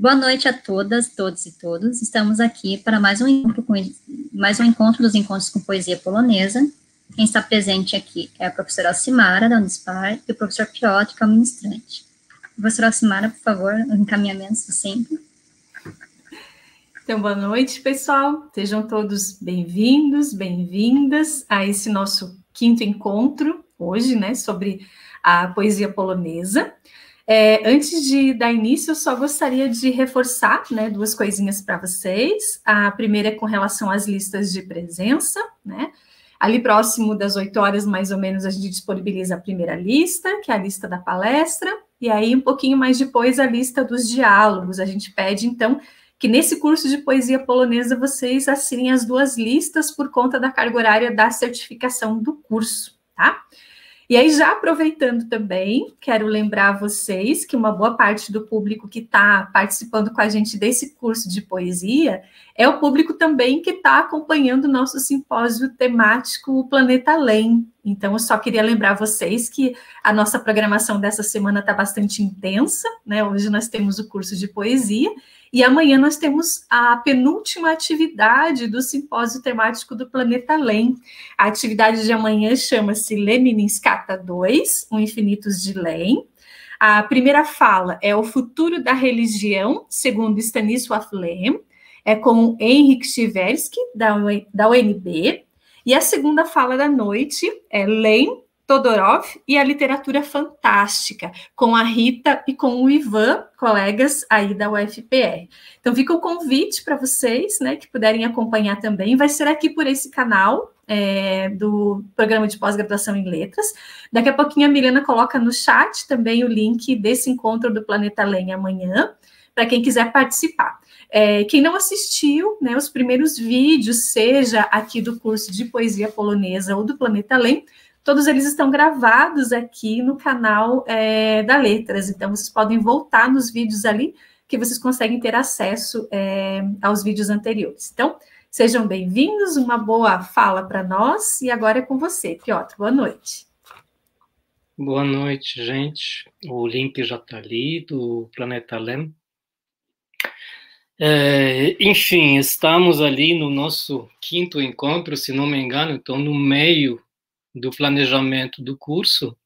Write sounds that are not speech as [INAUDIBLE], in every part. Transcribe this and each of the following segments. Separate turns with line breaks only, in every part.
Boa noite a todas, todos e todos. Estamos aqui para mais um encontro, com, mais um encontro dos Encontros com Poesia Polonesa. Quem está presente aqui é a professora Alcimara, da Unispar, e o professor Piotr, que é o ministrante. Professora Alcimara, por favor, encaminhamentos sempre. Então, boa noite, pessoal. Sejam todos bem-vindos, bem-vindas a esse nosso quinto encontro hoje, né, sobre a poesia polonesa. É, antes de dar início, eu só gostaria de reforçar né, duas coisinhas para vocês. A primeira é com relação às listas de presença, né? Ali próximo das 8 horas, mais ou menos, a gente disponibiliza a primeira lista, que é a lista da palestra, e aí um pouquinho mais depois a lista dos diálogos. A gente pede, então, que nesse curso de poesia polonesa vocês assinem as duas listas por conta da carga horária da certificação do curso, tá? E aí, já aproveitando também, quero lembrar a vocês que uma boa parte do público que está participando com a gente desse curso de poesia é o público também que está acompanhando o nosso simpósio temático O Planeta Além. Então, eu só queria lembrar vocês que a nossa programação dessa semana está bastante intensa, né? Hoje nós temos o curso de poesia e amanhã nós temos a penúltima atividade do simpósio temático do Planeta Além. A atividade de amanhã chama-se Leminiscata 2, um infinitos de Lem. A primeira fala é o futuro da religião, segundo Stanisław Lem, é com Henrik Chiversky, da UNB. E a segunda fala da noite é Lem, Todorov e a literatura fantástica, com a Rita e com o Ivan, colegas aí da UFPR. Então fica o convite para vocês, né, que puderem acompanhar também. Vai ser aqui por esse canal é, do programa de pós-graduação em letras. Daqui a pouquinho a Milena coloca no chat também o link desse encontro do Planeta Lenha amanhã, para quem quiser participar. É, quem não assistiu né, os primeiros vídeos, seja aqui do curso de poesia polonesa ou do Planeta Lenha, Todos eles estão gravados aqui no canal é, da Letras, então vocês podem voltar nos vídeos ali, que vocês conseguem ter acesso é, aos vídeos anteriores. Então, sejam bem-vindos, uma boa fala para nós, e agora é com você, Piotr, boa noite.
Boa noite, gente. O link já está ali do Planeta Lem. É, enfim, estamos ali no nosso quinto encontro, se não me engano, então no meio do planejamento do curso.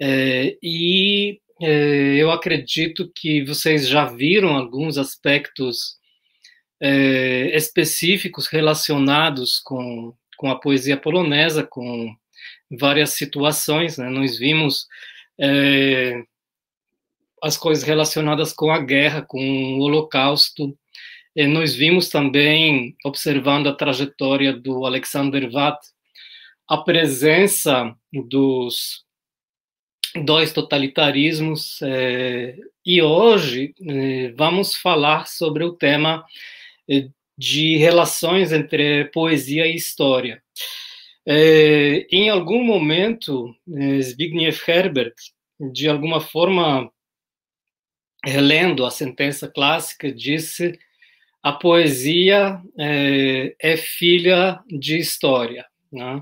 É, e é, eu acredito que vocês já viram alguns aspectos é, específicos relacionados com, com a poesia polonesa, com várias situações. Né? Nós vimos as coisas relacionadas com a guerra, com o Holocausto. nós vimos também, observando a trajetória do Alexander Watt, a presença dos dois totalitarismos. É, e hoje é, vamos falar sobre o tema eh, de relações entre poesia e história. É, em algum momento, Zbigniew Herbert, de alguma forma, relendo a sentença clássica, disse: a poesia é, é filha de história. Né?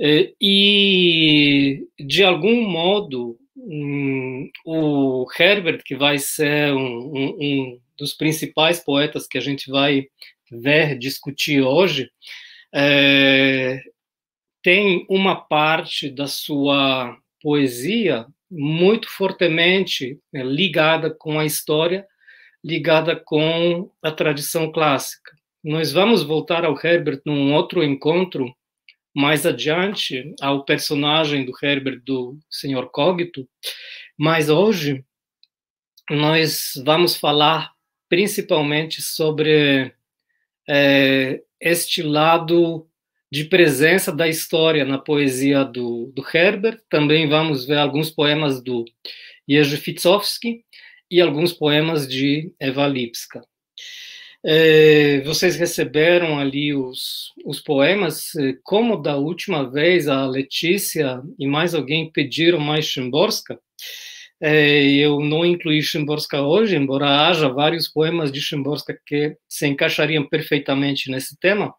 É, e, de algum modo, hum, o Herbert, que vai ser um, um, um, dos principais poetas que a gente vai ver, discutir hoje, é, tem uma parte da sua poesia muito fortemente é, ligada com a história, ligada com a tradição clássica. Nós vamos voltar ao Herbert num outro encontro mais adiante ao personagem do Herbert do Senhor Cogito, mas hoje nós vamos falar principalmente sobre é, este lado de presença da história na poesia do, do Herbert. Também vamos ver alguns poemas do Jerzy Fitzowski e alguns poemas de Eva Lipska. É, vocês receberam ali os, os poemas, é, como da última vez a Letícia e mais alguém pediram mais Szymborska. É, eu não incluí Szymborska hoje, embora haja vários poemas de Szymborska que se encaixariam perfeitamente nesse tema,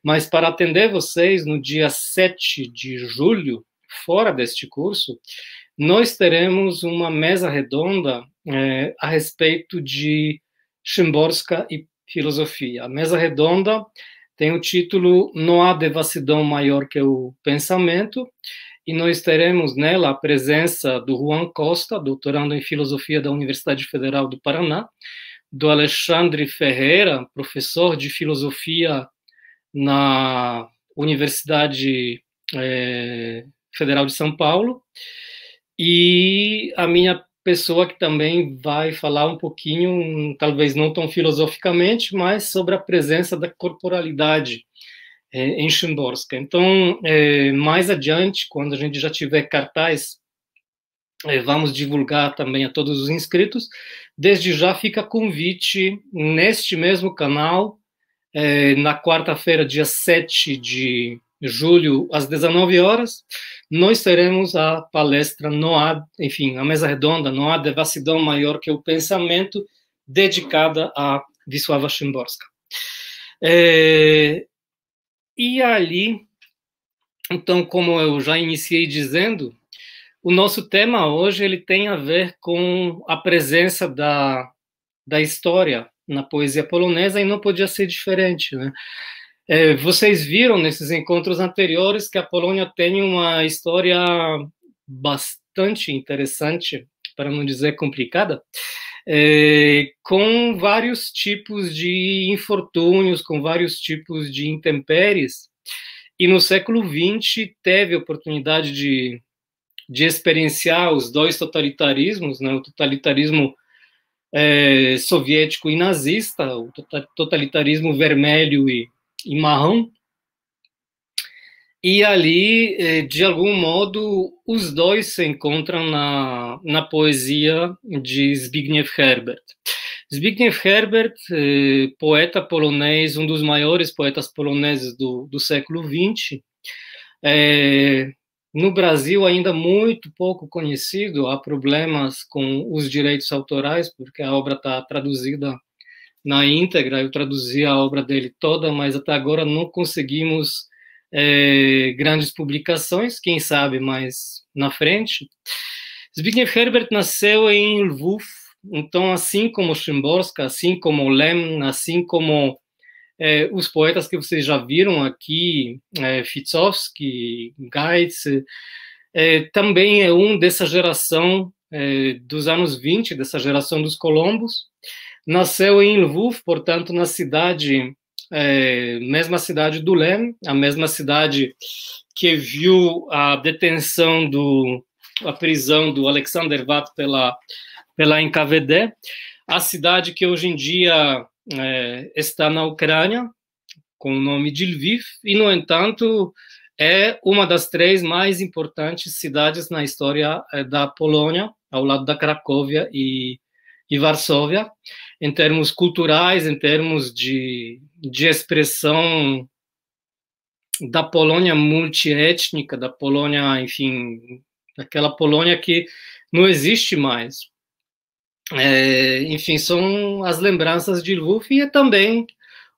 mas para atender vocês no dia 7 de julho, fora deste curso, nós teremos uma mesa redonda é, a respeito de Szymborska e filosofia. A mesa redonda tem o título Não há devassidão maior que o pensamento, e nós teremos nela a presença do Juan Costa, doutorando em filosofia da Universidade Federal do Paraná, do Alexandre Ferreira, professor de filosofia na Universidade eh, Federal de São Paulo, e a minha pessoa que também vai falar um pouquinho, talvez não tão filosoficamente, mas sobre a presença da corporalidade é, em Szymborska. Então, é, mais adiante, quando a gente já tiver cartaz, é, vamos divulgar também a todos os inscritos. Desde já fica convite neste mesmo canal, na quarta-feira, dia 7 de julho, às 19 horas, nós teremos a palestra Não há, enfim, a mesa redonda Não há devassidão maior que é o pensamento, dedicada a Wisława Szymborska. É, e ali, então, como eu já iniciei dizendo, o nosso tema hoje ele tem a ver com a presença da, da história na poesia polonesa e não podia ser diferente, né? É, vocês viram nesses encontros anteriores que a Polônia tem uma história bastante interessante, para não dizer complicada, é, com vários tipos de infortúnios, com vários tipos de intempéries. E no século XX teve a oportunidade de, de experienciar os dois totalitarismos, né? o totalitarismo é, soviético e nazista, o tota-, totalitarismo vermelho e em marrom. E ali, eh, de algum modo, os dois se encontram na, na poesia de Zbigniew Herbert. Zbigniew Herbert, eh, poeta polonês, um dos maiores poetas poloneses do, do século XX, é, eh, no Brasil ainda muito pouco conhecido, há problemas com os direitos autorais, porque a obra está traduzida na íntegra, eu traduzi a obra dele toda, mas até agora não conseguimos é, grandes publicações, quem sabe mais na frente. Zbigniew Herbert nasceu em Lviv, então, assim como Szymborska, assim como Lem, assim como é, os poetas que vocês já viram aqui, é, Fitzowski, Geitz, é, também é um dessa geração é, dos anos 20, dessa geração dos Colombos. Nasceu em Lviv, portanto, na cidade, é, mesma cidade do Lem, a mesma cidade que viu a detenção do a prisão do Alexander Vat pela pela NKVD, a cidade que hoje em dia é, está na Ucrânia com o nome de Lviv e no entanto é uma das três mais importantes cidades na história é, da Polônia, ao lado da Cracóvia e, e Varsóvia em termos culturais, em termos de, de expressão da Polônia multiétnica, da Polônia, enfim, daquela Polônia que não existe mais. É, enfim, são as lembranças de Lvov e é também,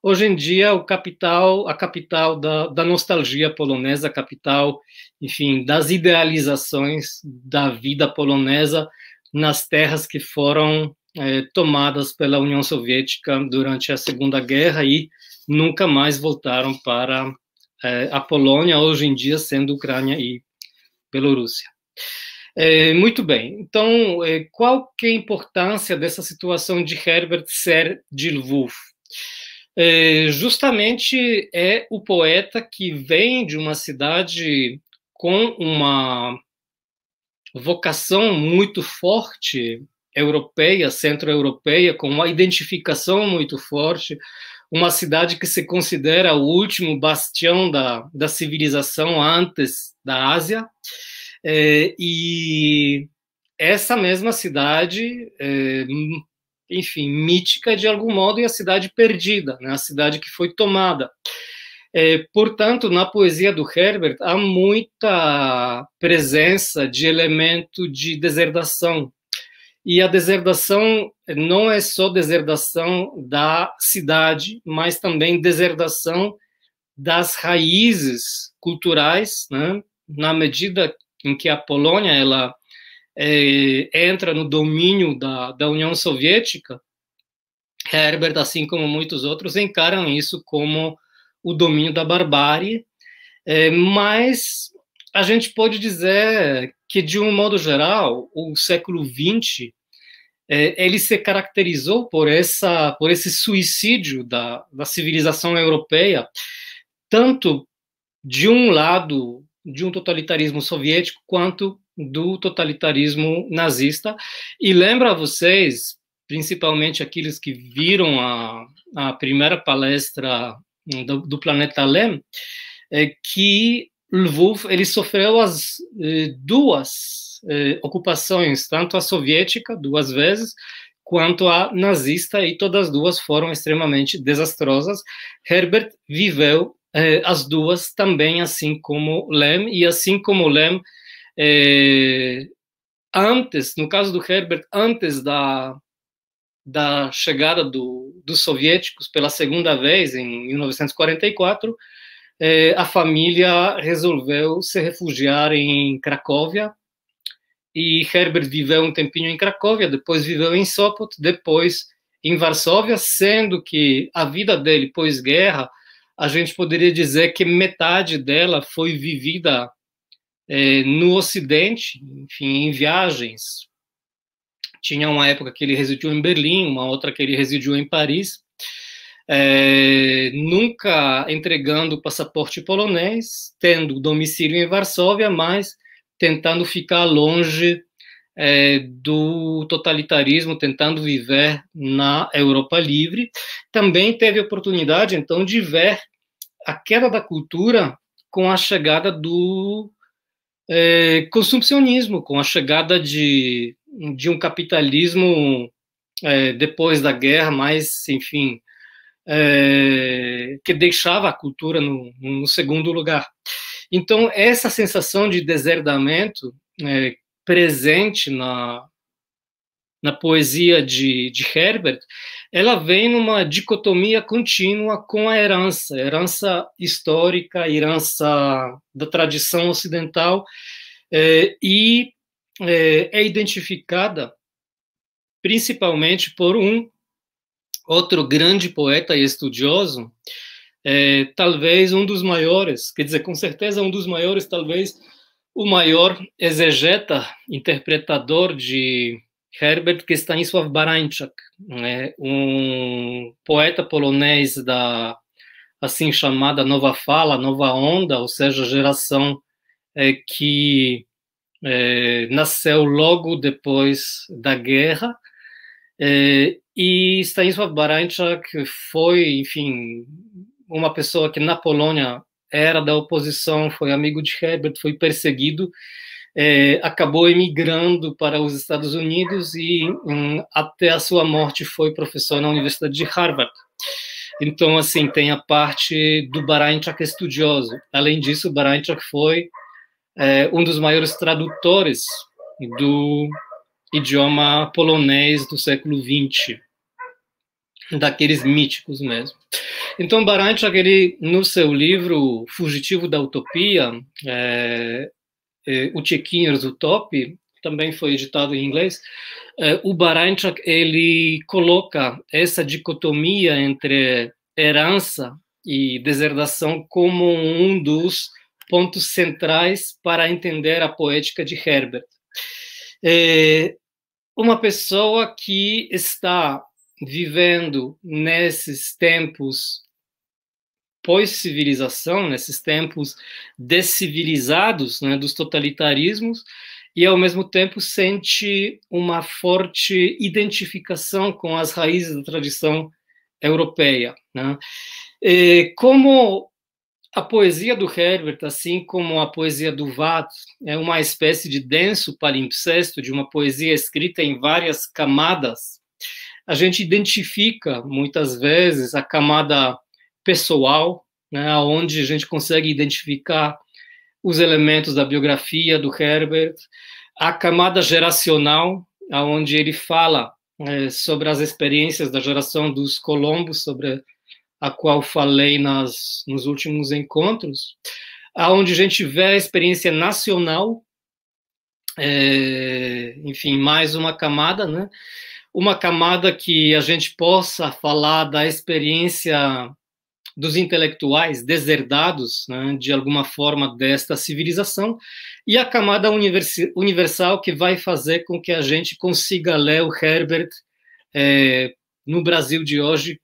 hoje em dia, o capital, a capital da, da nostalgia polonesa, a capital, enfim, das idealizações da vida polonesa nas terras que foram é, tomadas pela União Soviética durante a Segunda Guerra e nunca mais voltaram para é, a Polônia, hoje em dia sendo Ucrânia e Bielorrússia. É, muito bem, então, é, qual que é a importância dessa situação de Herbert Ser de Lvov? É, justamente é o poeta que vem de uma cidade com uma vocação muito forte europeia, centro-europeia, com uma identificação muito forte, uma cidade que se considera o último bastião da, da civilização antes da Ásia, é, e essa mesma cidade, é, enfim, mítica de algum modo, e a cidade perdida, né, a cidade que foi tomada. É, portanto, na poesia do Herbert há muita presença de elemento de deserdação, e a deserdação não é só deserdação da cidade, mas também deserdação das raízes culturais, né? na medida em que a Polônia ela é, entra no domínio da, da União Soviética, Herbert, assim como muitos outros, encaram isso como o domínio da barbárie, é, mas a gente pode dizer que, de um modo geral, o século XX é, ele se caracterizou por essa por esse suicídio da, da civilização europeia tanto de um lado de um totalitarismo soviético quanto do totalitarismo nazista e lembra a vocês principalmente aqueles que viram a, a primeira palestra do, do planeta Lem é que Lviv ele sofreu as eh, duas eh, ocupações, tanto a soviética duas vezes quanto a nazista e todas duas foram extremamente desastrosas. Herbert viveu eh, as duas também, assim como Lem e assim como Lem eh, antes, no caso do Herbert, antes da da chegada do, dos soviéticos pela segunda vez em 1944 é, a família resolveu se refugiar em Cracóvia. E Herbert viveu um tempinho em Cracóvia, depois viveu em Sopot, depois em Varsóvia, sendo que a vida dele pós-guerra, a gente poderia dizer que metade dela foi vivida é, no Ocidente, enfim, em viagens. Tinha uma época que ele residiu em Berlim, uma outra que ele residiu em Paris é, nunca entregando o passaporte polonês, tendo domicílio em Varsóvia, mas tentando ficar longe é, do totalitarismo, tentando viver na Europa livre. Também teve oportunidade, então, de ver a queda da cultura com a chegada do é, consumpcionismo, com a chegada de, de um capitalismo é, depois da guerra mais, enfim, é, que deixava a cultura no, no, segundo lugar. Então, essa sensação de deserdamento é, presente na, na poesia de, de, Herbert, ela vem numa dicotomia contínua com a herança, herança histórica, herança da tradição ocidental, é, e é, é identificada principalmente por um outro grande poeta e estudioso, é, talvez um dos maiores, quer dizer, com certeza um dos maiores, talvez o maior exegeta, interpretador de Herbert, que está é em Sław Barańczak, né? um poeta polonês da assim chamada nova fala, nova onda, ou seja, geração é, que é, nasceu logo depois da guerra, é, e Stanisław Barańczak foi, enfim, uma pessoa que na Polônia era da oposição, foi amigo de Herbert, foi perseguido, é, acabou emigrando para os Estados Unidos e um, até a sua morte foi professor na Universidade de Harvard. Então, assim, tem a parte do Barańczak estudioso. Além disso, Barańczak foi é, um dos maiores tradutores do idioma polonês do século XX daqueles míticos mesmo. Então, Barantchak, ele, no seu livro Fugitivo da Utopia, é, é, O Tchequinhos Utop, também foi editado em inglês, é, o Barantchak, ele coloca essa dicotomia entre herança e deserdação como um dos pontos centrais para entender a poética de Herbert. É, uma pessoa que está vivendo nesses tempos pós-civilização, nesses tempos descivilizados né, dos totalitarismos, e ao mesmo tempo sente uma forte identificação com as raízes da tradição europeia. Né? como a poesia do Herbert, assim como a poesia do Vato, é uma espécie de denso palimpsesto de uma poesia escrita em várias camadas, a gente identifica muitas vezes a camada pessoal, né, onde a gente consegue identificar os elementos da biografia do Herbert, a camada geracional, aonde ele fala é, sobre as experiências da geração dos Colombos, sobre a qual falei nas nos últimos encontros, aonde a gente vê a experiência nacional, é, enfim, mais uma camada, né? uma camada que a gente possa falar da experiência dos intelectuais deserdados, né, de alguma forma, desta civilização, e a camada universal que vai fazer com que a gente consiga ler o Herbert é, no Brasil de hoje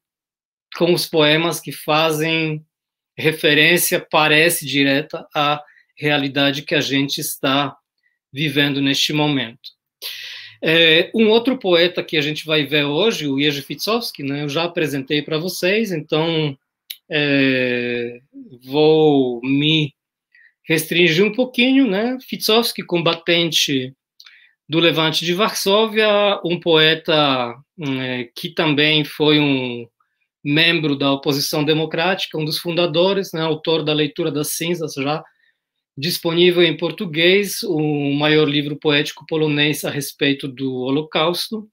com os poemas que fazem referência, parece direta, à realidade que a gente está vivendo neste momento. É, um outro poeta que a gente vai ver hoje, o Jerzy Fitzowski, né, eu já apresentei para vocês, então é, vou me restringir um pouquinho. Né? Fitzowski, combatente do Levante de Varsóvia, um poeta né, que também foi um membro da oposição democrática, um dos fundadores, né, autor da Leitura das Cinzas já disponível em português, o maior livro poético polonês a respeito do Holocausto,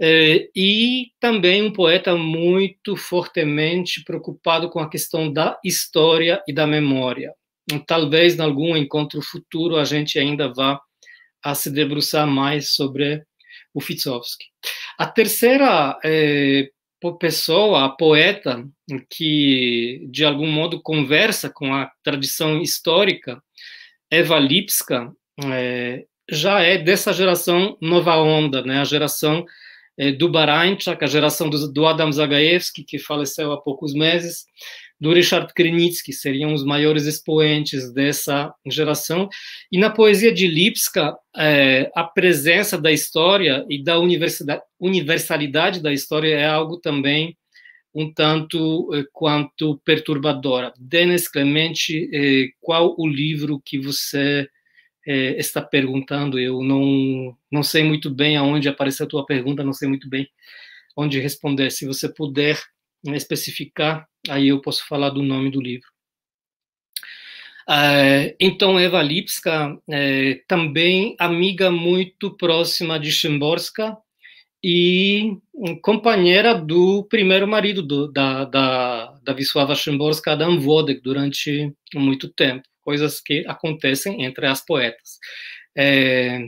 eh, e também um poeta muito fortemente preocupado com a questão da história e da memória. Então, talvez, em algum encontro futuro, a gente ainda vá a se debruçar mais sobre o Fitzowski. A terceira eh, pessoa, a poeta, que de algum modo conversa com a tradição histórica, Eva Lipska, é, já é dessa geração nova onda, né? a geração é, do Baranchak, é a geração do, do Adam Zagaevski, que faleceu há poucos meses, do Richard Krenitsky, seriam os maiores expoentes dessa geração. E na poesia de Lipska, é, a presença da história e da universalidade da história é algo também um tanto é, quanto perturbadora. Denis Clemente, é, qual o livro que você é, está perguntando? Eu não, não sei muito bem aonde apareceu a tua pergunta, não sei muito bem onde responder. Se você puder especificar, aí eu posso falar do nome do livro. É, então, Eva Lipska é também amiga muito próxima de Szymborska e companheira do primeiro marido do, da, da, da Wisława Szymborska, Adam Wodek, durante muito tempo. Coisas que acontecem entre as poetas. É,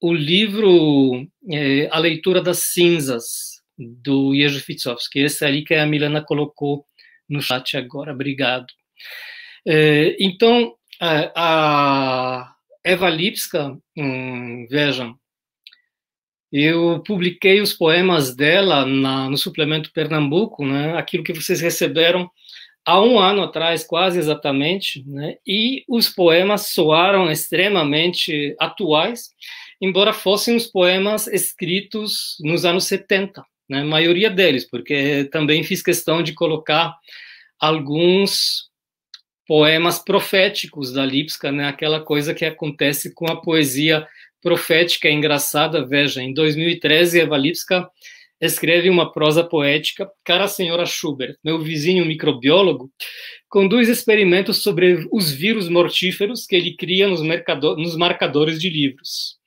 o livro, é, A Leitura das Cinzas, do Jerzy Ficowski. Esse ali que a Milena colocou no chat agora, obrigado. É, então, a Eva Lipska, hum, vejam, eu publiquei os poemas dela na, no suplemento Pernambuco, né, aquilo que vocês receberam há um ano atrás, quase exatamente, né, e os poemas soaram extremamente atuais, embora fossem os poemas escritos nos anos 70 né? A maioria deles, porque também fiz questão de colocar alguns poemas proféticos da Lipska, né? Aquela coisa que acontece com a poesia profética, é engraçada, veja, em 2013 Eva Lipska escreve uma prosa poética, Cara Senhora Schubert, meu vizinho microbiólogo, conduz experimentos sobre os vírus mortíferos que ele cria nos, nos marcadores de livros.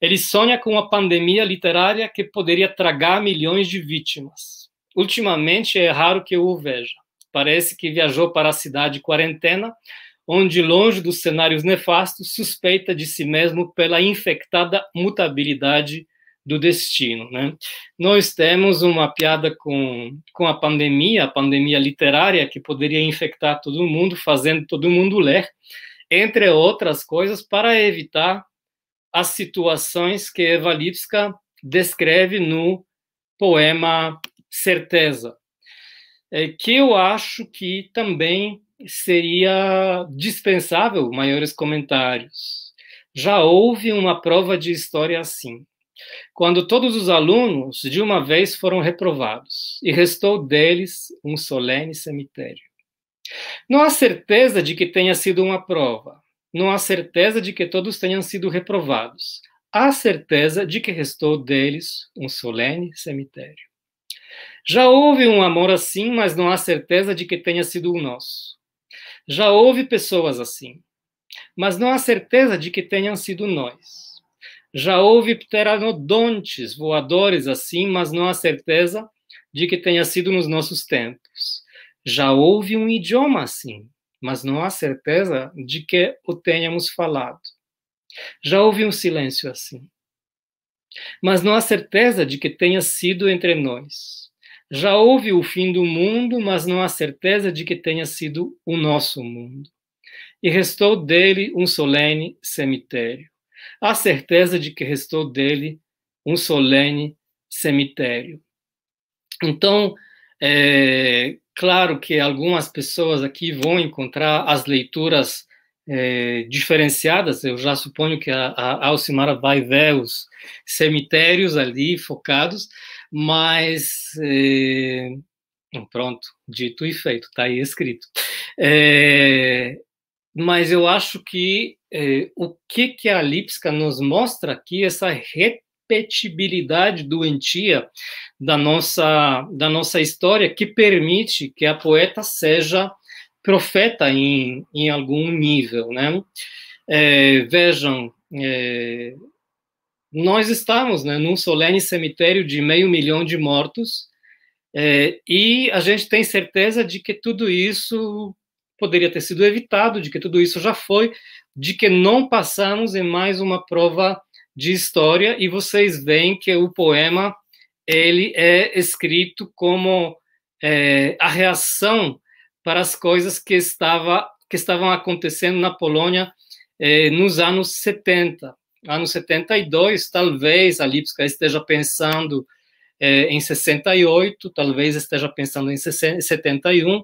Ele sonha com uma pandemia literária que poderia tragar milhões de vítimas. Ultimamente é raro que eu o veja. Parece que viajou para a cidade quarentena, onde, longe dos cenários nefastos, suspeita de si mesmo pela infectada mutabilidade do destino. Né? Nós temos uma piada com, com a pandemia, a pandemia literária, que poderia infectar todo mundo, fazendo todo mundo ler, entre outras coisas, para evitar as situações que Eva Lipska descreve no poema Certeza, é, que eu acho que também seria dispensável maiores comentários. Já houve uma prova de história assim, quando todos os alunos de uma vez foram reprovados e restou deles um solene cemitério. Não há certeza de que tenha sido uma prova, não há certeza de que todos tenham sido reprovados. Há certeza de que restou deles um solene cemitério. Já houve um amor assim, mas não há certeza de que tenha sido o nosso. Já houve pessoas assim, mas não há certeza de que tenham sido nós. Já houve pteranodontes voadores assim, mas não há certeza de que tenha sido nos nossos tempos. Já houve um idioma assim, mas não há certeza de que o tenhamos falado. Já houve um silêncio assim. Mas não há certeza de que tenha sido entre nós. Já houve o fim do mundo, mas não há certeza de que tenha sido o nosso mundo. E restou dele um solene cemitério. Há certeza de que restou dele um solene cemitério. Então, é, claro que algumas pessoas aqui vão encontrar as leituras é, diferenciadas. Eu já suponho que a, a Alcimara vai ver os cemitérios ali focados, mas é, pronto, dito e feito, está aí escrito. É, mas eu acho que é, o que que a Lipska nos mostra aqui essa re, repetibilidade doentia da nossa, da nossa história que permite que a poeta seja profeta em, em algum nível, né? É, vejam, é, nós estamos né, num solene cemitério de meio milhão de mortos é, e a gente tem certeza de que tudo isso poderia ter sido evitado, de que tudo isso já foi, de que não passamos em mais uma prova de história e vocês veem que o poema ele é escrito como é, a reação para as coisas que estava que estavam acontecendo na Polônia é, nos anos 70, anos 72, talvez a Lipska esteja pensando é, em 68, talvez esteja pensando em 71,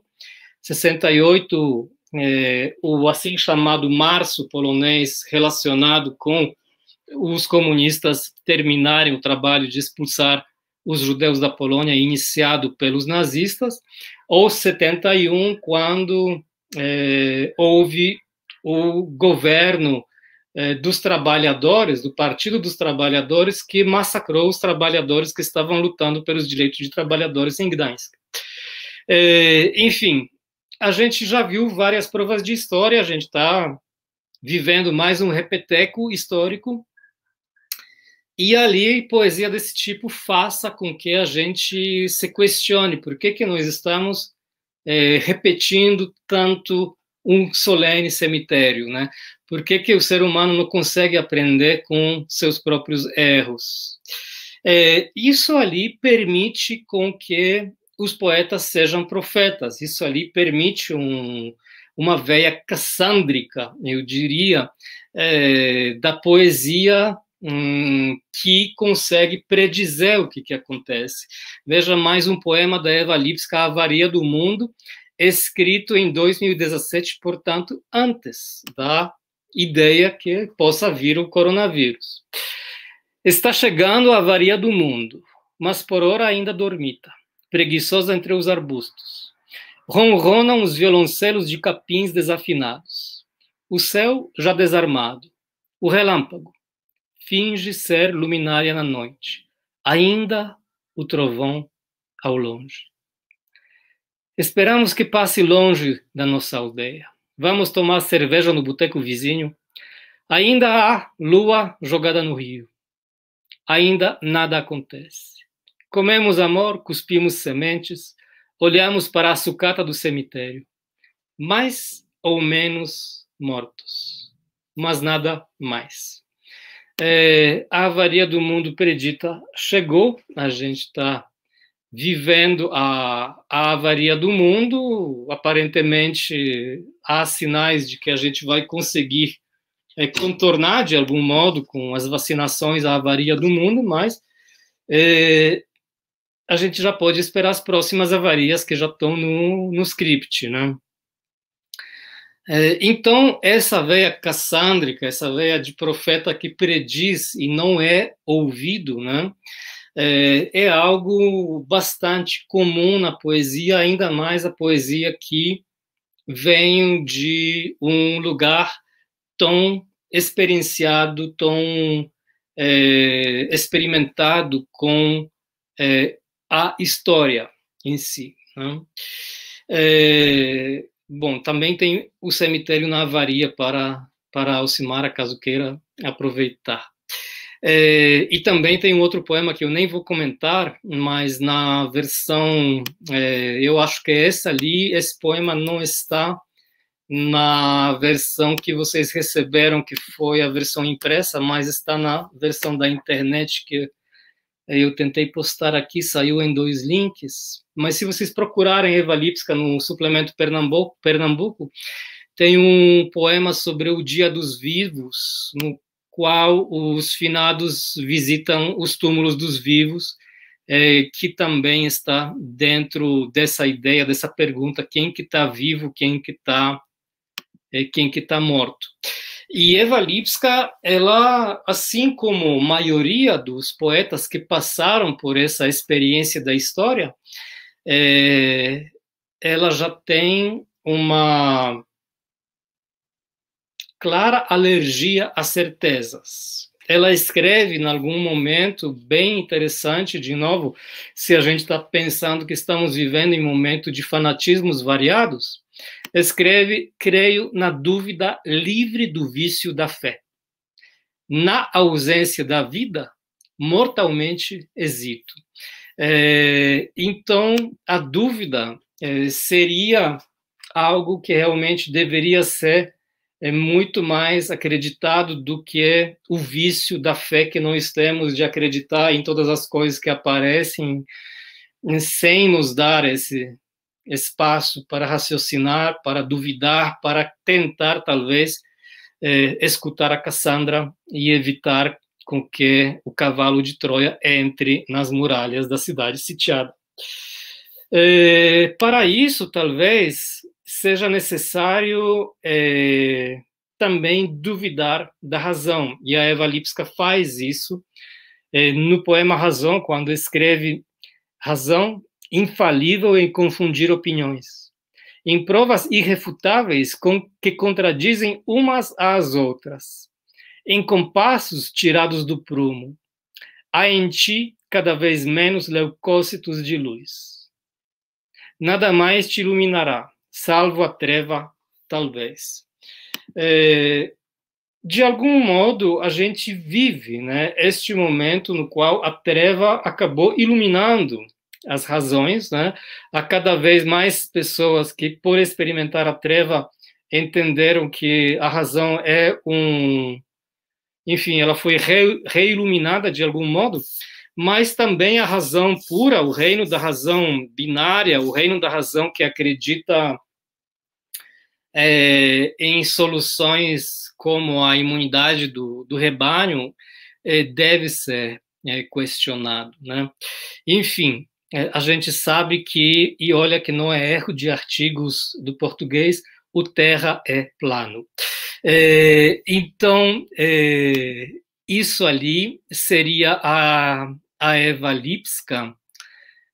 68 é, o assim chamado março polonês relacionado com os comunistas terminarem o trabalho de expulsar os judeus da Polônia, iniciado pelos nazistas, ou 71, quando é, houve o governo é, dos trabalhadores, do Partido dos Trabalhadores, que massacrou os trabalhadores que estavam lutando pelos direitos de trabalhadores em Gdańsk. É, enfim, a gente já viu várias provas de história, a gente está vivendo mais um repeteco histórico, e ali, poesia desse tipo faça com que a gente se questione por que, que nós estamos é, repetindo tanto um solene cemitério, né? Por que, que o ser humano não consegue aprender com seus próprios erros? É, isso ali permite com que os poetas sejam profetas, isso ali permite um, uma veia cassândrica, eu diria, é, da poesia hum, que consegue predizer o que, que acontece. Veja mais um poema da Eva Lipska, é A Avaria do Mundo, escrito em 2017, portanto, antes da ideia que possa vir o coronavírus. Está chegando a avaria do mundo, mas por hora ainda dormita, preguiçosa entre os arbustos. Ronronam os violoncelos de capins desafinados. O céu já desarmado. O relâmpago, finge ser luminária na noite, ainda o trovão ao longe. Esperamos que passe longe da nossa aldeia. Vamos tomar cerveja no boteco vizinho. Ainda há lua jogada no rio. Ainda nada acontece. Comemos amor, cuspimos sementes, olhamos para a sucata do cemitério. Mais ou menos mortos, mas nada mais é, a avaria do mundo predita chegou, a gente está vivendo a, a avaria do mundo, aparentemente há sinais de que a gente vai conseguir é, contornar de algum modo com as vacinações a avaria do mundo, mas é, a gente já pode esperar as próximas avarias que já estão no, no script, né? É, então, essa veia cassândrica, essa veia de profeta que prediz e não é ouvido, né? É, é, algo bastante comum na poesia, ainda mais a poesia que vem de um lugar tão experienciado, tão é, experimentado com é, a história em si. Né? É, Bom, também tem o cemitério na Avaria para, para Alcimara, caso queira aproveitar. É, e também tem um outro poema que eu nem vou comentar, mas na versão, é, eu acho que é essa ali, esse poema não está na versão que vocês receberam, que foi a versão impressa, mas está na versão da internet que é, eu tentei postar aqui, saiu em dois links, mas se vocês procurarem Eva Lipska no suplemento Pernambuco, Pernambuco tem um poema sobre o Dia dos Vivos, no qual os finados visitam os túmulos dos vivos, é, que também está dentro dessa ideia, dessa pergunta, quem que está vivo, quem que está é, quem que tá morto. E Eva Lipska, ela, assim como a maioria dos poetas que passaram por essa experiência da história, é, ela já tem uma clara alergia a certezas. Ela escreve, em algum momento bem interessante, de novo, se a gente está pensando que estamos vivendo em momento de fanatismos variados, Escreve: Creio na dúvida livre do vício da fé. Na ausência da vida, mortalmente hesito. É, então, a dúvida é, seria algo que realmente deveria ser é muito mais acreditado do que é o vício da fé que nós temos de acreditar em todas as coisas que aparecem sem nos dar esse espaço para raciocinar, para duvidar, para tentar, talvez, eh, escutar a Cassandra e evitar com que o cavalo de Troia entre nas muralhas da cidade sitiada. Eh, para isso, talvez, seja necessário eh, também duvidar da razão, e a Eva Lipska faz isso no poema Razão, quando escreve Razão infalível em confundir opiniões, em provas irrefutáveis com, que contradizem umas às outras, em compassos tirados do prumo. Há em ti cada vez menos leucócitos de luz. Nada mais te iluminará, salvo a treva, talvez. É, de algum modo, a gente vive né, este momento no qual a treva acabou iluminando as razões, né? Há cada vez mais pessoas que, por experimentar a treva, entenderam que a razão é um, enfim, ela foi re, reiluminada de algum modo, mas também a razão pura, o reino da razão binária, o reino da razão que acredita é, em soluções como a imunidade do, do rebanho, é, deve ser é, questionado, né? Enfim, é, a gente sabe que, e olha que não é erro de artigos do português, o Terra é plano. É, então, é, isso ali seria a, a Eva Lipska,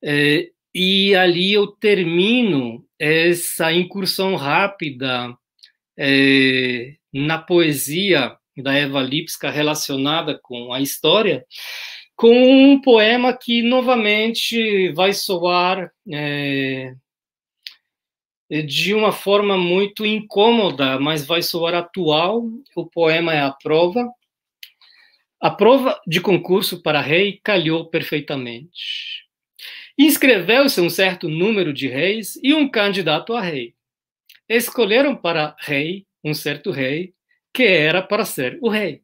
é, e ali eu termino essa incursão rápida é, na poesia da Eva Lipska relacionada com a história, com um poema que novamente vai soar é, de uma forma muito incômoda, mas vai soar atual. O poema é A Prova. A prova de concurso para rei calhou perfeitamente. Inscreveu-se um certo número de reis e um candidato a rei. Escolheram para rei um certo rei que era para ser o rei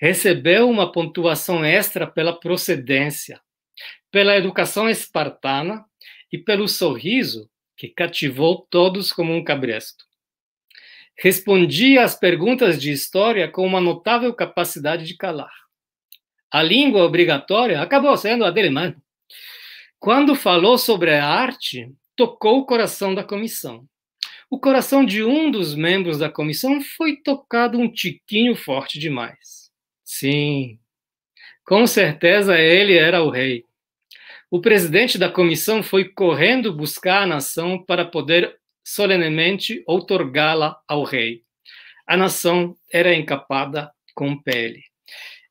recebeu uma pontuação extra pela procedência, pela educação espartana e pelo sorriso que cativou todos como um cabresto. Respondia às perguntas de história com uma notável capacidade de calar. A língua obrigatória acabou sendo a dele. alemã. Quando falou sobre a arte, tocou o coração da comissão. O coração de um dos membros da comissão foi tocado um tiquinho forte demais. Sim, com certeza ele era o rei. O presidente da comissão foi correndo buscar a nação para poder solenemente outorgá-la ao rei. A nação era encapada com pele.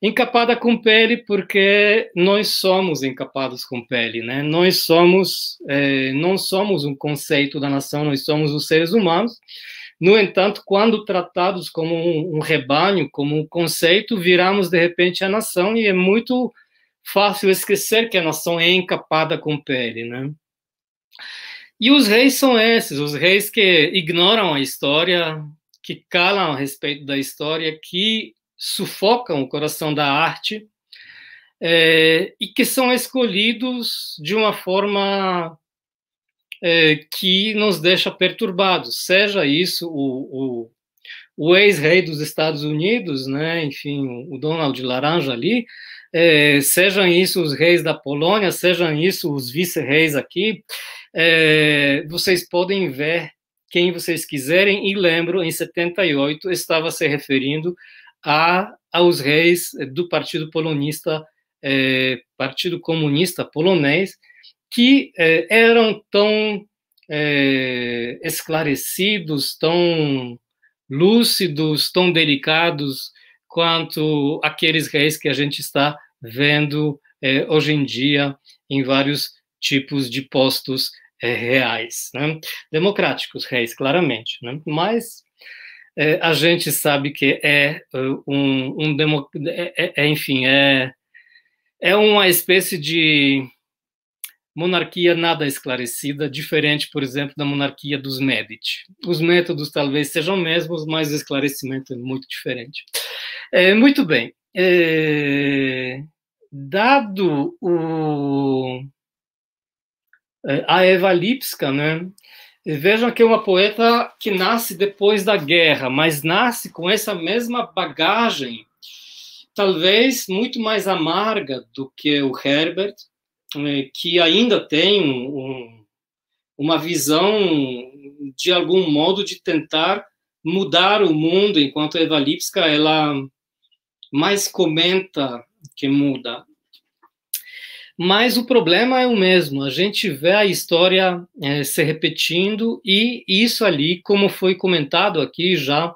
Encapada com pele porque nós somos encapados com pele, né? Nós somos, eh, não somos um conceito da nação, nós somos os seres humanos. No entanto, quando tratados como um, um rebanho, como um conceito, viramos de repente a nação e é muito fácil esquecer que a nação é encapada com pele, né? E os reis são esses, os reis que ignoram a história, que calam a respeito da história, que sufocam o coração da arte é, e que são escolhidos de uma forma é, que nos deixa perturbados, seja isso o, o, o ex-rei dos Estados Unidos, né, enfim, o Donald Laranja ali, é, sejam isso os reis da Polônia, sejam isso os vice-reis aqui, é, vocês podem ver quem vocês quiserem, e lembro, em 78, estava se referindo a, aos reis eh, do Partido Polonista, eh, Partido Comunista Polonês, que eh, eram tão esclarecidos, tão lúcidos, tão delicados quanto aqueles reis que a gente está vendo hoje em dia em vários tipos de postos reais, né? democráticos reis, claramente, né? mas é, a gente sabe que é, é um, um demo, é, é, é, enfim, é, é uma espécie de monarquia nada esclarecida, diferente, por exemplo, da monarquia dos Medici. Os métodos talvez sejam mesmos, mas o esclarecimento é muito diferente. É, muito bem. É, dado o, é, a Eva Lipska, né, Vejam que é uma poeta que nasce depois da guerra, mas nasce com essa mesma bagagem, talvez muito mais amarga do que o Herbert, eh, que ainda tem um, uma visão, de algum modo, de tentar mudar o mundo, enquanto Eva Lipska, ela mais comenta que muda. Mas o problema é o mesmo, a gente vê a história é, se repetindo e isso ali, como foi comentado aqui já,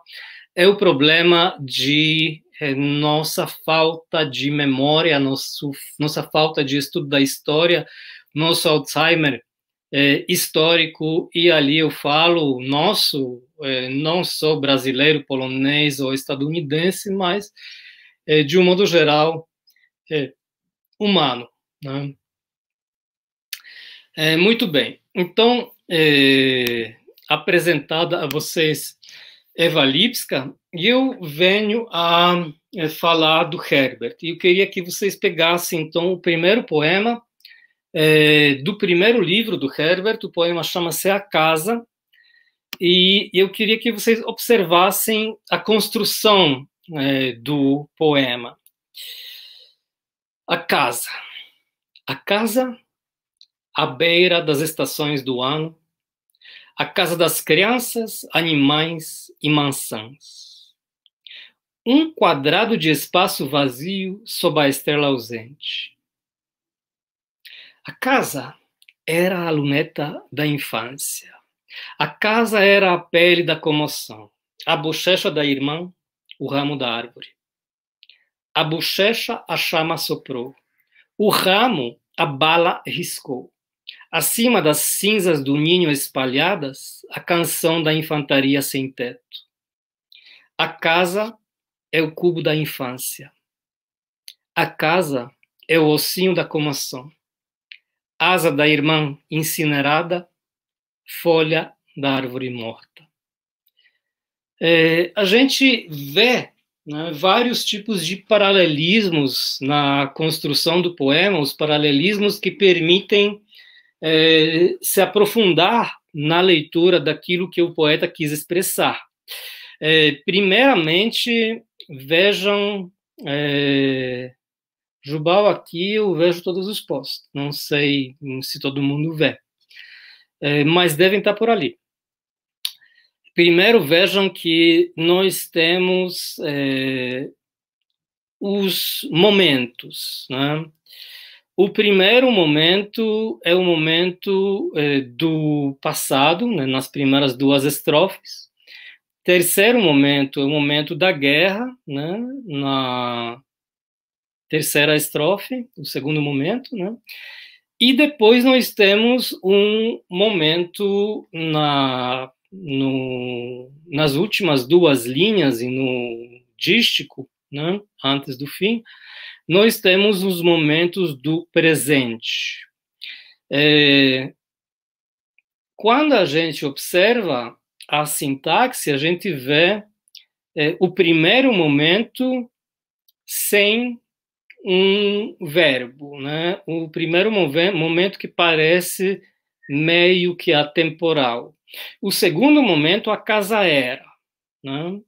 é o problema de é, nossa falta de memória, nosso, nossa falta de estudo da história, nosso Alzheimer é, histórico, e ali eu falo nosso, é, não só brasileiro, polonês ou estadunidense, mas é, de um modo geral é, humano. Né? É, muito bem. Então, é, apresentada a vocês Eva Lipska, e eu venho a é, falar do Herbert. E eu queria que vocês pegassem, então, o primeiro poema é, do primeiro livro do Herbert. O poema chama-se A Casa. E eu queria que vocês observassem a construção é, do poema. A casa. A casa à beira das estações do ano, a casa das crianças, animais e mansãs. Um quadrado de espaço vazio sob a estrela ausente. A casa era a luneta da infância. A casa era a pele da comoção, a bochecha da irmã, o ramo da árvore. A bochecha a chama soprou. O ramo a bala riscou. Acima das cinzas do ninho espalhadas, a canção da infantaria sem teto. A casa é o cubo da infância. A casa é o ossinho da comoção. Asa da irmã incinerada, folha da árvore morta. É, a gente vê né, vários tipos de paralelismos na construção do poema, os paralelismos que permitem é, se aprofundar na leitura daquilo que o poeta quis expressar. É, primeiramente, vejam é, Jubal aqui, eu vejo todos os posts. Não sei se todo mundo vê, é, mas devem estar por ali. Primeiro, vejam que nós temos é, os momentos. Né? O primeiro momento é o momento é, do passado, né, nas primeiras duas estrofes. Terceiro momento é o momento da guerra, né, na terceira estrofe, o segundo momento, né? E depois nós temos um momento na no, nas últimas duas linhas e no dístico, né, antes do fim, nós temos os momentos do presente. É, quando a gente observa a sintaxe, a gente vê é, o primeiro momento sem um verbo, né? O primeiro momento que parece meio que atemporal. O segundo momento, a casa era. Né?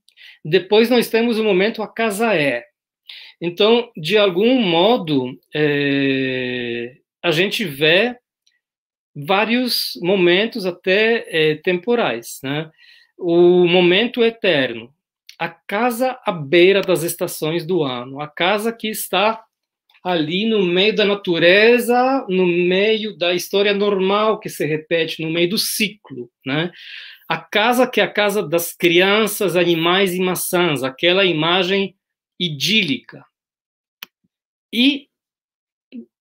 Depois nós temos o momento a casa é. Então, de algum modo, é, a gente vê vários momentos até é, temporais. Né? O momento eterno, a casa à beira das estações do ano, a casa que está ali no meio da natureza, no meio da história normal que se repete, no meio do ciclo, né? A casa que é a casa das crianças, animais e maçãs, aquela imagem idílica. E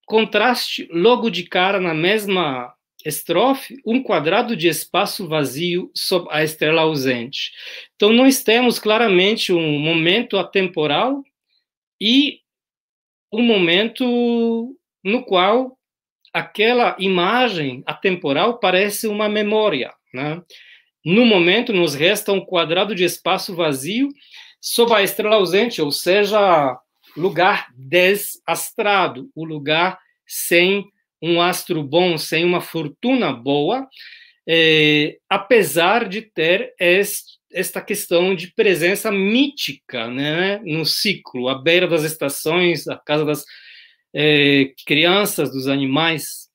contraste logo de cara na mesma estrofe, um quadrado de espaço vazio sob a estrela ausente. Então nós temos claramente um momento atemporal e o momento no qual aquela imagem atemporal parece uma memória. Né? No momento, nos resta um quadrado de espaço vazio sob a estrela ausente, ou seja, lugar desastrado, o lugar sem um astro bom, sem uma fortuna boa, eh, apesar de ter este esta questão de presença mítica né, no ciclo, à beira das estações, a casa das eh, crianças, dos animais.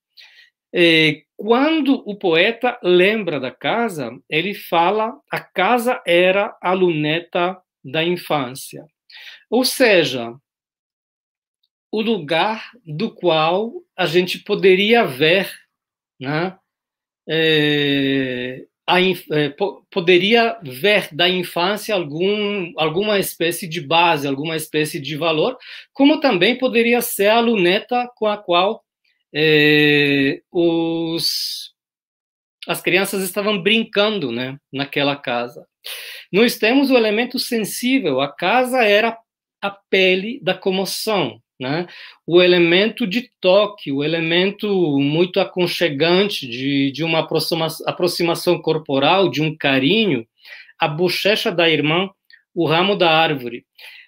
Eh, quando o poeta lembra da casa, ele fala: a casa era a luneta da infância. Ou seja, o lugar do qual a gente poderia ver né, eh, a, é, poderia ver da infância algum, alguma espécie de base, alguma espécie de valor, como também poderia ser a luneta com a qual é, os, as crianças estavam brincando né, naquela casa. Nós temos o elemento sensível, a casa era a pele da comoção, né? o elemento de toque, o elemento muito aconchegante de, de uma aproximação, aproximação corporal, de um carinho, a bochecha da irmã, o ramo da árvore.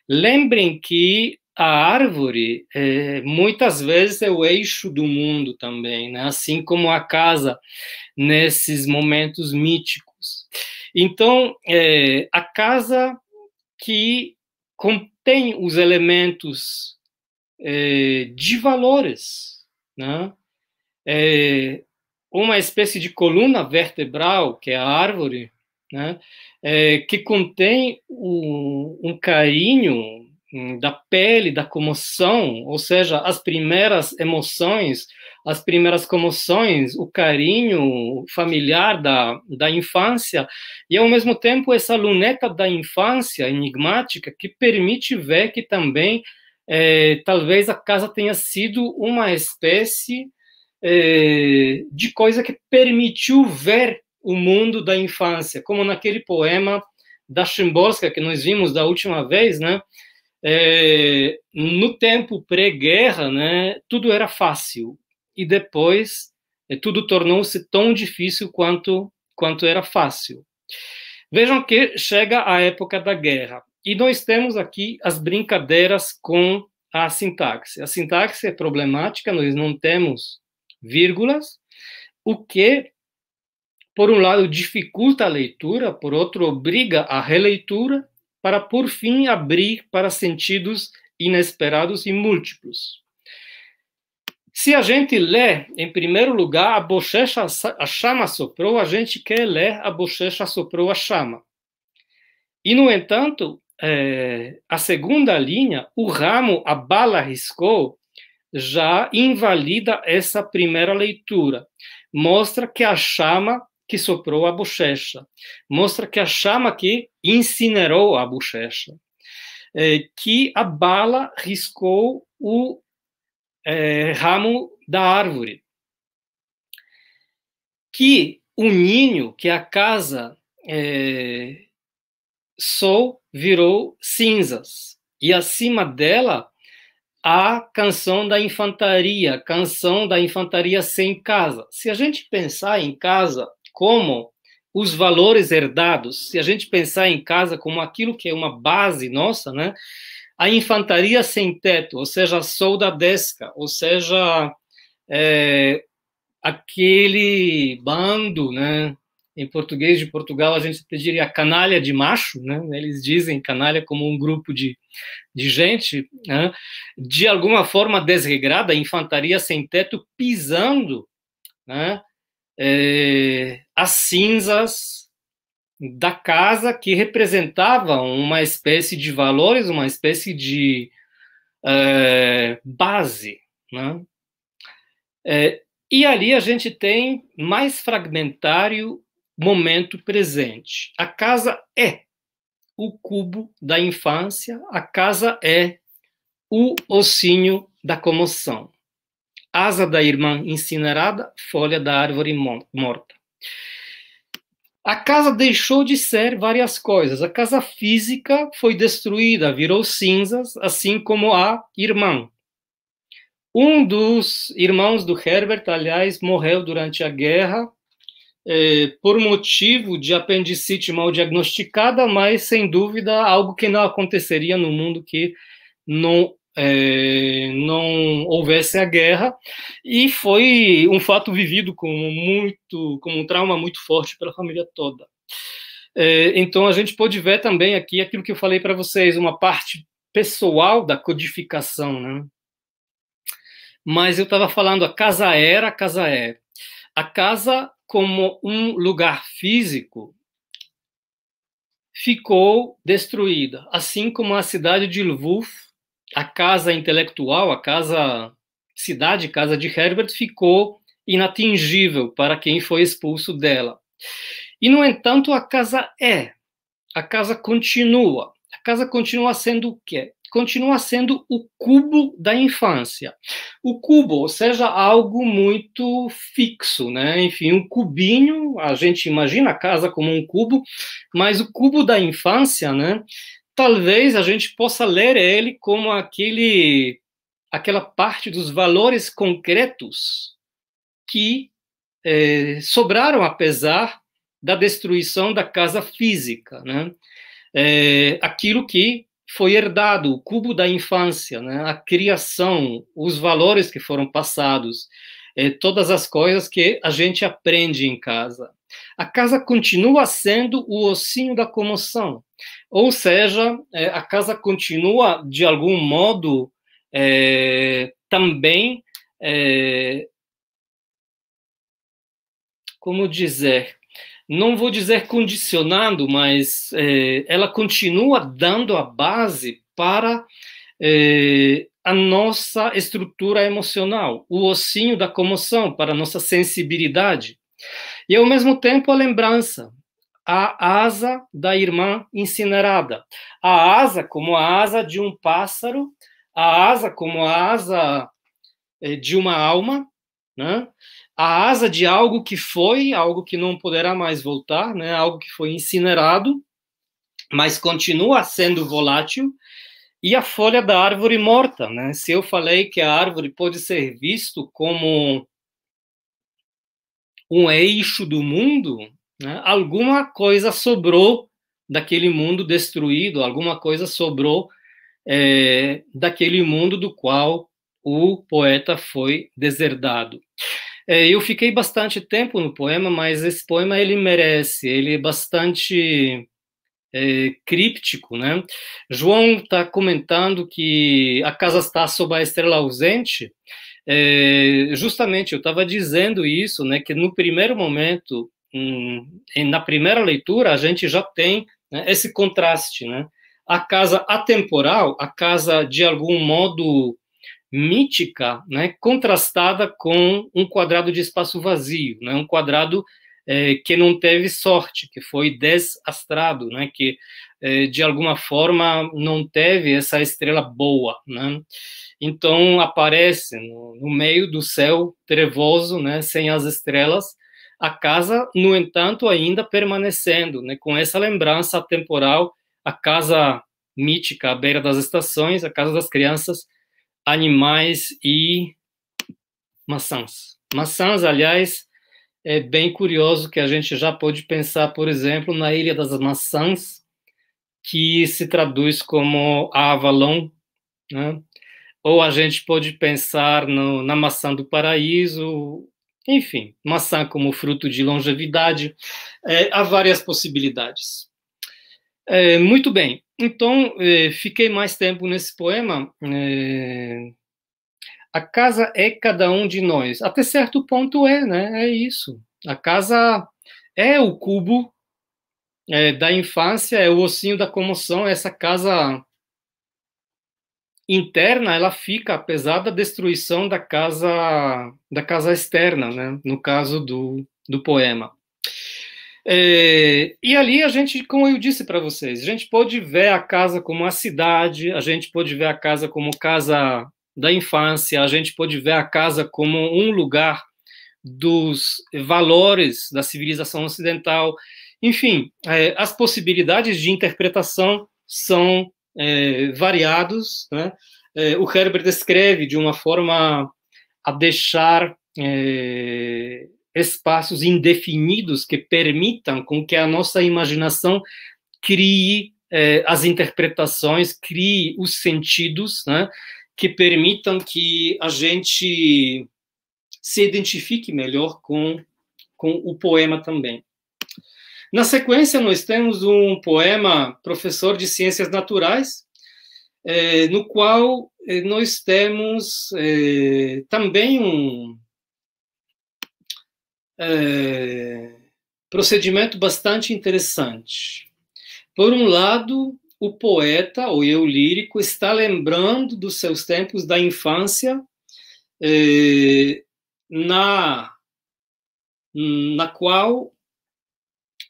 Lembrem que a árvore é, muitas vezes é o eixo do mundo também, né? assim como a casa nesses momentos míticos. Então, é, a casa que contém os elementos é, de valores, né? É, uma espécie de coluna vertebral, que é a árvore, né? É, que contém o, um carinho hum, da pele, da comoção, ou seja, as primeiras emoções, as primeiras comoções, o carinho familiar da, da infância, e ao mesmo tempo essa luneta da infância enigmática que permite ver que também é, talvez a casa tenha sido uma espécie é, de coisa que permitiu ver o mundo da infância, como naquele poema da Chimbosca que nós vimos da última vez, né? É, no tempo pré-guerra, né, tudo era fácil e depois é, tudo tornou-se tão difícil quanto quanto era fácil. Vejam que chega a época da guerra. E nós temos aqui as brincadeiras com a sintaxe. A sintaxe é problemática, nós não temos vírgulas, o que, por um lado, dificulta a leitura, por outro, obriga a releitura, para, por fim, abrir para sentidos inesperados e múltiplos. Se a gente lê, em primeiro lugar, a bochecha, a chama soprou, a gente quer ler a bochecha soprou a chama. E, no entanto, é, a segunda linha, o ramo, a bala riscou, já invalida essa primeira leitura. Mostra que a chama que soprou a bochecha, mostra que a chama que incinerou a bochecha, é, que a bala riscou o é, ramo da árvore, que o ninho, que a casa é, Sol virou cinzas. E acima dela, a canção da infantaria, canção da infantaria sem casa. Se a gente pensar em casa como os valores herdados, se a gente pensar em casa como aquilo que é uma base nossa, né? A infantaria sem teto, ou seja, a soldadesca, ou seja, é, aquele bando, né? Em português de Portugal, a gente diria canalha de macho, né? eles dizem canalha como um grupo de, de gente, né? de alguma forma desregrada, infantaria sem teto, pisando né? é, as cinzas da casa que representavam uma espécie de valores, uma espécie de é, base. Né? É, e ali a gente tem mais fragmentário momento presente. A casa é o cubo da infância, a casa é o ossinho da comoção. Asa da irmã incinerada, folha da árvore morta. A casa deixou de ser várias coisas. A casa física foi destruída, virou cinzas, assim como a irmã. Um dos irmãos do Herbert, aliás, morreu durante a guerra é, por motivo de apendicite mal diagnosticada, mas sem dúvida algo que não aconteceria no mundo que não é, não houvesse a guerra e foi um fato vivido como muito como um trauma muito forte pela família toda é, então a gente pode ver também aqui aquilo que eu falei para vocês uma parte pessoal da codificação né mas eu estava falando a casa era a casa é a casa como um lugar físico, ficou destruída, assim como a cidade de Lviv, a casa intelectual, a casa cidade, casa de Herbert, ficou inatingível para quem foi expulso dela. E no entanto, a casa é, a casa continua. A casa continua sendo o quê? continua sendo o cubo da infância. O cubo, ou seja, algo muito fixo, né? Enfim, um cubinho, a gente imagina a casa como um cubo, mas o cubo da infância, né? Talvez a gente possa ler ele como aquele aquela parte dos valores concretos que eh, sobraram apesar da destruição da casa física, né? É, aquilo que foi herdado o cubo da infância, né? a criação, os valores que foram passados, eh, todas as coisas que a gente aprende em casa. A casa continua sendo o ossinho da comoção, ou seja, eh, a casa continua, de algum modo, eh, também. como dizer? não vou dizer condicionando, mas é, ela continua dando a base para é, a nossa estrutura emocional, o ossinho da comoção, para a nossa sensibilidade. E, ao mesmo tempo, a lembrança, a asa da irmã incinerada. A asa como a asa de um pássaro, a asa como a asa é, de uma alma, né? a asa de algo que foi, algo que não poderá mais voltar, né? algo que foi incinerado, mas continua sendo volátil, e a folha da árvore morta. Né? Se eu falei que a árvore pode ser visto como um eixo do mundo, né? alguma coisa sobrou daquele mundo destruído, alguma coisa sobrou é, daquele mundo do qual o poeta foi deserdado. É, eu fiquei bastante tempo no poema, mas esse poema ele merece, ele é bastante é, críptico, né? João está comentando que a casa está sob a estrela ausente. É, justamente, eu estava dizendo isso, né? Que no primeiro momento, hum, na primeira leitura, a gente já tem né, esse contraste, né? A casa atemporal, a casa de algum modo mítica, né, contrastada com um quadrado de espaço vazio, né, um quadrado é, que não teve sorte, que foi desastrado, né, que é, de alguma forma não teve essa estrela boa. Né? Então aparece no, no meio do céu trevoso, né, sem as estrelas, a casa, no entanto, ainda permanecendo, né, com essa lembrança temporal, a casa mítica à beira das estações, a casa das crianças animais e maçãs. Maçãs, aliás, é bem curioso que a gente já pode pensar, por exemplo, na Ilha das Maçãs, que se traduz como Avalon, né? ou a gente pode pensar no, na maçã do paraíso, enfim, maçã como fruto de longevidade. É, há várias possibilidades. É, muito bem. Então, é, fiquei mais tempo nesse poema. É, a casa é cada um de nós. Até certo ponto é, né? É isso. A casa é o cubo é, da infância, é o ossinho da comoção, essa casa interna ela fica apesar da destruição da casa da casa externa né no caso do, do poema é, e ali a gente, como eu disse para vocês, a gente pôde ver a casa como a cidade, a gente pôde ver a casa como casa da infância, a gente pôde ver a casa como um lugar dos valores da civilização ocidental. Enfim, é, as possibilidades de interpretação são é, variados. Né? É, o Herbert escreve de uma forma a deixar é, espaços indefinidos que permitam com que a nossa imaginação crie eh, as interpretações, crie os sentidos, né, que permitam que a gente se identifique melhor com, com o poema também. Na sequência, nós temos um poema, professor de ciências naturais, eh, no qual eh, nós temos eh, também um, é, procedimento bastante interessante. Por um lado, o poeta, ou eu lírico, está lembrando dos seus tempos da infância é, na, na qual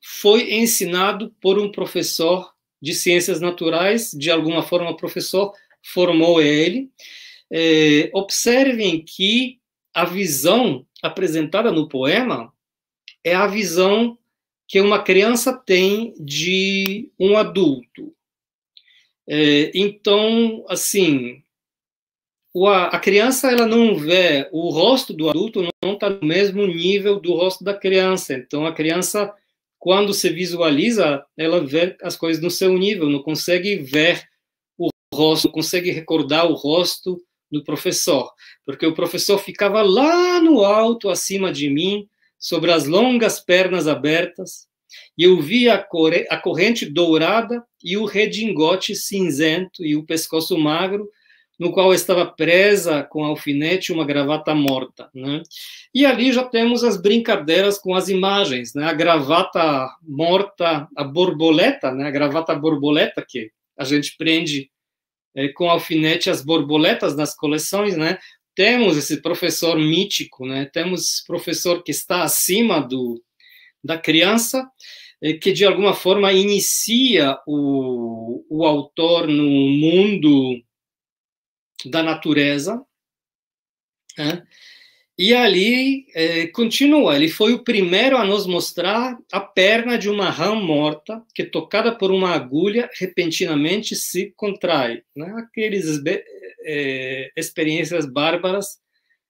foi ensinado por um professor de ciências naturais, de alguma forma o professor formou ele. É, observem que a visão apresentada no poema é a visão que uma criança tem de um adulto. É, então, assim, a, criança ela não vê o rosto do adulto, não está no mesmo nível do rosto da criança. Então, a criança, quando se visualiza, ela vê as coisas no seu nível, não consegue ver o rosto, não consegue recordar o rosto do professor, porque o professor ficava lá no alto, acima de mim, sobre as longas pernas abertas, e eu via a, corrente dourada e o redingote cinzento e o pescoço magro, no qual estava presa com alfinete uma gravata morta. Né? E ali já temos as brincadeiras com as imagens, né? a gravata morta, a borboleta, né? a gravata borboleta que a gente prende é, com alfinete as borboletas nas coleções, né? Temos esse professor mítico, né? Temos esse professor que está acima do da criança, é, que de alguma forma inicia o, o autor no mundo da natureza, né? E ali é, continua, ele foi o primeiro a nos mostrar a perna de uma rã morta que, tocada por uma agulha, repentinamente se contrai. Né? Aquelas é, experiências bárbaras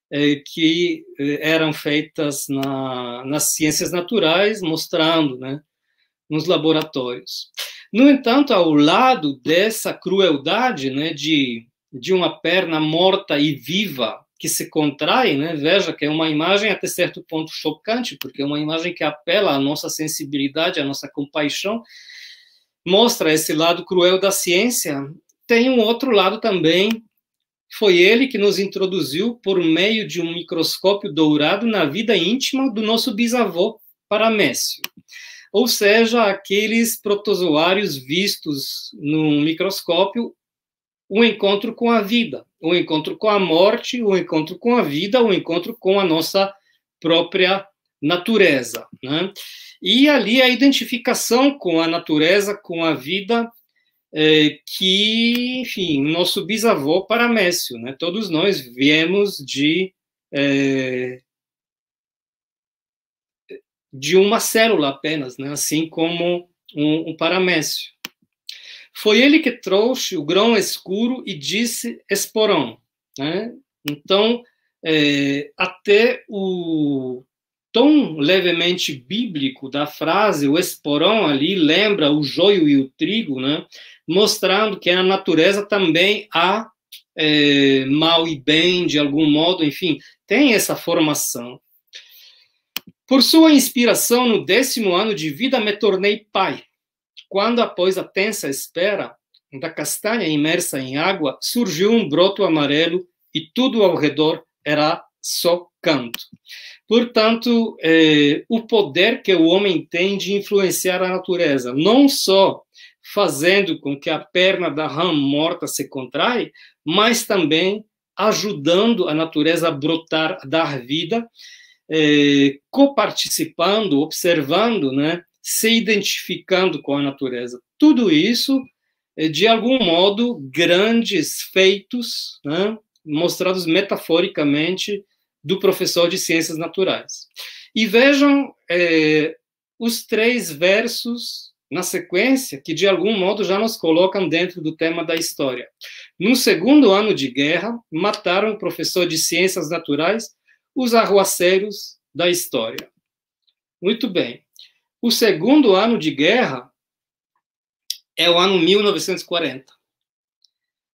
é, que eram feitas na, nas ciências naturais, mostrando né, nos laboratórios. No entanto, ao lado dessa crueldade né, de, de uma perna morta e viva que se contrai, né? veja que é uma imagem até certo ponto chocante, porque é uma imagem que apela à nossa sensibilidade, à nossa compaixão, mostra esse lado cruel da ciência. Tem um outro lado também, foi ele que nos introduziu por meio de um microscópio dourado na vida íntima do nosso bisavô Paramécio. Ou seja, aqueles protozoários vistos no microscópio um encontro com a vida, um encontro com a morte, um encontro com a vida, um encontro com a nossa própria natureza. Né? E ali a identificação com a natureza, com a vida, é, que, enfim, nosso bisavô Paramécio, né? todos nós viemos de. É, de uma célula apenas, né? assim como um, um paramécio. Foi ele que trouxe o grão escuro e disse esporão. Né? Então, é, até o tom levemente bíblico da frase, o esporão ali lembra o joio e o trigo, né? mostrando que na natureza também há é, mal e bem, de algum modo, enfim, tem essa formação. Por sua inspiração, no décimo ano de vida, me tornei pai. Quando, após a tensa espera, da castanha imersa em água surgiu um broto amarelo e tudo ao redor era só canto. Portanto, eh, o poder que o homem tem de influenciar a natureza, não só fazendo com que a perna da rã morta se contrai, mas também ajudando a natureza a brotar, a dar vida, eh, coparticipando, observando, né, se identificando com a natureza. Tudo isso, eh, de algum modo, grandes feitos, né, mostrados metaforicamente do professor de ciências naturais. E vejam é, os três versos na sequência que, de algum modo, já nos colocam dentro do tema da história. No segundo ano de guerra, mataram o professor de ciências naturais, os arruaceiros da história. Muito bem. O segundo ano de guerra é o ano 1940.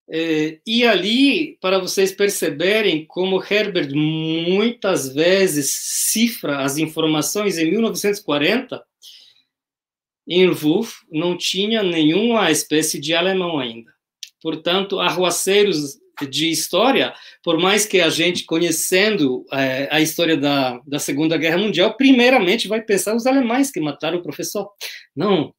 É, e ali, para vocês perceberem como Herbert muitas vezes cifra as informações, em 1940, em Lvov não tinha nenhuma espécie de alemão ainda. Portanto, arruaceiros de história, por mais que a gente, conhecendo é, a história da, da Segunda Guerra Mundial, primeiramente vai pensar os alemães que mataram o professor. Não.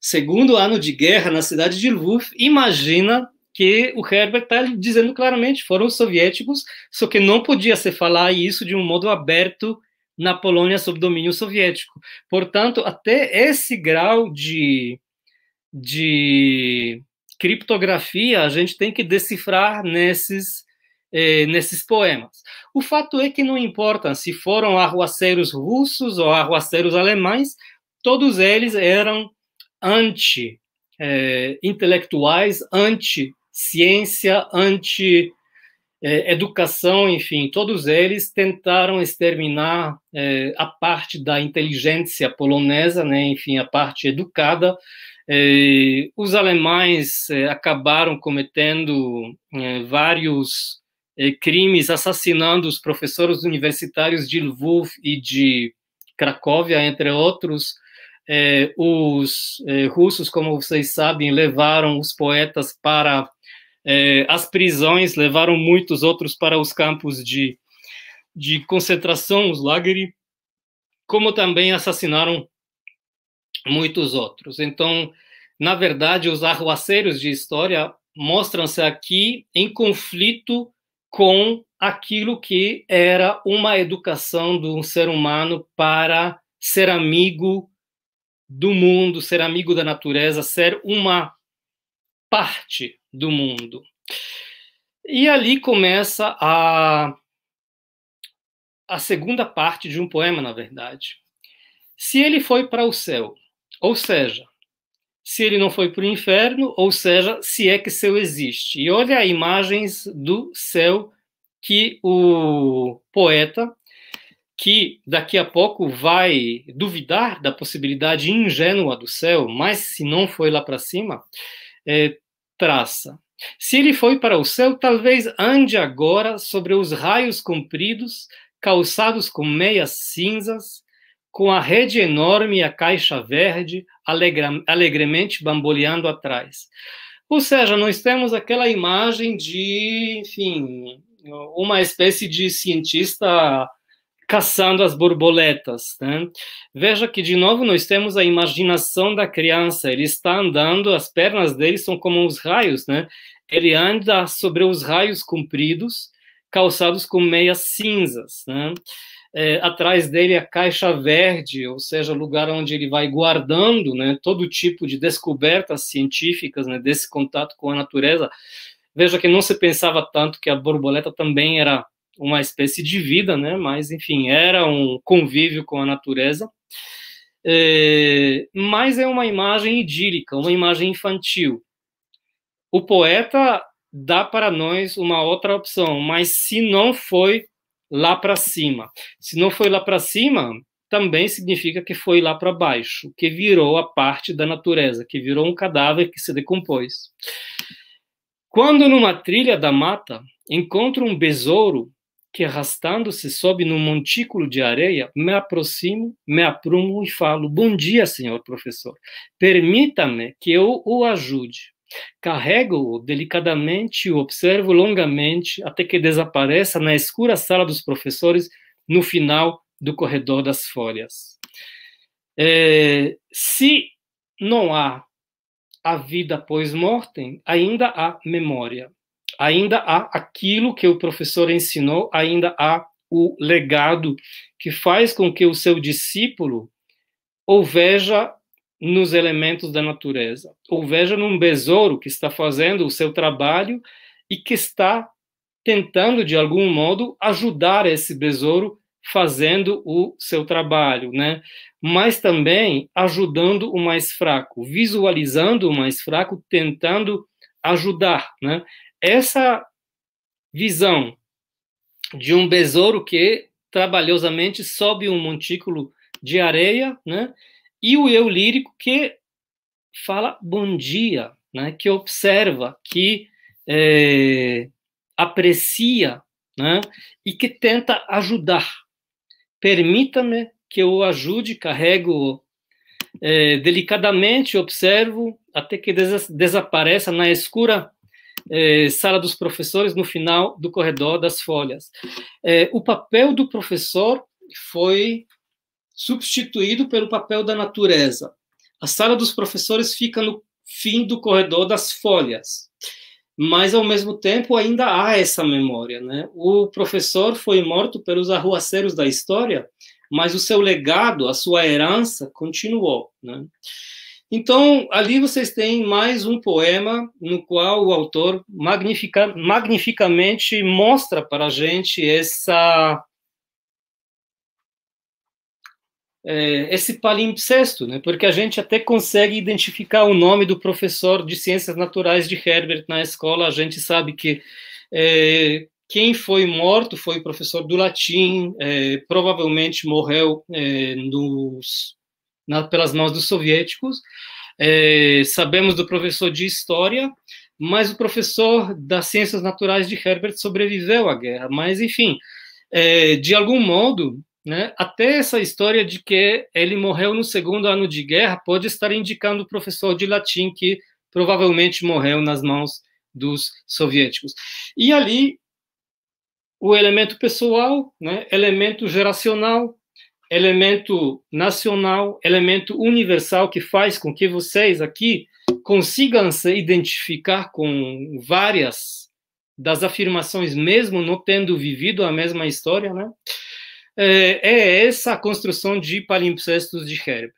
Segundo ano de guerra na cidade de Lviv, imagina que o Herbert está dizendo claramente, foram os soviéticos, só que não podia se falar isso de um modo aberto na Polônia sob domínio soviético. Portanto, até esse grau de, de criptografia a gente tem que decifrar nesses, eh, nesses poemas. O fato é que não importa se foram arruaceiros russos ou arruaceiros alemães, todos eles eram anti-intelectuais, é, eh, anti-ciência, anti-educação, enfim, todos eles tentaram exterminar é, a parte da inteligência polonesa, né, enfim, a parte educada, é, os alemães é, acabaram cometendo é, vários crimes, assassinando os professores universitários de Lviv e de Cracóvia, entre outros. os russos, como vocês sabem, levaram os poetas para as prisões, levaram muitos outros para os campos de, de concentração, os lageri, como também assassinaram muitos outros. Então, na verdade, os arruaceiros de história mostram-se aqui em conflito com aquilo que era uma educação do ser humano para ser amigo do mundo, ser amigo da natureza, ser uma parte do mundo. E ali começa a, a segunda parte de um poema, na verdade. Se ele foi para o céu, ou seja, se ele não foi para o inferno, ou seja, se é que céu existe. E olha imagens do céu que o poeta, que daqui a pouco vai duvidar da possibilidade ingênua do céu, mas se não foi lá para cima, é, traça. Se ele foi para o céu, talvez ande agora sobre os raios compridos, calçados com meias cinzas, com a rede enorme e a caixa verde alegremente bamboleando atrás. Ou seja, nós temos aquela imagem de, enfim, uma espécie de cientista caçando as borboletas. Né? Veja que, de novo, nós temos a imaginação da criança. Ele está andando, as pernas dele são como os raios. Né? Ele anda sobre os raios compridos, calçados com meias cinzas. Né? é, atrás dele a caixa verde, ou seja, lugar onde ele vai guardando né, todo tipo de descobertas científicas né, desse contato com a natureza. Veja que não se pensava tanto que a borboleta também era uma espécie de vida, né, mas, enfim, era um convívio com a natureza. É, mas é uma imagem idílica, uma imagem infantil. O poeta dá para nós uma outra opção, mas se não foi lá para cima. Se não foi lá para cima, também significa que foi lá para baixo, que virou a parte da natureza, que virou um cadáver que se decompôs. Quando numa trilha da mata encontro um besouro que arrastando-se sobe num montículo de areia, me aproximo, me aprumo e falo: Bom dia, senhor professor. Permita-me que eu o ajude. Carrego-o delicadamente e observo longamente até que desapareça na escura sala dos professores no final do corredor das folhas. É, se não há a vida pós-mortem, ainda há memória, ainda há aquilo que o professor ensinou, ainda há o legado que faz com que o seu discípulo ou veja nos elementos da natureza, ou veja num besouro que está fazendo o seu trabalho e que está tentando, de algum modo, ajudar esse besouro fazendo o seu trabalho, né? Mas também ajudando o mais fraco, visualizando o mais fraco, tentando ajudar, né? Essa visão de um besouro que trabalhosamente sobe um montículo de areia, né? e o eu lírico que fala bom dia, né, que observa, que é, aprecia né, e que tenta ajudar. Permita-me que eu ajude, carrego é, delicadamente, observo até que des desapareça na escura é, sala dos professores no final do corredor das folhas. É, o papel do professor foi substituído pelo papel da natureza. A sala dos professores fica no fim do corredor das folhas. Mas, ao mesmo tempo, ainda há essa memória. Né? O professor foi morto pelos arruaceiros da história, mas o seu legado, a sua herança, continuou. Né? Então, ali vocês têm mais um poema no qual o autor magnifica, magnificamente mostra para a gente essa é, esse palimpsesto, né? porque a gente até consegue identificar o nome do professor de ciências naturais de Herbert na escola, a gente sabe que é, quem foi morto foi o professor do latim, é, provavelmente morreu é, nos, na, pelas mãos dos soviéticos. É, sabemos do professor de história, mas o professor das ciências naturais de Herbert sobreviveu à guerra. Mas, enfim, é, de algum modo, né? Até essa história de que ele morreu no segundo ano de guerra pode estar indicando o professor de latim que provavelmente morreu nas mãos dos soviéticos. E ali o elemento pessoal, né? elemento geracional, elemento nacional, elemento universal que faz com que vocês aqui consigam se identificar com várias das afirmações, mesmo não tendo vivido a mesma história, né? É, é, essa a construção de palimpsestos de Herbert.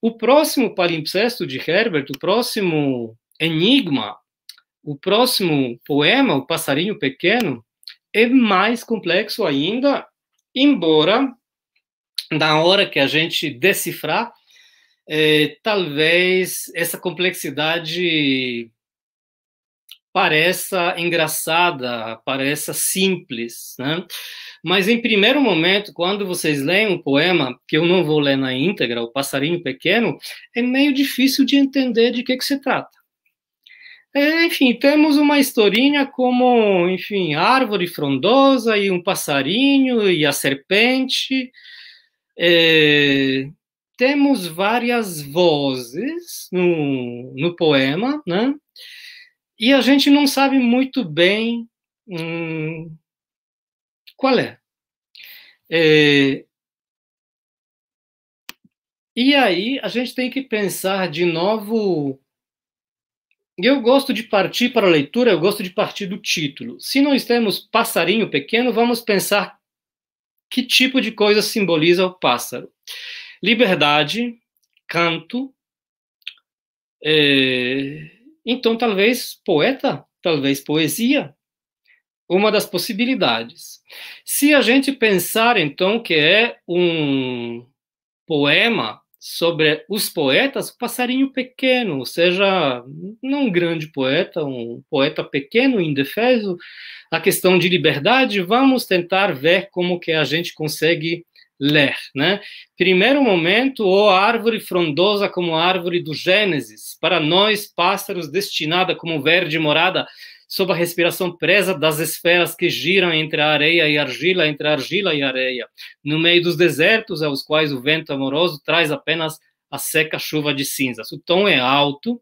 O próximo palimpsesto de Herbert, o próximo enigma, o próximo poema, O Passarinho Pequeno, é mais complexo ainda, embora na hora que a gente decifrar, é, talvez essa complexidade pareça engraçada, pareça simples, né? Mas em primeiro momento, quando vocês leem um poema, que eu não vou ler na íntegra, O Passarinho Pequeno, é meio difícil de entender de que, que se trata. É, enfim, temos uma historinha como, enfim, árvore frondosa e um passarinho e a serpente. É, temos várias vozes no, no poema, né? E a gente não sabe muito bem hum, qual é? é? E aí a gente tem que pensar de novo. Eu gosto de partir para a leitura, eu gosto de partir do título. Se nós temos passarinho pequeno, vamos pensar que tipo de coisa simboliza o pássaro. Liberdade, canto. É... Então, talvez poeta, talvez poesia, uma das possibilidades. Se a gente pensar, então, que é um poema sobre os poetas, o passarinho pequeno, ou seja, não um grande poeta, um poeta pequeno, indefeso, a questão de liberdade, vamos tentar ver como que a gente consegue ler, né? Primeiro momento, ou árvore frondosa como a árvore do Gênesis, para nós pássaros destinada como verde morada, sob a respiração presa das esferas que giram entre a areia e a argila, entre a argila e a areia, no meio dos desertos aos quais o vento amoroso traz apenas a seca chuva de cinzas. O tom é alto,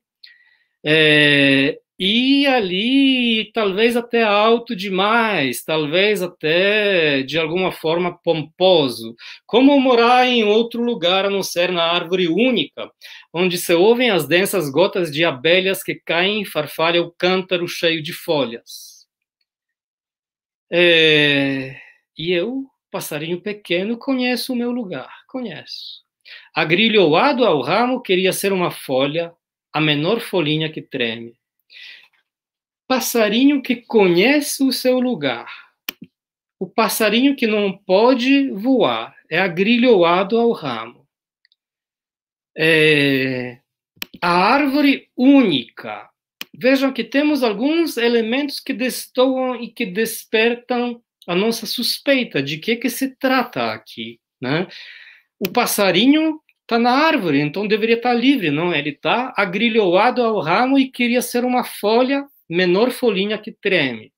é, e ali talvez até alto demais, talvez até de alguma forma pomposo. Como morar em outro lugar a não ser na árvore única, onde se ouvem as densas gotas de abelhas que caem e farfalha o cântaro cheio de folhas. É... E eu, passarinho pequeno, conheço o meu lugar, conheço. Agrilhoado ao ramo, queria ser uma folha, a menor folhinha que treme passarinho que conhece o seu lugar. O passarinho que não pode voar é agrilhoado ao ramo. É, a árvore única. Vejam que temos alguns elementos que destoam e que despertam a nossa suspeita de que que se trata aqui, né? O passarinho está na árvore, então deveria estar tá livre, não? É? Ele está agrilhoado ao ramo e queria ser uma folha menor folhinha que treme.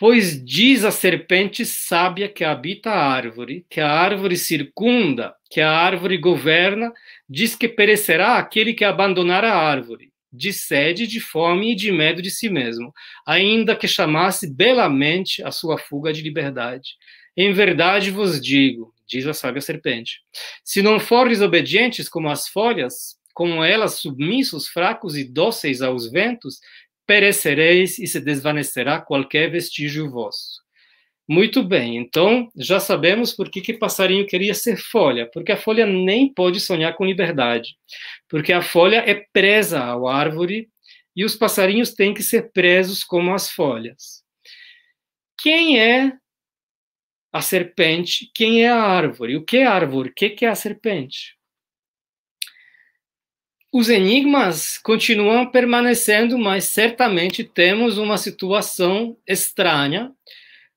Pois diz a serpente sábia que habita a árvore, que a árvore circunda, que a árvore governa, diz que perecerá aquele que abandonar a árvore, de sede, de fome e de medo de si mesmo, ainda que chamasse belamente a sua fuga de liberdade. Em verdade vos digo, diz a sábia serpente, se não fores obedientes como as folhas, como elas, submissos, fracos e dóceis aos ventos, perecereis e se desvanecerá qualquer vestígio vosso. Muito bem, então já sabemos por que, que passarinho queria ser folha, porque a folha nem pode sonhar com liberdade, porque a folha é presa à árvore e os passarinhos têm que ser presos como as folhas. Quem é a serpente? Quem é a árvore? O que é a árvore? O que é a serpente? Os enigmas continuam permanecendo, mas certamente temos uma situação estranha.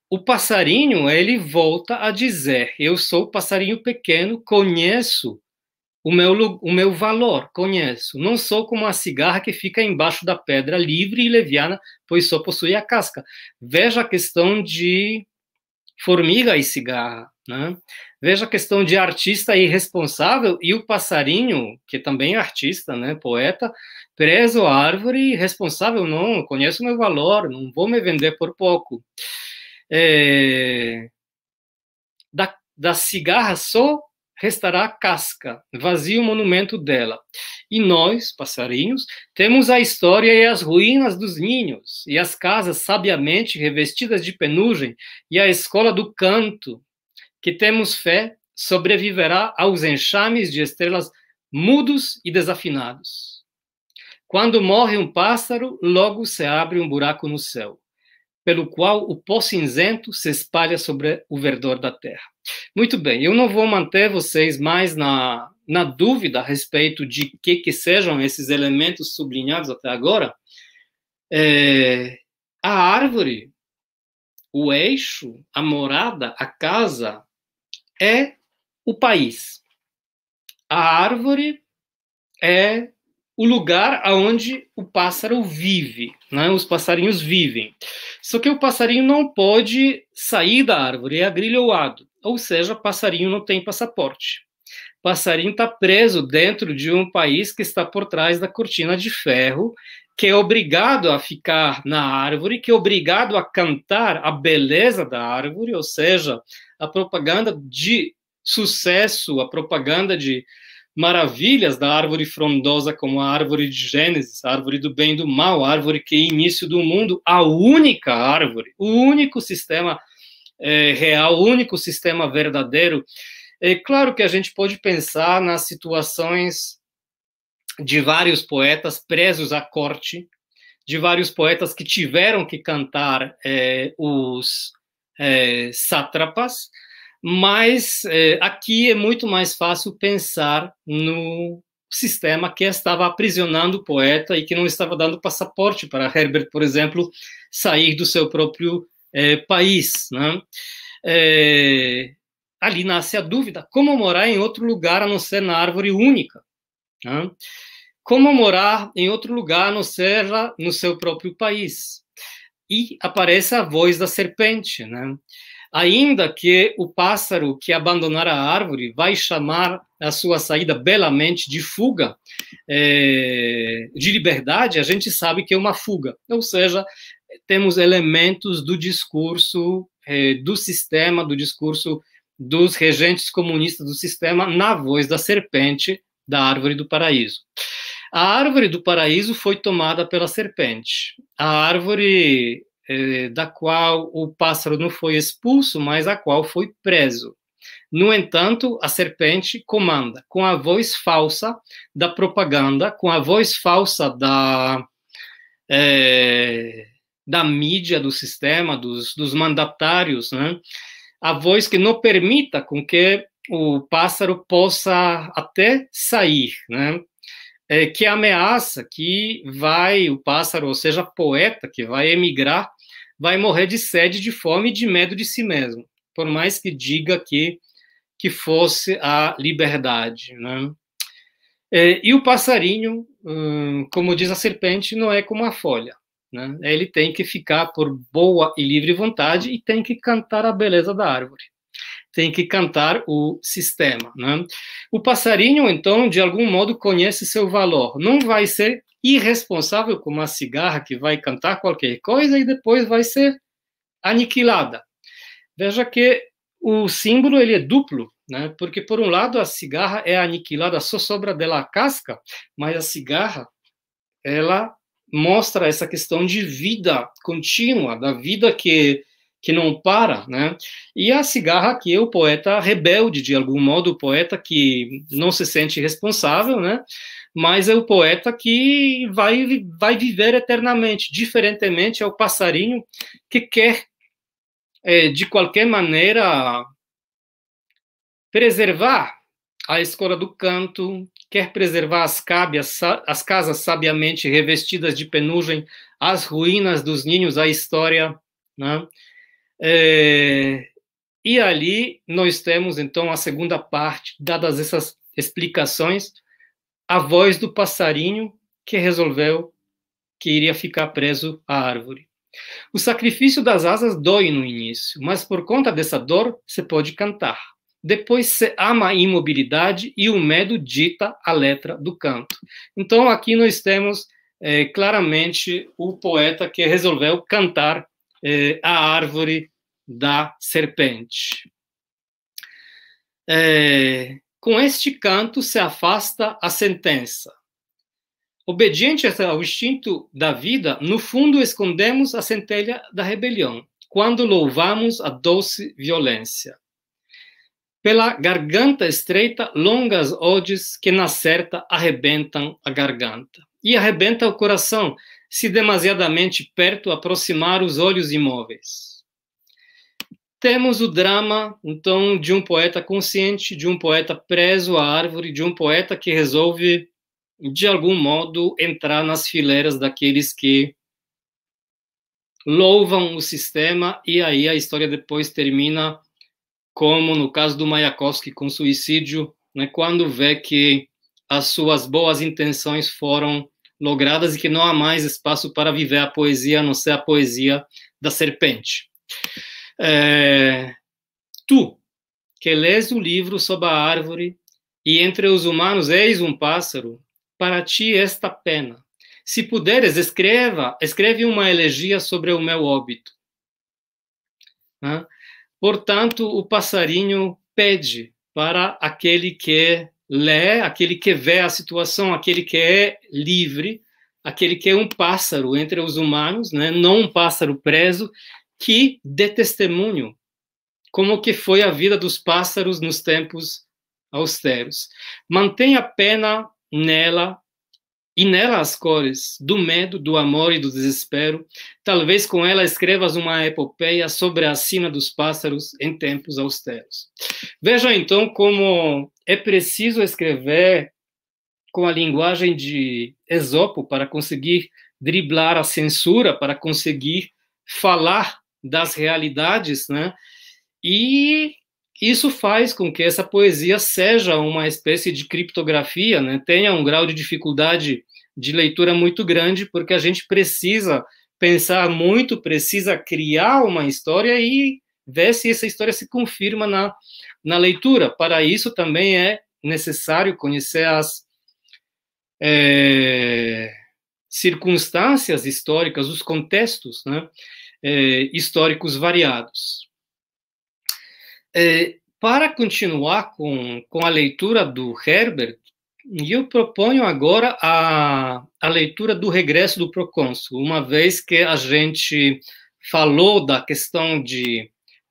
O passarinho, ele volta a dizer: Eu sou o passarinho pequeno, conheço o meu, o meu valor, conheço. Não sou como a cigarra que fica embaixo da pedra, livre e leviana, pois só possui a casca. Veja a questão de formiga e cigarra. Né? Veja a questão de artista irresponsável e o passarinho, que também é artista, né, poeta, preso à árvore, irresponsável, não, eu conheço meu valor, não vou me vender por pouco. É... Da, da cigarra só restará a casca, vazio o monumento dela. E nós, passarinhos, temos a história e as ruínas dos ninhos, e as casas sabiamente revestidas de penugem, e a escola do canto, que temos fé sobreviverá aos enxames de estrelas mudos e desafinados. Quando morre um pássaro, logo se abre um buraco no céu, pelo qual o pó cinzento se espalha sobre o verdor da terra. Muito bem, eu não vou manter vocês mais na, na dúvida a respeito de que, que sejam esses elementos sublinhados até agora. É, a árvore, o eixo, a morada, a casa, é o país. A árvore é o lugar aonde o pássaro vive, né? os passarinhos vivem. Só que o passarinho não pode sair da árvore, é agrilhoado, ou seja, passarinho não tem passaporte. Passarinho está preso dentro de um país que está por trás da cortina de ferro que é obrigado a ficar na árvore, que é obrigado a cantar a beleza da árvore, ou seja, a propaganda de sucesso, a propaganda de maravilhas da árvore frondosa, como a árvore de Gênesis, a árvore do bem e do mal, a árvore que é início do mundo, a única árvore, o único sistema é, real, o único sistema verdadeiro. É claro que a gente pode pensar nas situações de vários poetas presos à corte, de vários poetas que tiveram que cantar é, os é, sátrapas, mas é, aqui é muito mais fácil pensar no sistema que estava aprisionando o poeta e que não estava dando passaporte para Herbert, por exemplo, sair do seu próprio é, país. Né? É, ali nasce a dúvida: como morar em outro lugar a não ser na árvore única? Né? Como morar em outro lugar não seja no seu próprio país. E aparece a voz da serpente, né? Ainda que o pássaro que abandonar a árvore vai chamar a sua saída belamente de fuga, é, de liberdade, a gente sabe que é uma fuga. Ou seja, temos elementos do discurso é, do sistema, do discurso dos regentes comunistas do sistema na voz da serpente, da árvore do paraíso. A árvore do paraíso foi tomada pela serpente. A árvore eh, da qual o pássaro não foi expulso, mas a qual foi preso. No entanto, a serpente comanda com a voz falsa da propaganda, com a voz falsa da, eh, da mídia, do sistema, dos, dos mandatários, né? a voz que não permita com que o pássaro possa até sair, né? É, que ameaça que vai o pássaro, ou seja, poeta que vai emigrar, vai morrer de sede, de fome e de medo de si mesmo, por mais que diga que que fosse a liberdade, né? É, e o passarinho, hum, como diz a serpente, não é como a folha. Né? Ele tem que ficar por boa e livre vontade e tem que cantar a beleza da árvore tem que cantar o sistema. Né? O passarinho, então, de algum modo conhece seu valor. Não vai ser irresponsável como a cigarra que vai cantar qualquer coisa e depois vai ser aniquilada. Veja que o símbolo ele é duplo, né? Porque por um lado a cigarra é aniquilada, só sobra dela a casca, mas a cigarra ela mostra essa questão de vida contínua, da vida que que não para, né? E a cigarra que é o poeta rebelde, de algum modo, o poeta que não se sente responsável, né? Mas é o poeta que vai, vai viver eternamente, diferentemente ao é passarinho que quer, é, de qualquer maneira, preservar a escola do canto, quer preservar as, cábias, as casas sabiamente revestidas de penugem, as ruínas dos ninhos, a história, né? É, e ali nós temos então a segunda parte, dadas essas explicações, a voz do passarinho que resolveu que iria ficar preso à árvore. O sacrifício das asas dói no início, mas por conta dessa dor se pode cantar. Depois se ama a imobilidade e o medo dita a letra do canto. Então aqui nós temos é, claramente o poeta que resolveu cantar eh, a árvore da serpente. É, com este canto se afasta a sentença. Obediente ao instinto da vida, no fundo escondemos a centelha da rebelião, quando louvamos a doce violência. Pela garganta estreita, longas odes que na certa arrebentam a garganta. E arrebenta o coração, se demasiadamente perto aproximar os olhos imóveis. Temos o drama, então, de um poeta consciente, de um poeta preso à árvore, de um poeta que resolve, de algum modo, entrar nas fileiras daqueles que louvam o sistema, e aí a história depois termina, como no caso do Mayakovsky com suicídio, né, quando vê que as suas boas intenções foram logradas e que não há mais espaço para viver a poesia, a não ser a poesia da serpente. É, tu, que lês o livro sob a árvore e entre os humanos eis um pássaro, para ti esta pena. Se puderes, escreva, escreve uma elegia sobre o meu óbito. Portanto, o passarinho pede para aquele que Lé, aquele que vê a situação, aquele que é livre, aquele que é um pássaro entre os humanos, né? não um pássaro preso, que dê testemunho como que foi a vida dos pássaros nos tempos austeros. mantenha a pena nela e nela as cores do medo, do amor e do desespero. Talvez com ela escrevas uma epopeia sobre a sina dos pássaros em tempos austeros. Vejam então como é preciso escrever com a linguagem de Esopo para conseguir driblar a censura, para conseguir falar das realidades, né? E isso faz com que essa poesia seja uma espécie de criptografia, né? tenha um grau de dificuldade de leitura muito grande, porque a gente precisa pensar muito, precisa criar uma história e ver se essa história se confirma na, na leitura. Para isso também é necessário conhecer as é, circunstâncias históricas, os contextos né, é, históricos variados. É, para continuar com, com a leitura do Herbert, e eu proponho agora a, a leitura do regresso do procônsul, uma vez que a gente falou da questão de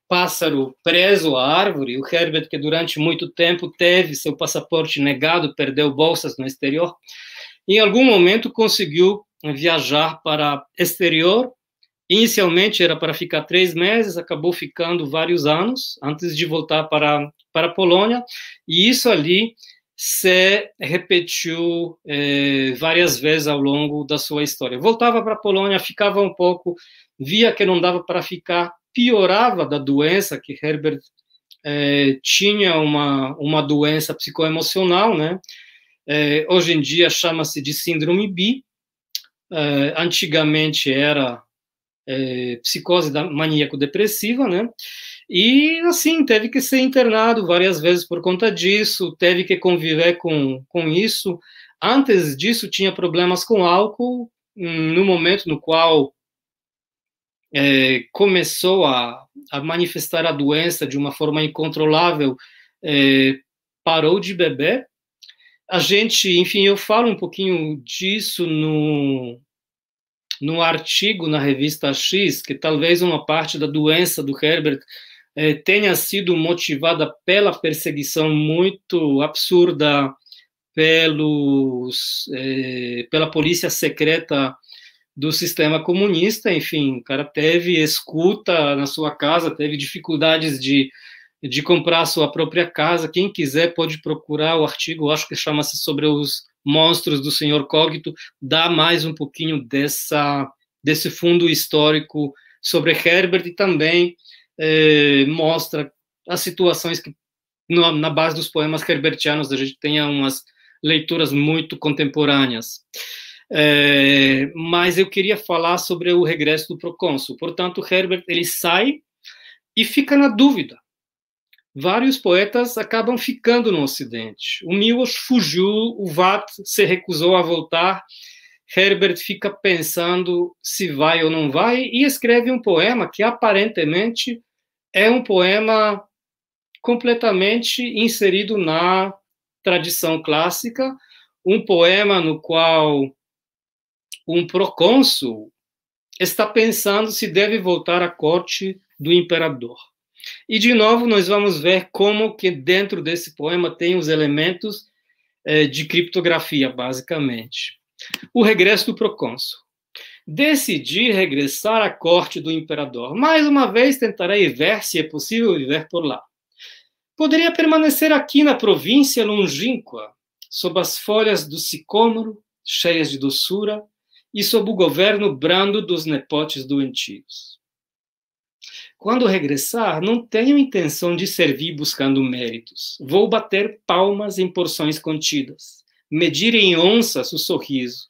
pássaro preso à árvore, o Herbert, que durante muito tempo teve seu passaporte negado, perdeu bolsas no exterior, em algum momento conseguiu viajar para exterior. Inicialmente era para ficar três meses, acabou ficando vários anos antes de voltar para, para a Polônia, e isso ali se repetiu eh, várias vezes ao longo da sua história. Voltava para a Polônia, ficava um pouco, via que não dava para ficar, piorava da doença que Herbert eh, tinha uma uma doença psicoemocional, né? Eh, hoje em dia chama-se de síndrome B. antigamente era psicose maníaco-depressiva, né? E assim, teve que ser internado várias vezes por conta disso, teve que conviver com, com isso. Antes disso, tinha problemas com álcool. Hum, no momento no qual é, começou a, a, manifestar a doença de uma forma incontrolável, é, parou de beber. A gente, enfim, eu falo um pouquinho disso no, no artigo na revista X, que talvez uma parte da doença do Herbert eh, tenha sido motivada pela perseguição muito absurda pelos, eh, pela polícia secreta do sistema comunista, enfim, o cara teve escuta na sua casa, teve dificuldades de, de comprar sua própria casa. Quem quiser pode procurar o artigo, acho que chama-se sobre os monstros do senhor Cógito, dá mais um pouquinho dessa desse fundo histórico sobre Herbert e também eh, mostra as situações que no, na base dos poemas herbertianos a gente tem umas leituras muito contemporâneas. Eh, mas eu queria falar sobre o regresso do procônsul. Portanto, Herbert ele sai e fica na dúvida. Vários poetas acabam ficando no Ocidente. O Milos fugiu, o Vat se recusou a voltar Herbert fica pensando se vai ou não vai e escreve um poema que aparentemente é um poema completamente inserido na tradição clássica, um poema no qual um procônsul está pensando se deve voltar à corte do imperador. E de novo nós vamos ver como que dentro desse poema tem os elementos eh, de criptografia, basicamente. O regresso do procônsul. Decidi regressar à corte do imperador. Mais uma vez tentarei ver se é possível viver por lá. Poderia permanecer aqui na província longínqua, sob as folhas do sicômoro, cheias de doçura, e sob o governo brando dos nepotes doentios. Quando regressar, não tenho intenção de servir buscando méritos. Vou bater palmas em porções contidas medir em onças o sorriso,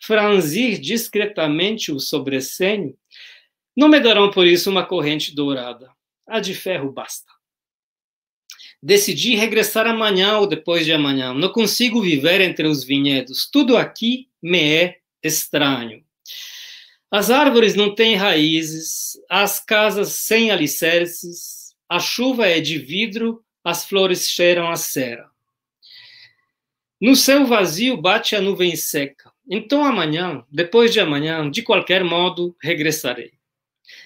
franzir discretamente o sobrecenho, não me darão por isso uma corrente dourada. A de ferro basta. Decidi regressar amanhã ou depois de amanhã. Não consigo viver entre os vinhedos. Tudo aqui me é estranho. As árvores não têm raízes, as casas sem alicerces, a chuva é de vidro, as flores cheiram a cera. No céu vazio bate a nuvem seca. Então amanhã, depois de amanhã, de qualquer modo, regressarei.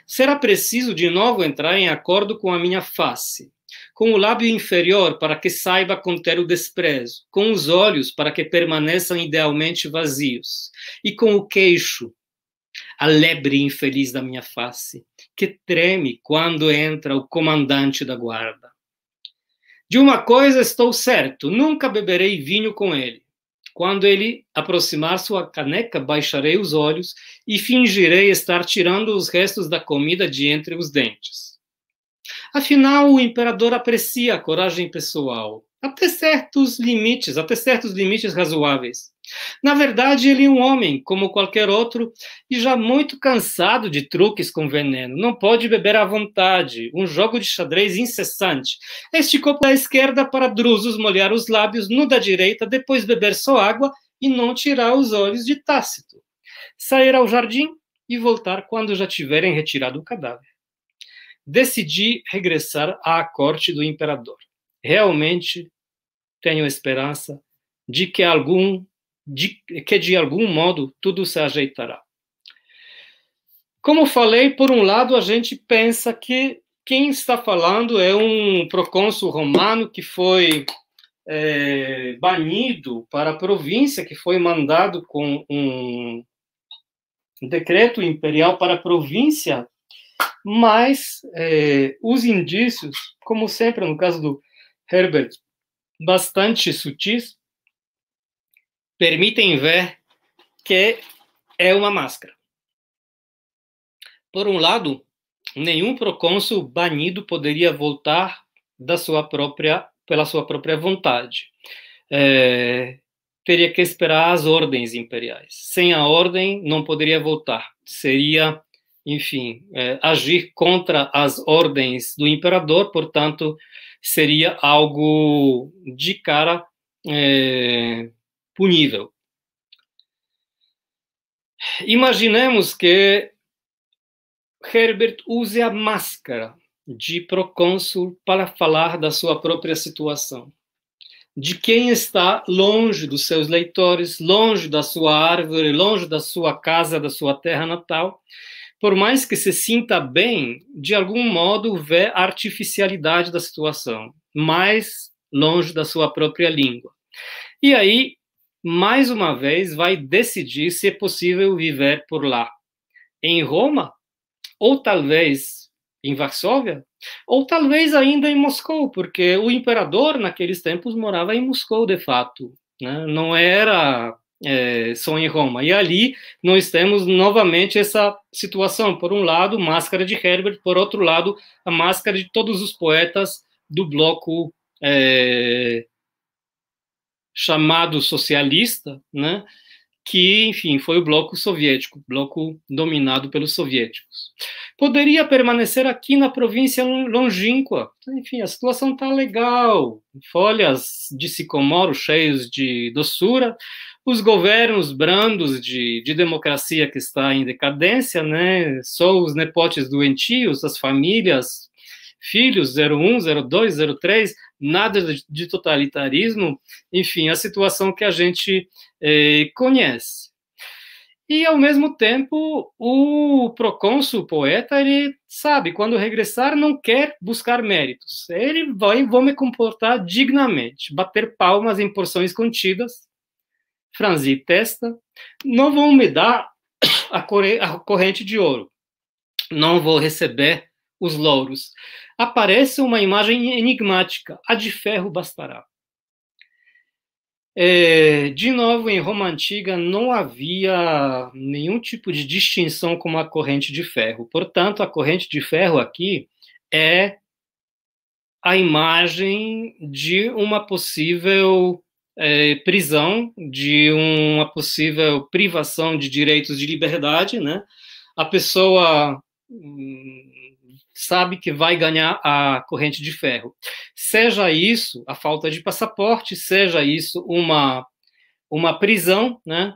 Será preciso de novo entrar em acordo com a minha face, com o lábio inferior para que saiba conter o desprezo, com os olhos para que permaneçam idealmente vazios, e com o queixo, a lebre infeliz da minha face, que treme quando entra o comandante da guarda. De uma coisa estou certo: nunca beberei vinho com ele. Quando ele aproximar sua caneca, baixarei os olhos e fingirei estar tirando os restos da comida de entre os dentes. Afinal, o imperador aprecia a coragem pessoal, até certos limites, até certos limites razoáveis. Na verdade, ele é um homem, como qualquer outro, e já muito cansado de truques com veneno. Não pode beber à vontade, um jogo de xadrez incessante. Esticou da esquerda para Drusos molhar os lábios, no da direita, depois beber só água e não tirar os olhos de Tácito. Sair ao jardim e voltar quando já tiverem retirado o cadáver. Decidi regressar à corte do imperador. Realmente tenho esperança de que algum de, que de algum modo tudo se ajeitará. Como falei, por um lado, a gente pensa que quem está falando é um procônsul romano que foi é, banido para a província, que foi mandado com um decreto imperial para a província, mas é, os indícios, como sempre no caso do Herbert, bastante sutis, permitem ver que é uma máscara. Por um lado, nenhum procônsul banido poderia voltar da sua própria pela sua própria vontade. É, teria que esperar as ordens imperiais. Sem a ordem, não poderia voltar. Seria, enfim, é, agir contra as ordens do imperador, portanto, seria algo de cara é, punível. Imaginemos que Herbert use a máscara de procônsul para falar da sua própria situação, de quem está longe dos seus leitores, longe da sua árvore, longe da sua casa, da sua terra natal, por mais que se sinta bem, de algum modo vê a artificialidade da situação, mais longe da sua própria língua. E aí mais uma vez vai decidir se é possível viver por lá. Em Roma, ou talvez em Varsóvia, ou talvez ainda em Moscou, porque o imperador naqueles tempos morava em Moscou de fato, né? não era é, só em Roma. E ali nós temos novamente essa situação: por um lado, máscara de Herbert, por outro lado, a máscara de todos os poetas do bloco é, chamado socialista, né? que, enfim, foi o bloco soviético, bloco dominado pelos soviéticos. Poderia permanecer aqui na província longínqua. Então, enfim, a situação está legal. Folhas de sicomoro cheios de doçura, os governos brandos de, de democracia que está em decadência, né? só os nepotes doentios, as famílias filhos, 01, 02, 03, nada de totalitarismo, enfim, a situação que a gente eh, conhece. E, ao mesmo tempo, o procônsul, poeta, ele sabe, quando regressar, não quer buscar méritos. Ele vai, vou me comportar dignamente, bater palmas em porções contidas, franzir testa, não vão me dar [COUGHS] a corrente de ouro, não vou receber os louros, aparece uma imagem enigmática: a de ferro bastará. É, de novo, em Roma Antiga não havia nenhum tipo de distinção com a corrente de ferro. Portanto, a corrente de ferro aqui é a imagem de uma possível é, prisão, de uma possível privação de direitos de liberdade. Né? A pessoa hum, sabe que vai ganhar a corrente de ferro. Seja isso a falta de passaporte, seja isso uma, uma prisão, né?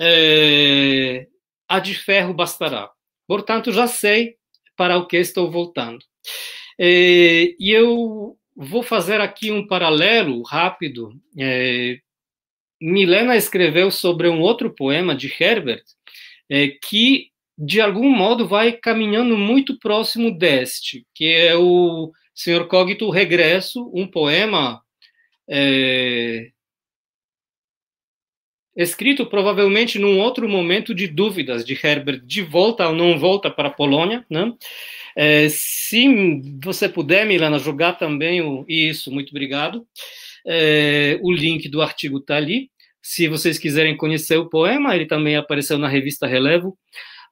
É, a de ferro bastará. Portanto, já sei para o que estou voltando. É, e eu vou fazer aqui um paralelo rápido. É, Milena escreveu sobre um outro poema de Herbert, é, que de algum modo vai caminhando muito próximo deste, que é o Senhor Cogito Regresso, um poema é, escrito provavelmente num outro momento de dúvidas de Herbert, de volta ou não volta para a Polônia, né? É, se você puder, Milana, jogar também o isso, muito obrigado. É, o link do artigo está ali. Se vocês quiserem conhecer o poema, ele também apareceu na revista Relevo.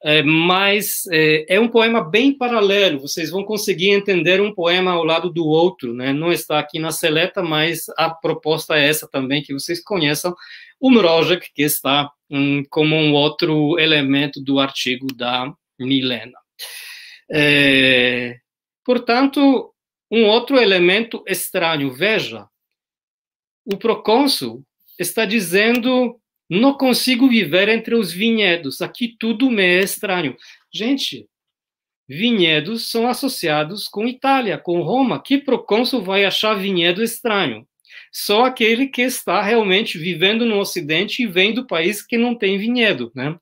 É, mas é, é, um poema bem paralelo, vocês vão conseguir entender um poema ao lado do outro, né? Não está aqui na seleta, mas a proposta é essa também, que vocês conheçam o Mrojek, que está hum, como um outro elemento do artigo da Milena. É, portanto, um outro elemento estranho, veja, o procônsul está dizendo não consigo viver entre os vinhedos. Aqui tudo me é estranho. Gente, vinhedos são associados com Itália, com Roma. Que proconsul vai achar vinhedo estranho? Só aquele que está realmente vivendo no Ocidente e vem do país que não tem vinhedo, né?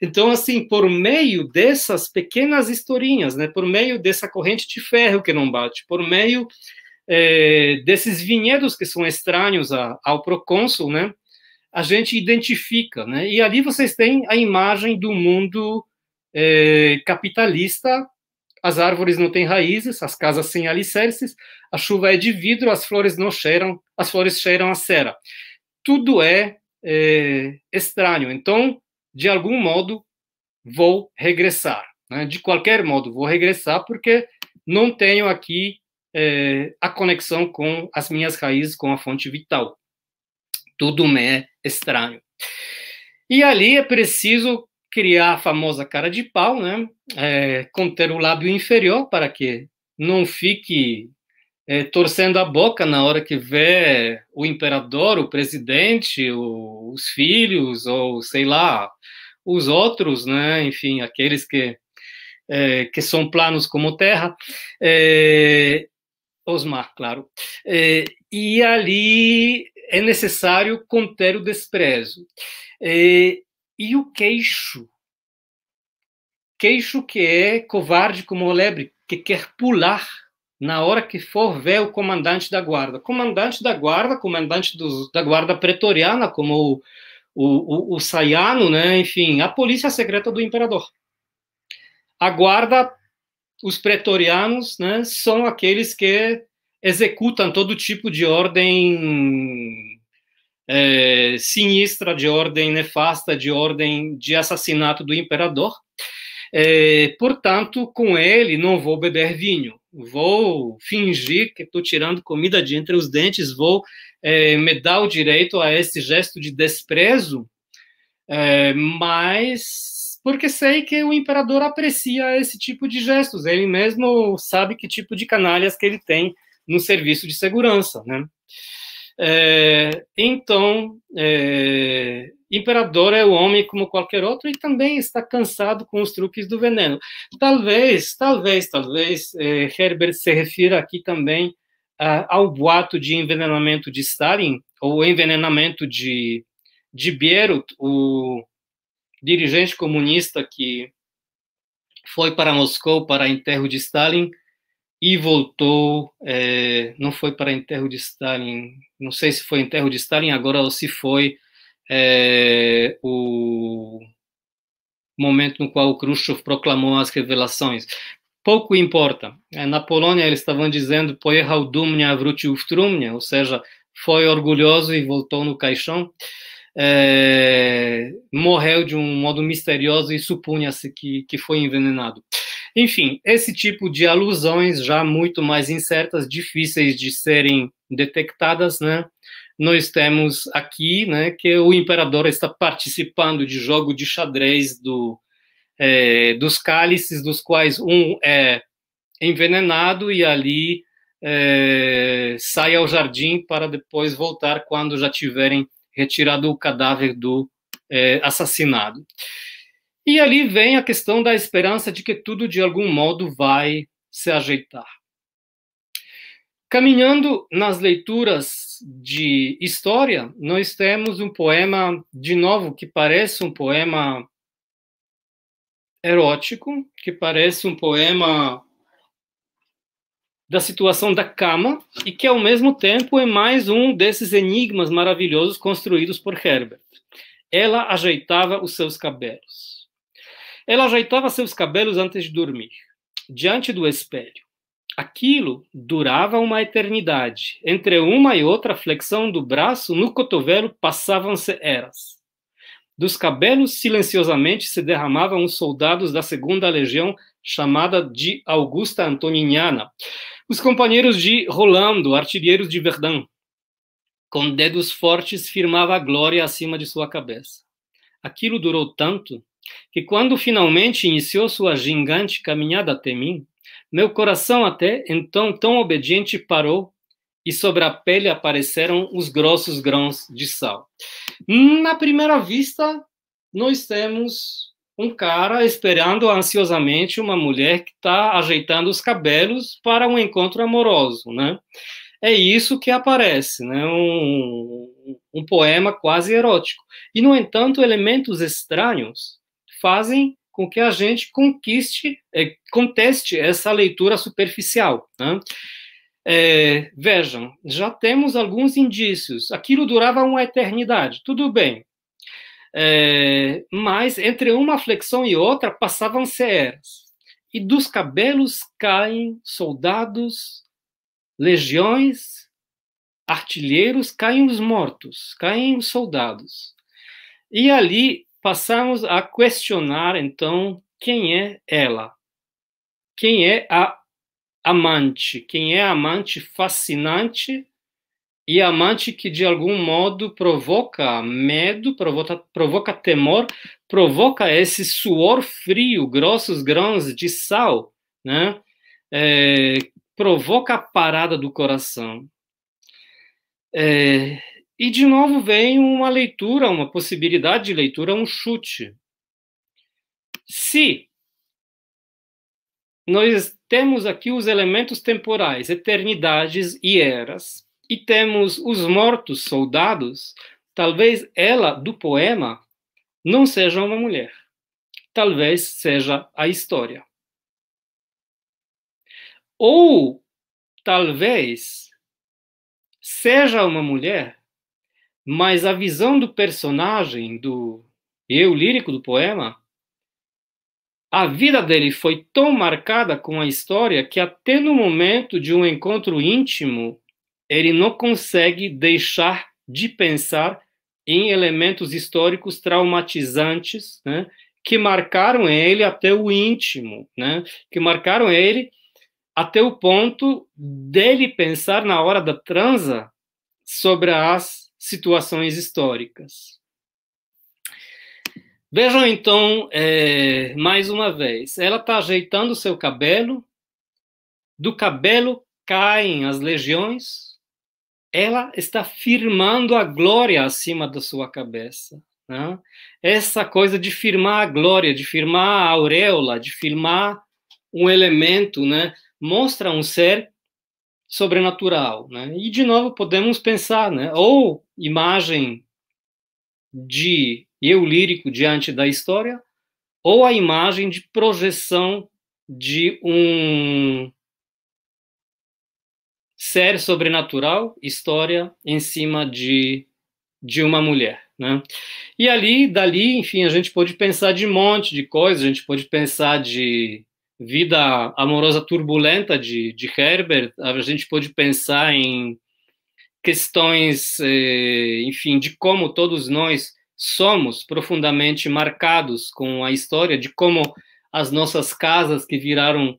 Então, assim, por meio dessas pequenas historinhas, né? Por meio dessa corrente de ferro que não bate, por meio é, desses vinhedos que são estranhos a, ao procônsul, né? a gente identifica, né? E ali vocês têm a imagem do mundo é, capitalista. As árvores não têm raízes, as casas sem alicerces, a chuva é de vidro, as flores não cheiram, as flores cheiram a cera. Tudo é, é estranho. Então, de algum modo, vou regressar. Né? De qualquer modo, vou regressar porque não tenho aqui é, a conexão com as minhas raízes, com a fonte vital. Tudo me é estranho. E ali é preciso criar a famosa cara de pau, né? É, conter o lábio inferior para que não fique é, torcendo a boca na hora que vê o imperador, o presidente, o, os filhos, ou sei lá, os outros, né? Enfim, aqueles que, é, que são planos como terra. É, Osmar, claro. É, e ali é necessário conter o desprezo. E, é, e o queixo? Queixo que é covarde como o lebre, que quer pular na hora que for ver o comandante da guarda. Comandante da guarda, comandante da guarda pretoriana, como o, o, o, o né? enfim, a polícia secreta do imperador. A guarda, os pretorianos, né, são aqueles que executam todo tipo de ordem é, sinistra, de ordem nefasta, de ordem de assassinato do imperador. É, portanto, com ele não vou beber vinho, vou fingir que estou tirando comida de entre os dentes, vou é, me dar o direito a esse gesto de desprezo, é, mas porque sei que o imperador aprecia esse tipo de gestos. Ele mesmo sabe que tipo de canalhas que ele tem no serviço de segurança, né? É, então, é, imperador é o homem como qualquer outro e também está cansado com os truques do veneno. Talvez, talvez, talvez é, Herbert se refira aqui também a, ao boato de envenenamento de Stalin ou envenenamento de, de Bierut, o dirigente comunista que foi para Moscou para enterro de Stalin e voltou, é, não foi para enterro de Stalin, não sei se foi enterro de Stalin agora ou se foi é, o momento no qual Khrushchev proclamou as revelações. Pouco importa. É, na Polônia eles estavam dizendo pojechał dumnie, wrócił w trumnie, ou seja, foi orgulhoso e voltou no caixão é, morreu de um modo misterioso e supunha-se que, que foi envenenado. Enfim, esse tipo de alusões já muito mais incertas, difíceis de serem detectadas, né? Nós temos aqui, né, que o imperador está participando de jogo de xadrez do, é, dos cálices, dos quais um é envenenado e ali é, sai ao jardim para depois voltar quando já tiverem retirado o cadáver do é, assassinado. E ali vem a questão da esperança de que tudo de algum modo vai se ajeitar. Caminhando nas leituras de história, nós temos um poema, de novo, que parece um poema erótico, que parece um poema da situação da cama e que, ao mesmo tempo, é mais um desses enigmas maravilhosos construídos por Herbert. Ela ajeitava os seus cabelos. Ela ajeitava seus cabelos antes de dormir, diante do espelho. Aquilo durava uma eternidade. Entre uma e outra flexão do braço, no cotovelo passavam-se eras. Dos cabelos silenciosamente se derramavam os soldados da segunda legião chamada de Augusta Antoniniana, os companheiros de Rolando, artilheiros de Verdun, com dedos fortes firmava a glória acima de sua cabeça. Aquilo durou tanto que quando finalmente iniciou sua gigante caminhada até mim, meu coração até então tão obediente parou e sobre a pele apareceram os grossos grãos de sal. Na primeira vista, nós temos um cara esperando ansiosamente uma mulher que está ajeitando os cabelos para um encontro amoroso, né? É isso que aparece, né? Um, um poema quase erótico. E, no entanto, elementos estranhos fazem com que a gente conquiste, é, conteste essa leitura superficial. Né? É, vejam, já temos alguns indícios. Aquilo durava uma eternidade. Tudo bem, é, mas entre uma flexão e outra passavam-se eras. E dos cabelos caem soldados, legiões, artilheiros, caem os mortos, caem os soldados. E ali passamos a questionar, então, quem é ela? Quem é a amante? Quem é a amante fascinante e amante que de algum modo provoca medo, provoca, provoca temor, provoca esse suor frio, grossos grãos de sal, né? É, provoca a parada do coração. É, e de novo vem uma leitura, uma possibilidade de leitura, um chute. Se nós temos aqui os elementos temporais, eternidades e eras, e temos os mortos soldados, talvez ela, do poema, não seja uma mulher. Talvez seja a história. Ou talvez seja uma mulher, mas a visão do personagem, do eu lírico do poema, a vida dele foi tão marcada com a história que até no momento de um encontro íntimo ele não consegue deixar de pensar em elementos históricos traumatizantes, né, que marcaram ele até o íntimo, né, que marcaram ele até o ponto dele pensar na hora da transa sobre as situações históricas. Vejam então, é, mais uma vez, ela está ajeitando seu cabelo, do cabelo caem as legiões, ela está firmando a glória acima da sua cabeça. Né? Essa coisa de firmar a glória, de firmar a auréola, de firmar um elemento, né? mostra um ser sobrenatural. Né? E, de novo, podemos pensar, né? ou imagem de eu lírico diante da história, ou a imagem de projeção de um ser sobrenatural, história em cima de, de uma mulher. Né? E ali, dali, enfim, a gente pode pensar de um monte de coisas, a gente pode pensar de vida amorosa turbulenta de, de Herbert, a gente pode pensar em questões, eh, enfim, de como todos nós somos profundamente marcados com a história, de como as nossas casas que viraram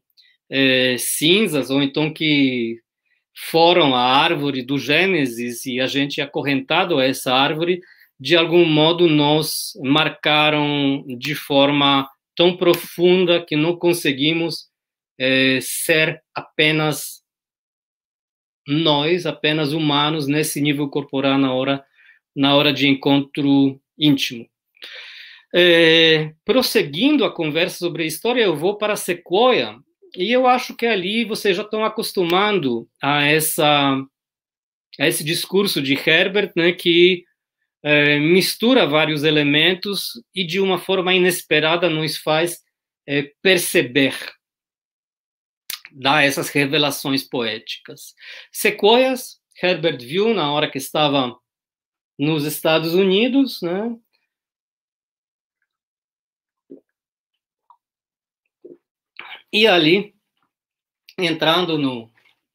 é, cinzas ou então que foram a árvore do Gênesis e a gente é acorrentado a essa árvore, de algum modo nos marcaram de forma tão profunda que não conseguimos é, ser apenas nós, apenas humanos, nesse nível corporal na hora, na hora de encontro íntimo. É, prosseguindo a conversa sobre a história, eu vou para Sequoia, e eu acho que ali vocês já estão acostumando a, essa, a esse discurso de Herbert, né, que é, mistura vários elementos e de uma forma inesperada nos faz é, perceber, dá essas revelações poéticas. Sequoias, Herbert viu na hora que estava nos Estados Unidos, né? E ali, entrando no,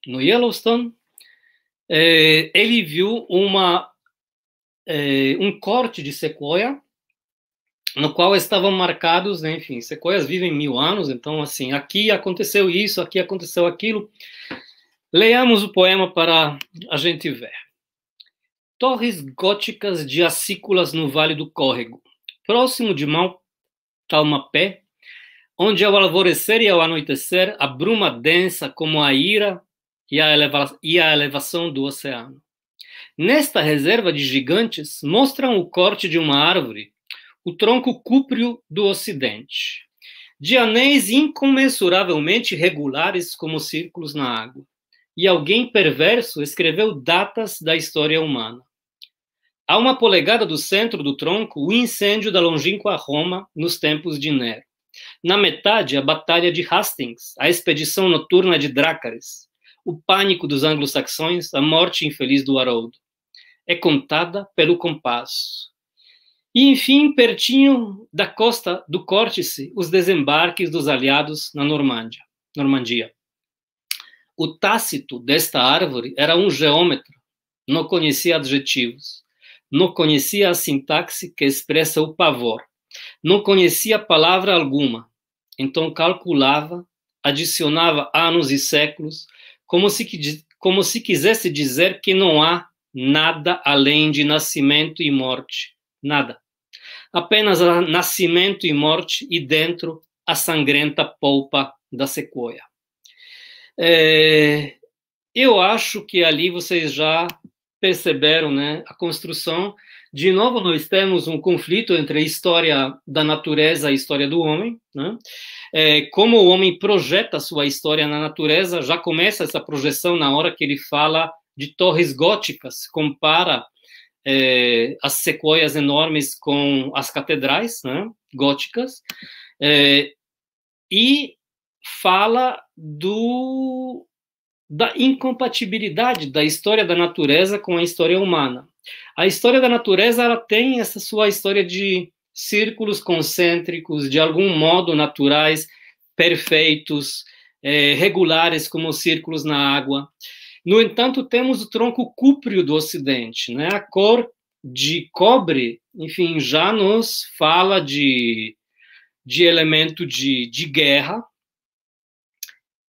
no Yellowstone, é, ele viu uma, é, um corte de sequoia, no qual estavam marcados, né, enfim, sequoias vivem mil anos, então, assim, aqui aconteceu isso, aqui aconteceu aquilo. Leamos o poema para a gente ver. Torres góticas de acículas no Vale do Córrego, próximo de Talmapé, Onde ao alvorecer e ao anoitecer, a bruma densa como a ira e a, eleva e a elevação do oceano. Nesta reserva de gigantes, mostram o corte de uma árvore, o tronco cúpreo do ocidente, de anéis incomensuravelmente regulares como círculos na água. E alguém perverso escreveu datas da história humana. A uma polegada do centro do tronco, o incêndio da longínqua Roma nos tempos de Nero. Na metade, a Batalha de Hastings, a expedição noturna de Drácares, o pânico dos anglo-saxões, a morte infeliz do Haroldo. É contada pelo compasso. E, enfim, pertinho da costa do Córtice, os desembarques dos aliados na Normandia. Normandia. O Tácito desta árvore era um geômetro. não conhecia adjetivos, não conhecia a sintaxe que expressa o pavor, não conhecia palavra alguma, então calculava, adicionava anos e séculos, como se, como se quisesse dizer que não há nada além de nascimento e morte. Nada. Apenas nascimento e morte, e dentro a sangrenta polpa da sequoia. É, eu acho que ali vocês já perceberam né, a construção de novo, nós temos um conflito entre a história da natureza e a história do homem. Né? É, como o homem projeta sua história na natureza, já começa essa projeção na hora que ele fala de torres góticas, compara é, as sequoias enormes com as catedrais né, góticas, é, e fala do da incompatibilidade da história da natureza com a história humana. A história da natureza ela tem essa sua história de círculos concêntricos, de algum modo naturais, perfeitos, é, regulares, como círculos na água. No entanto, temos o tronco cúpreo do Ocidente, né? a cor de cobre, enfim, já nos fala de, de elemento de, de guerra.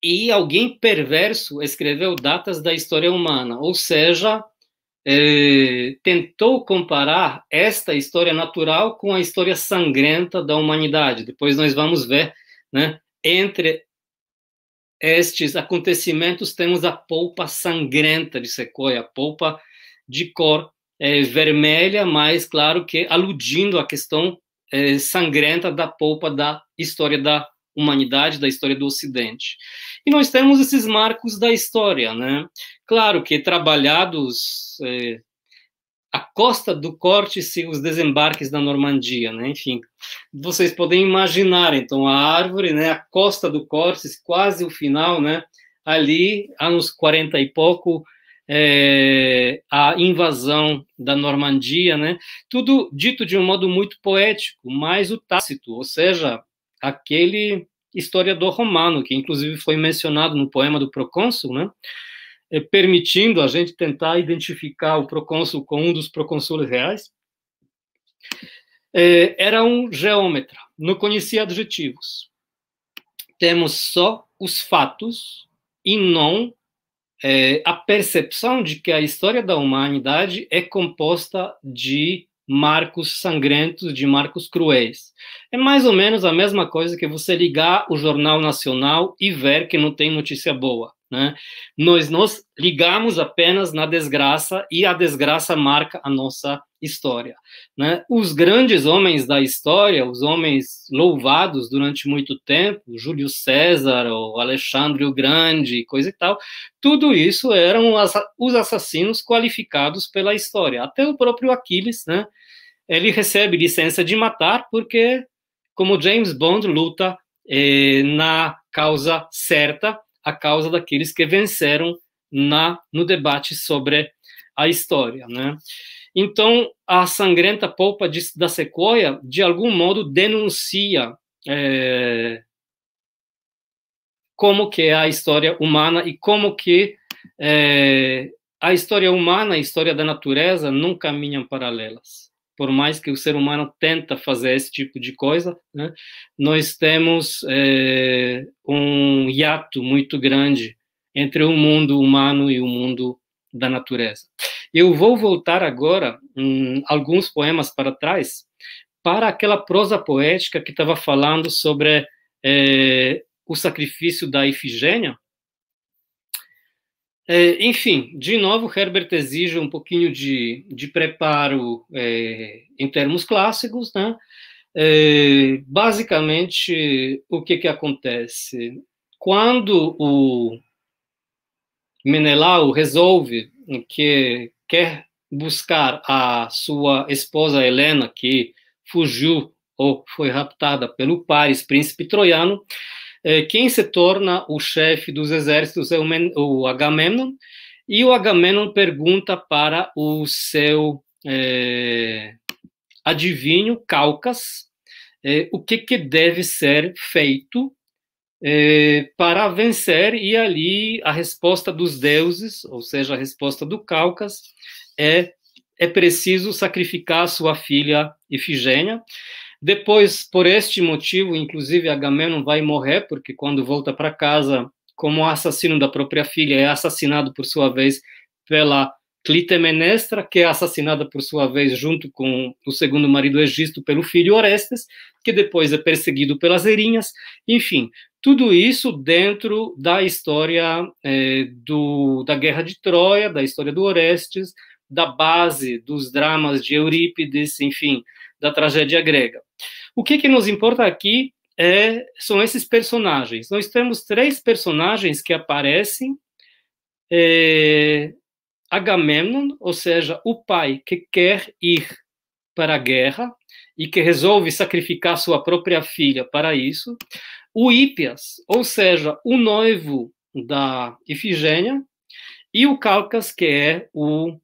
E alguém perverso escreveu datas da história humana, ou seja, é, tentou comparar esta história natural com a história sangrenta da humanidade. Depois nós vamos ver, né? Entre estes acontecimentos temos a polpa sangrenta de Sequoia, a polpa de cor é, vermelha, mas claro que aludindo à questão é, sangrenta da polpa da história da humanidade, da história do Ocidente. E nós temos esses marcos da história, né? Claro que trabalhados é, à costa do corte-se os desembarques da Normandia, né? Enfim, vocês podem imaginar, então, a árvore, né? A costa do corte quase o final, né? Ali, anos 40 e pouco, é, a invasão da Normandia, né? Tudo dito de um modo muito poético, mas o Tácito, ou seja, aquele historiador romano que inclusive foi mencionado no poema do procônsul, né? É, permitindo a gente tentar identificar o procônsul com um dos procônsules reais, é, era um geômetra, não conhecia adjetivos. Temos só os fatos e não é, a percepção de que a história da humanidade é composta de marcos sangrentos, de marcos cruéis. É mais ou menos a mesma coisa que você ligar o Jornal Nacional e ver que não tem notícia boa. Né? Nós nos ligamos apenas na desgraça e a desgraça marca a nossa história. Né? Os grandes homens da história, os homens louvados durante muito tempo, Júlio César, o Alexandre o Grande, coisa e tal, tudo isso eram os assassinos qualificados pela história. Até o próprio Aquiles, né? ele recebe licença de matar porque, como James Bond, luta eh, na causa certa a causa daqueles que venceram na no debate sobre a história, né? Então, a sangrenta polpa de, da sequoia, de algum modo, denuncia é, como que é a história humana e como que é, a história humana e a história da natureza não caminham paralelas por mais que o ser humano tenta fazer esse tipo de coisa, né, nós temos é, um hiato muito grande entre o mundo humano e o mundo da natureza. Eu vou voltar agora hum, alguns poemas para trás para aquela prosa poética que estava falando sobre é, o sacrifício da Ifigênia é, enfim, de novo, Herbert exige um pouquinho de, de preparo é, em termos clássicos, né? É, basicamente, o que, que acontece? Quando o Menelau resolve que quer buscar a sua esposa Helena, que fugiu ou foi raptada pelo Paris, príncipe troiano, é, quem se torna o chefe dos exércitos é o Agamemnon, e o Agamemnon pergunta para o seu é, adivinho Calcas é, o que, que deve ser feito é, para vencer, e ali a resposta dos deuses, ou seja, a resposta do Calcas, é é preciso sacrificar sua filha Ifigênia. Depois, por este motivo, inclusive, Agamemnon vai morrer, porque quando volta para casa, como assassino da própria filha, é assassinado por sua vez pela Clitemnestra, que é assassinada por sua vez junto com o segundo marido Egisto pelo filho Orestes, que depois é perseguido pelas Erinhas. Enfim, tudo isso dentro da história é, do, da Guerra de Troia, da história do Orestes, da base dos dramas de Eurípides, enfim, da tragédia grega. O que, que nos importa aqui é, são esses personagens. Nós temos três personagens que aparecem: é, Agamemnon, ou seja, o pai que quer ir para a guerra e que resolve sacrificar sua própria filha para isso, o Ípias, ou seja, o noivo da Ifigênia, e o Calcas, que é o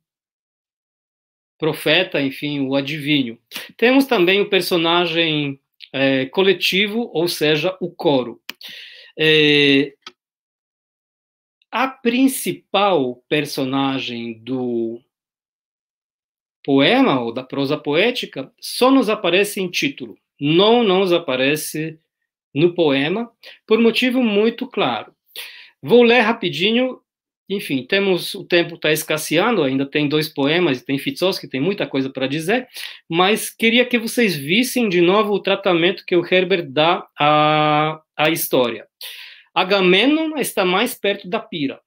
profeta, enfim, o adivinho. Temos também o personagem é, coletivo, ou seja, o coro. É, a principal personagem do poema ou da prosa poética só nos aparece em título, não nos aparece no poema, por motivo muito claro. Vou ler rapidinho enfim, temos o tempo está escasseando, ainda tem dois poemas, tem Fitzos, que tem muita coisa para dizer, mas queria que vocês vissem de novo o tratamento que o Herbert dá à, à história. Agamenon está mais perto da pira,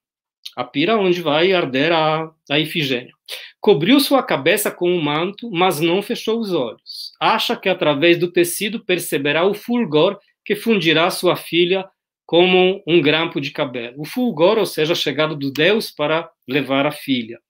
a pira onde vai arder a, a Ifigênia. Cobriu sua cabeça com um manto, mas não fechou os olhos. Acha que através do tecido perceberá o fulgor que fundirá sua filha como um grampo de cabelo. O fulgor, ou seja, a chegada do Deus para levar a filha.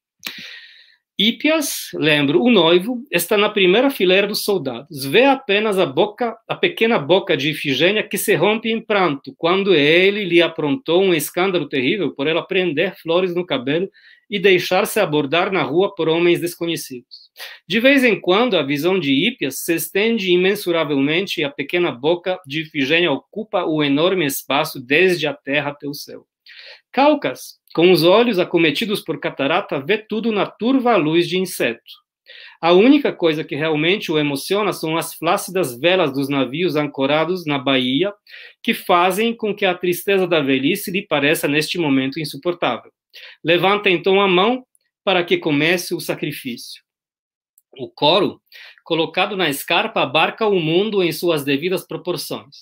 Ípias, lembro, o noivo, está na primeira fileira dos soldados. Vê apenas a boca, a pequena boca de Ifigênia que se rompe em pranto quando ele lhe aprontou um escândalo terrível por ela prender flores no cabelo e deixar-se abordar na rua por homens desconhecidos. De vez em quando, a visão de Hippias se estende imensuravelmente e a pequena boca de Ifigênia ocupa o enorme espaço desde a terra até o céu. Calcas, com os olhos acometidos por catarata, vê tudo na turva luz de inseto. A única coisa que realmente o emociona são as flácidas velas dos navios ancorados na Bahia, que fazem com que a tristeza da velhice lhe pareça neste momento insuportável. Levanta então a mão para que comece o sacrifício. O coro, colocado na escarpa, abarca o mundo em suas devidas proporções.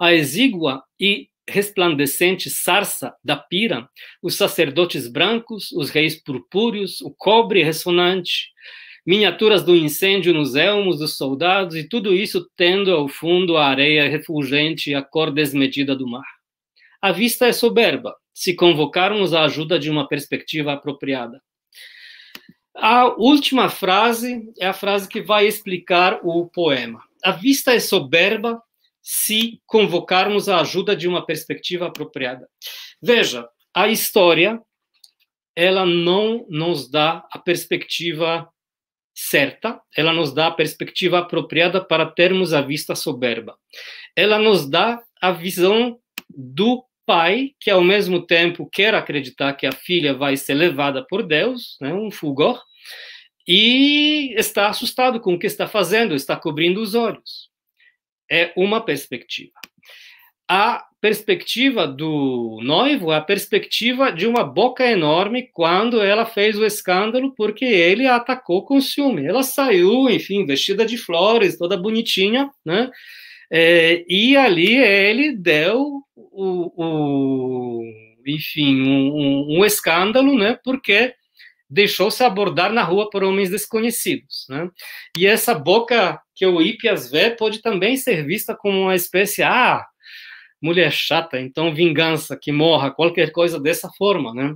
A exígua e resplandecente sarça da pira, os sacerdotes brancos, os reis purpúreos, o cobre ressonante, miniaturas do incêndio nos elmos dos soldados e tudo isso tendo ao fundo a areia refulgente e a cor desmedida do mar. A vista é soberba, se convocarmos a ajuda de uma perspectiva apropriada. A última frase é a frase que vai explicar o poema. A vista é soberba se convocarmos a ajuda de uma perspectiva apropriada. Veja, a história ela não nos dá a perspectiva certa, ela nos dá a perspectiva apropriada para termos a vista soberba. Ela nos dá a visão do pai que ao mesmo tempo quer acreditar que a filha vai ser levada por Deus, né, um fulgor, e está assustado com o que está fazendo, está cobrindo os olhos. É uma perspectiva. A perspectiva do noivo é a perspectiva de uma boca enorme quando ela fez o escândalo porque ele a atacou com ciúme. Ela saiu, enfim, vestida de flores, toda bonitinha, né? É, e ali ele deu o, o enfim, um, um, um, escândalo, né? Porque deixou-se abordar na rua por homens desconhecidos, né? E essa boca que o Ipias vê pode também ser vista como uma espécie, ah, mulher chata, então vingança, que morra, qualquer coisa dessa forma, né?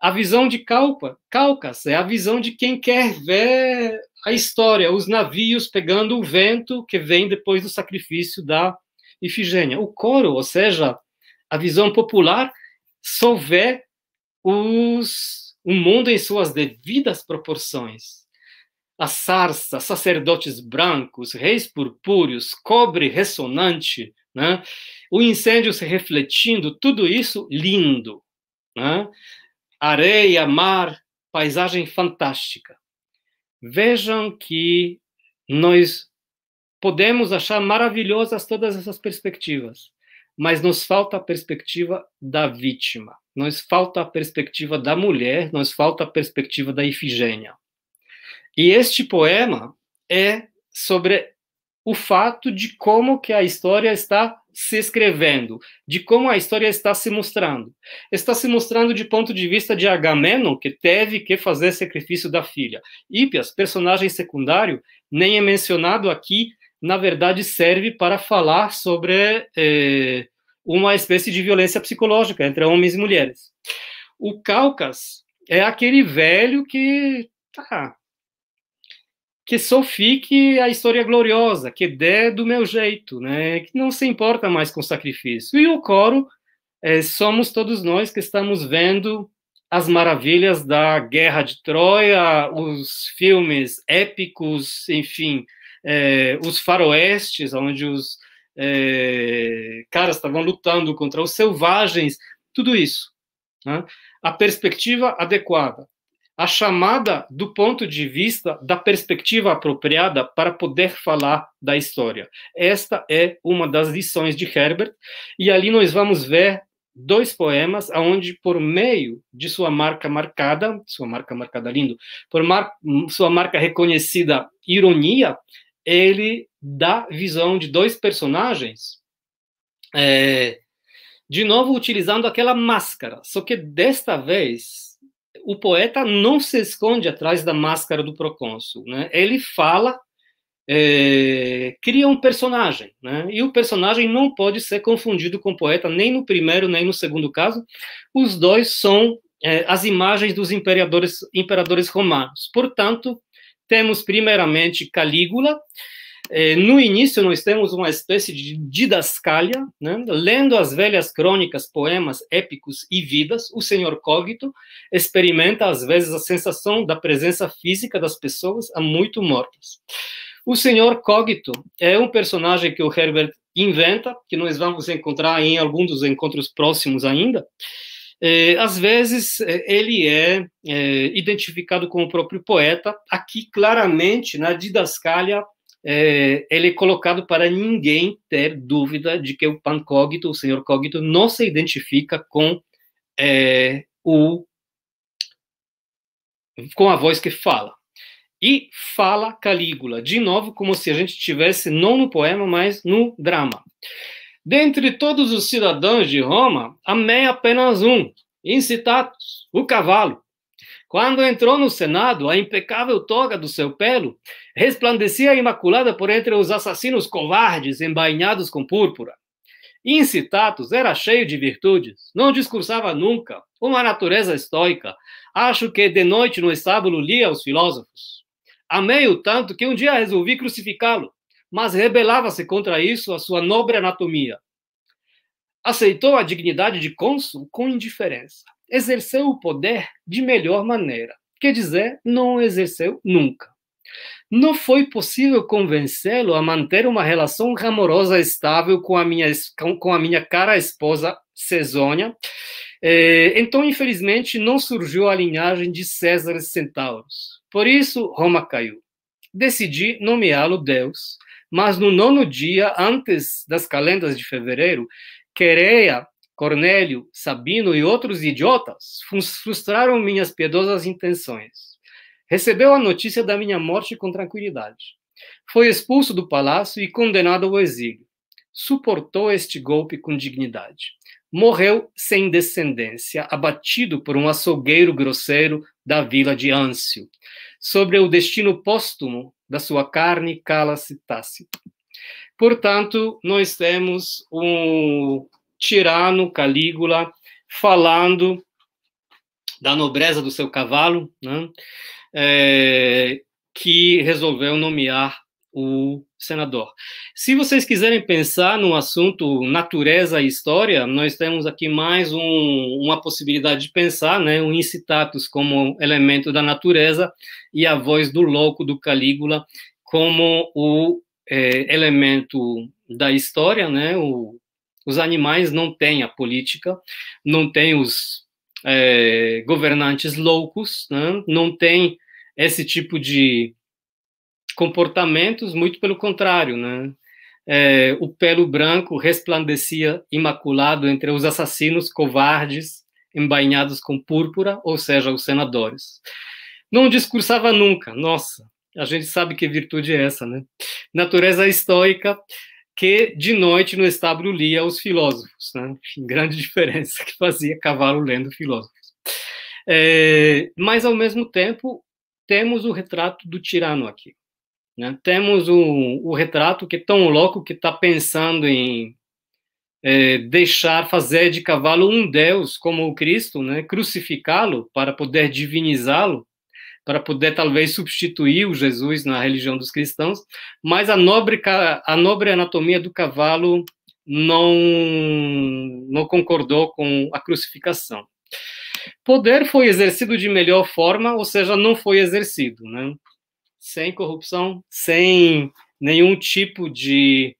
A visão de Calpa, Calcas é a visão de quem quer ver a história, os navios pegando o vento que vem depois do sacrifício da Ifigênia. O coro, ou seja, a visão popular, só vê os, o mundo em suas devidas proporções. A sarça, sacerdotes brancos, reis purpúreos, cobre ressonante, né? o incêndio se refletindo, tudo isso lindo. Né? Areia, mar, paisagem fantástica. Vejam que nós podemos achar maravilhosas todas essas perspectivas, mas nos falta a perspectiva da vítima, nos falta a perspectiva da mulher, nos falta a perspectiva da Ifigênia. E este poema é sobre o fato de como que a história está se escrevendo, de como a história está se mostrando. Está se mostrando de ponto de vista de Agamenon, que teve que fazer sacrifício da filha. Hípias, personagem secundário, nem é mencionado aqui, na verdade serve para falar sobre eh, uma espécie de violência psicológica entre homens e mulheres. O Cáucas é aquele velho que tá, que só fique a história gloriosa, que dê do meu jeito, né? que não se importa mais com sacrifício. E o coro é, somos todos nós que estamos vendo as maravilhas da Guerra de Troia, os filmes épicos, enfim, é, os faroestes, onde os é, caras estavam lutando contra os selvagens, tudo isso. Né? A perspectiva adequada a chamada do ponto de vista da perspectiva apropriada para poder falar da história. Esta é uma das lições de Herbert, e ali nós vamos ver dois poemas aonde por meio de sua marca marcada, sua marca marcada lindo, por mar, sua marca reconhecida ironia, ele dá visão de dois personagens, é, de novo utilizando aquela máscara, só que desta vez o poeta não se esconde atrás da máscara do procônsul, né? Ele fala, é, cria um personagem, né? E o personagem não pode ser confundido com o poeta nem no primeiro nem no segundo caso. Os dois são é, as imagens dos imperadores, imperadores romanos. Portanto, temos primeiramente Calígula, é, no início, nós temos uma espécie de didascalia, né? lendo as velhas crônicas, poemas, épicos e vidas, o senhor Cogito experimenta, às vezes, a sensação da presença física das pessoas a muito mortas. O senhor Cogito é um personagem que o Herbert inventa, que nós vamos encontrar em algum dos encontros próximos ainda, é, às vezes é, ele é, identificado com o próprio poeta, aqui claramente na didascalia é, ele é colocado para ninguém ter dúvida de que o pancógito, o senhor cógito, não se identifica com é, o com a voz que fala. E fala Calígula, de novo, como se a gente estivesse não no poema, mas no drama. Dentre todos os cidadãos de Roma, amei apenas um, incitatus, o cavalo, quando entrou no Senado, a impecável toga do seu pelo resplandecia imaculada por entre os assassinos covardes embainhados com púrpura. Incitatus era cheio de virtudes, não discursava nunca, uma natureza estoica. Acho que de noite no estábulo lia aos filósofos. Amei o tanto que um dia resolvi crucificá-lo, mas rebelava-se contra isso a sua nobre anatomia. Aceitou a dignidade de cônsul com indiferença exerceu o poder de melhor maneira, quer dizer, não o exerceu nunca. Não foi possível convencê-lo a manter uma relação amorosa estável com a minha, com a minha cara esposa Cesônia. É, então, infelizmente, não surgiu a linhagem de César Centauros. Por isso, Roma caiu. Decidi nomeá-lo Deus, mas no nono dia antes das calendas de fevereiro, Quereia Cornélio, Sabino e outros idiotas frustraram minhas piedosas intenções. Recebeu a notícia da minha morte com tranquilidade. Foi expulso do palácio e condenado ao exílio. Suportou este golpe com dignidade. Morreu sem descendência, abatido por um açougueiro grosseiro da vila de Ancio. Sobre o destino póstumo da sua carne cala-se Tácito. Portanto, nós temos um Tirano Calígula falando da nobreza do seu cavalo, né? é, que resolveu nomear o senador. Se vocês quiserem pensar no assunto natureza e história, nós temos aqui mais um, uma possibilidade de pensar, né, o incitatus como elemento da natureza e a voz do louco do Calígula como o é, elemento da história, né, o os animais não têm a política, não têm os é, governantes loucos, né? não têm esse tipo de comportamentos, muito pelo contrário, né? É, o pelo branco resplandecia imaculado entre os assassinos covardes, embainhados com púrpura, ou seja, os senadores. Não discursava nunca, nossa, a gente sabe que virtude é essa, né? Natureza estoica, que de noite no estábulo lia os filósofos. Né? Grande [LAUGHS] diferença que fazia cavalo lendo filósofos. É, mas, ao mesmo tempo, temos o retrato do tirano aqui. Né? Temos o, o, retrato que é tão louco que está pensando em é, deixar, fazer de cavalo um deus como o Cristo, né? crucificá-lo para poder divinizá-lo, para poder talvez substituir o Jesus na religião dos cristãos, mas a nobre, a nobre anatomia do cavalo não, não concordou com a crucificação. Poder foi exercido de melhor forma, ou seja, não foi exercido, né? sem corrupção, sem nenhum tipo de,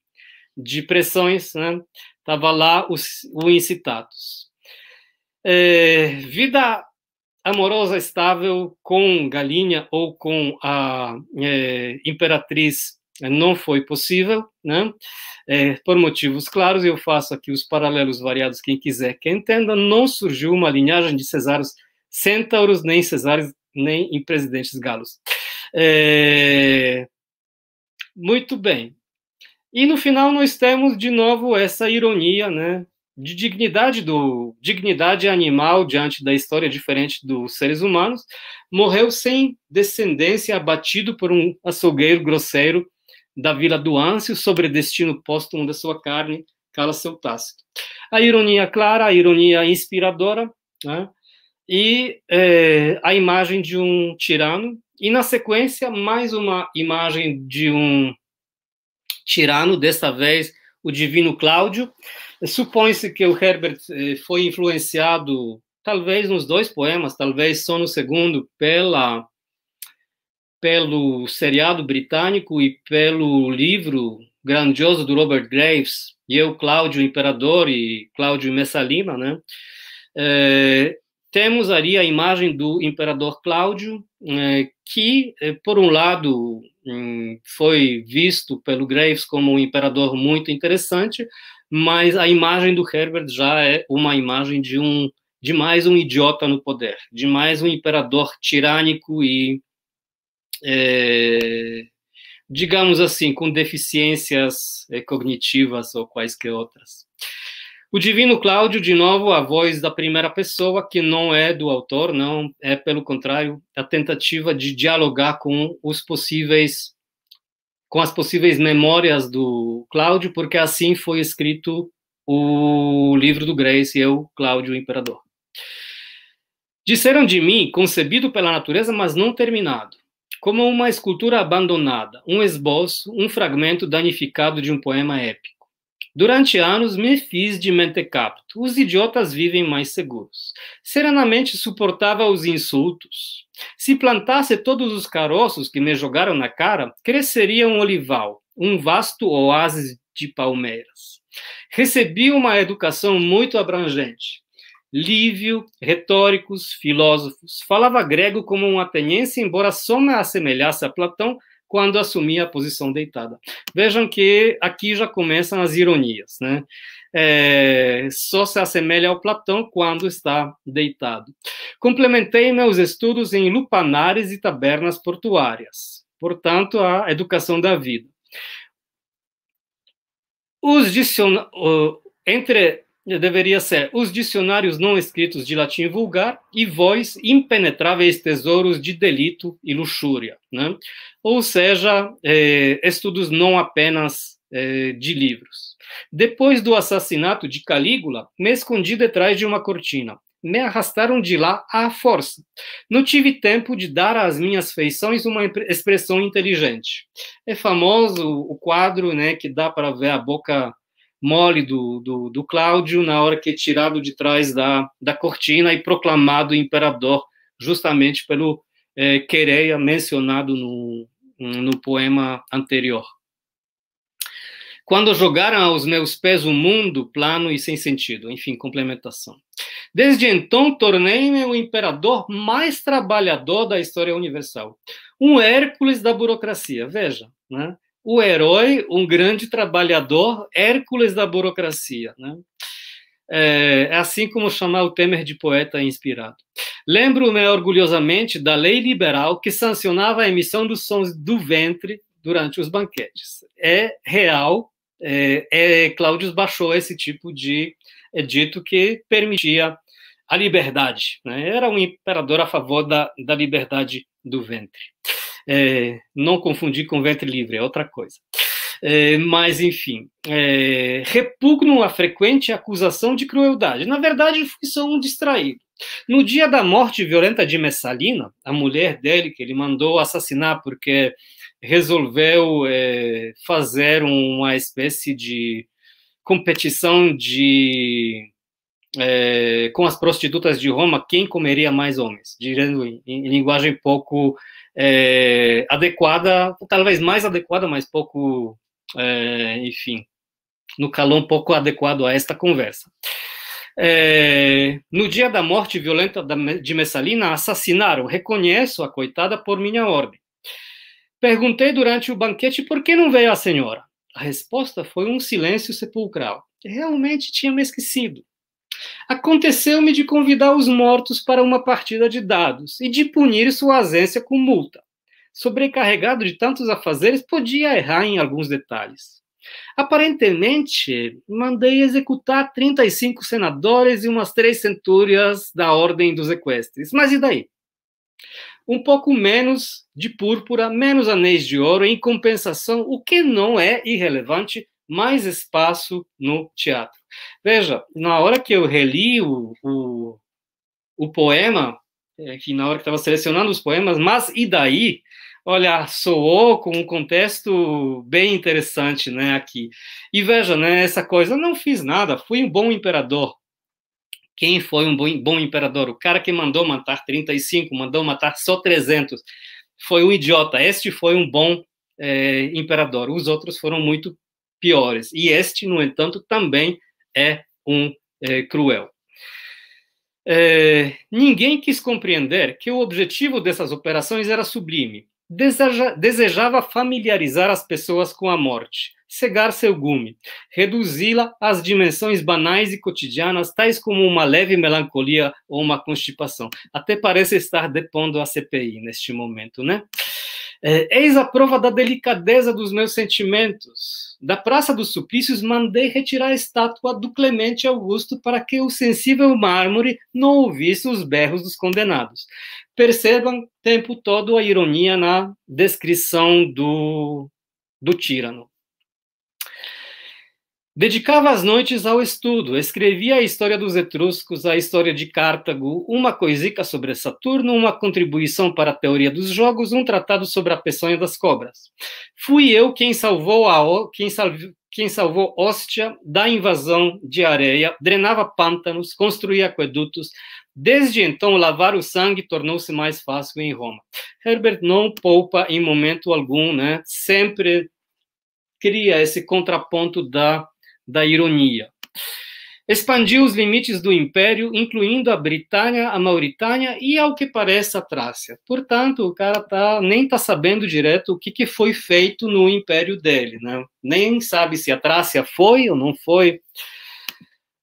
de pressões, né? Tava lá os, o incitatus. É, vida amorosa estável com Galinha ou com a é, imperatriz eh, não foi possível, né? É, por motivos claros, eu faço aqui os paralelos variados, quem quiser que entenda, não surgiu uma linhagem de cesáreos centauros, nem cesáreos, nem em presidentes galos. É, muito bem. E no final nós temos de novo essa ironia, né? de dignidade do dignidade animal diante da história diferente dos seres humanos, morreu sem descendência, abatido por um açougueiro grosseiro da Vila do Âncio, sobre destino póstumo da sua carne, cala seu Tácito. A ironia clara, a ironia inspiradora, né? e é, a imagem de um tirano, e na sequência, mais uma imagem de um tirano, desta vez o divino Cláudio, Supõe-se que o Herbert eh, foi influenciado, talvez nos dois poemas, talvez só no segundo, pela pelo seriado britânico e pelo livro grandioso do Robert Graves, e eu, Cláudio Imperador e Cláudio Messalina, né? É, temos ali a imagem do imperador Cláudio, eh, que, por um lado, hum, foi visto pelo Graves como um imperador muito interessante, mas a imagem do Herbert já é uma imagem de um de mais um idiota no poder, de mais um imperador tirânico e é, digamos assim, com deficiências é, cognitivas ou quaisquer outras. O Divino Cláudio, de novo, a voz da primeira pessoa, que não é do autor, não é, pelo contrário, a tentativa de dialogar com os possíveis com as possíveis memórias do Cláudio, porque assim foi escrito o livro do Grace, Eu, Cláudio, Imperador. Disseram de mim, concebido pela natureza, mas não terminado, como uma escultura abandonada, um esboço, um fragmento danificado de um poema épico. Durante anos me fiz de mentecapto. Os idiotas vivem mais seguros. Serenamente suportava os insultos. Se plantasse todos os caroços que me jogaram na cara, cresceria um olival, um vasto oásis de palmeiras. Recebi uma educação muito abrangente. Lívio, retóricos, filósofos, falava grego como um ateniense, embora só me assemelhasse a Platão quando assumi a posição deitada. Vejam que aqui já começam as ironias, né? É, só se assemelha ao Platão quando está deitado. Complementei meus estudos em lupanares e tabernas portuárias, portanto, a educação da vida. Os Entre deveria ser os dicionários não escritos de latim vulgar e vós impenetráveis tesouros de delito e luxúria, né? ou seja, é, estudos não apenas é, de livros. Depois do assassinato de Calígula, me escondi detrás de uma cortina. Me arrastaram de lá à força. Não tive tempo de dar às minhas feições uma expressão inteligente. É famoso o quadro, né, que dá para ver a boca mole do, do, do Cláudio na hora que é tirado de trás da, da cortina e proclamado imperador, justamente pelo é, Quereia mencionado no, no poema anterior. Quando jogaram aos meus pés o mundo plano e sem sentido. Enfim, complementação. Desde então, tornei-me o imperador mais trabalhador da história universal. Um Hércules da burocracia, veja. Né? o herói, um grande trabalhador, Hércules da burocracia. Né? É, é assim como chamar o Temer de poeta inspirado. Lembro-me orgulhosamente da lei liberal que sancionava a emissão dos sons do ventre durante os banquetes. É real, é, é Cláudio baixou esse tipo de é, dito que permitia a liberdade. Né? Era um imperador a favor da, da liberdade do ventre. É, não confundir com ventre livre, é outra coisa. É, mas, enfim, é, repugnam a frequente acusação de crueldade. Na verdade, são só um distraído. No dia da morte violenta de Messalina, a mulher dele, que ele mandou assassinar porque resolveu é, fazer uma espécie de competição de é, com as prostitutas de Roma, quem comeria mais homens, dizendo em, em linguagem pouco é, adequada, talvez mais adequada, mas pouco, é, enfim, no calor um pouco adequado a esta conversa. É, no dia da morte violenta de Messalina, assassinaram. Reconheço a coitada por minha ordem. Perguntei durante o banquete por que não veio a senhora. A resposta foi um silêncio sepulcral. Realmente tinha me esquecido. Aconteceu-me de convidar os mortos para uma partida de dados e de punir sua ausência com multa. Sobrecarregado de tantos afazeres, podia errar em alguns detalhes. Aparentemente, mandei executar 35 senadores e umas três centúrias da Ordem dos Equestres. Mas e daí? Um pouco menos de púrpura, menos anéis de ouro, em compensação, o que não é irrelevante, mais espaço no teatro. Veja, na hora que eu reli o, o, o poema, é, que na hora que estava selecionando os poemas, mas e daí? Olha, soou com um contexto bem interessante, né, aqui. E veja, né, essa coisa, não fiz nada, fui um bom imperador. Quem foi um bom, bom imperador? O cara que mandou matar 35, mandou matar só 300. Foi um idiota. Este foi um bom é, imperador. Os outros foram muito piores. E este, no entanto, também é um é, cruel. É, ninguém quis compreender que o objetivo dessas operações era sublime. Deseja, desejava familiarizar as pessoas com a morte, cegar seu gume, reduzi-la às dimensões banais e cotidianas, tais como uma leve melancolia ou uma constipação. Até parece estar depondo a CPI neste momento, né? É, eis a prova da delicadeza dos meus sentimentos. Da Praça dos Suplícios mandei retirar a estátua do Clemente Augusto para que o sensível mármore não ouvisse os berros dos condenados. Percebam o tempo todo a ironia na descrição do, do tirano. Dedicava as noites ao estudo, escrevia a história dos etruscos, a história de Cartago, uma coisica sobre Saturno, uma contribuição para a teoria dos jogos, um tratado sobre a peçonha das cobras. Fui eu quem salvou a quem, salvou quem salvou Ostia da invasão de areia, drenava pântanos, construía aquedutos. Desde então, lavar o sangue tornou-se mais fácil em Roma. Herbert não poupa em momento algum, né? Sempre cria esse contraponto da da ironia. Expandiu os limites do império, incluindo a Britânia, a Mauritânia e, ao que parece, a Trácia. Portanto, o cara tá, nem está sabendo direto o que, que foi feito no império dele. Né? Nem sabe se a Trácia foi ou não foi.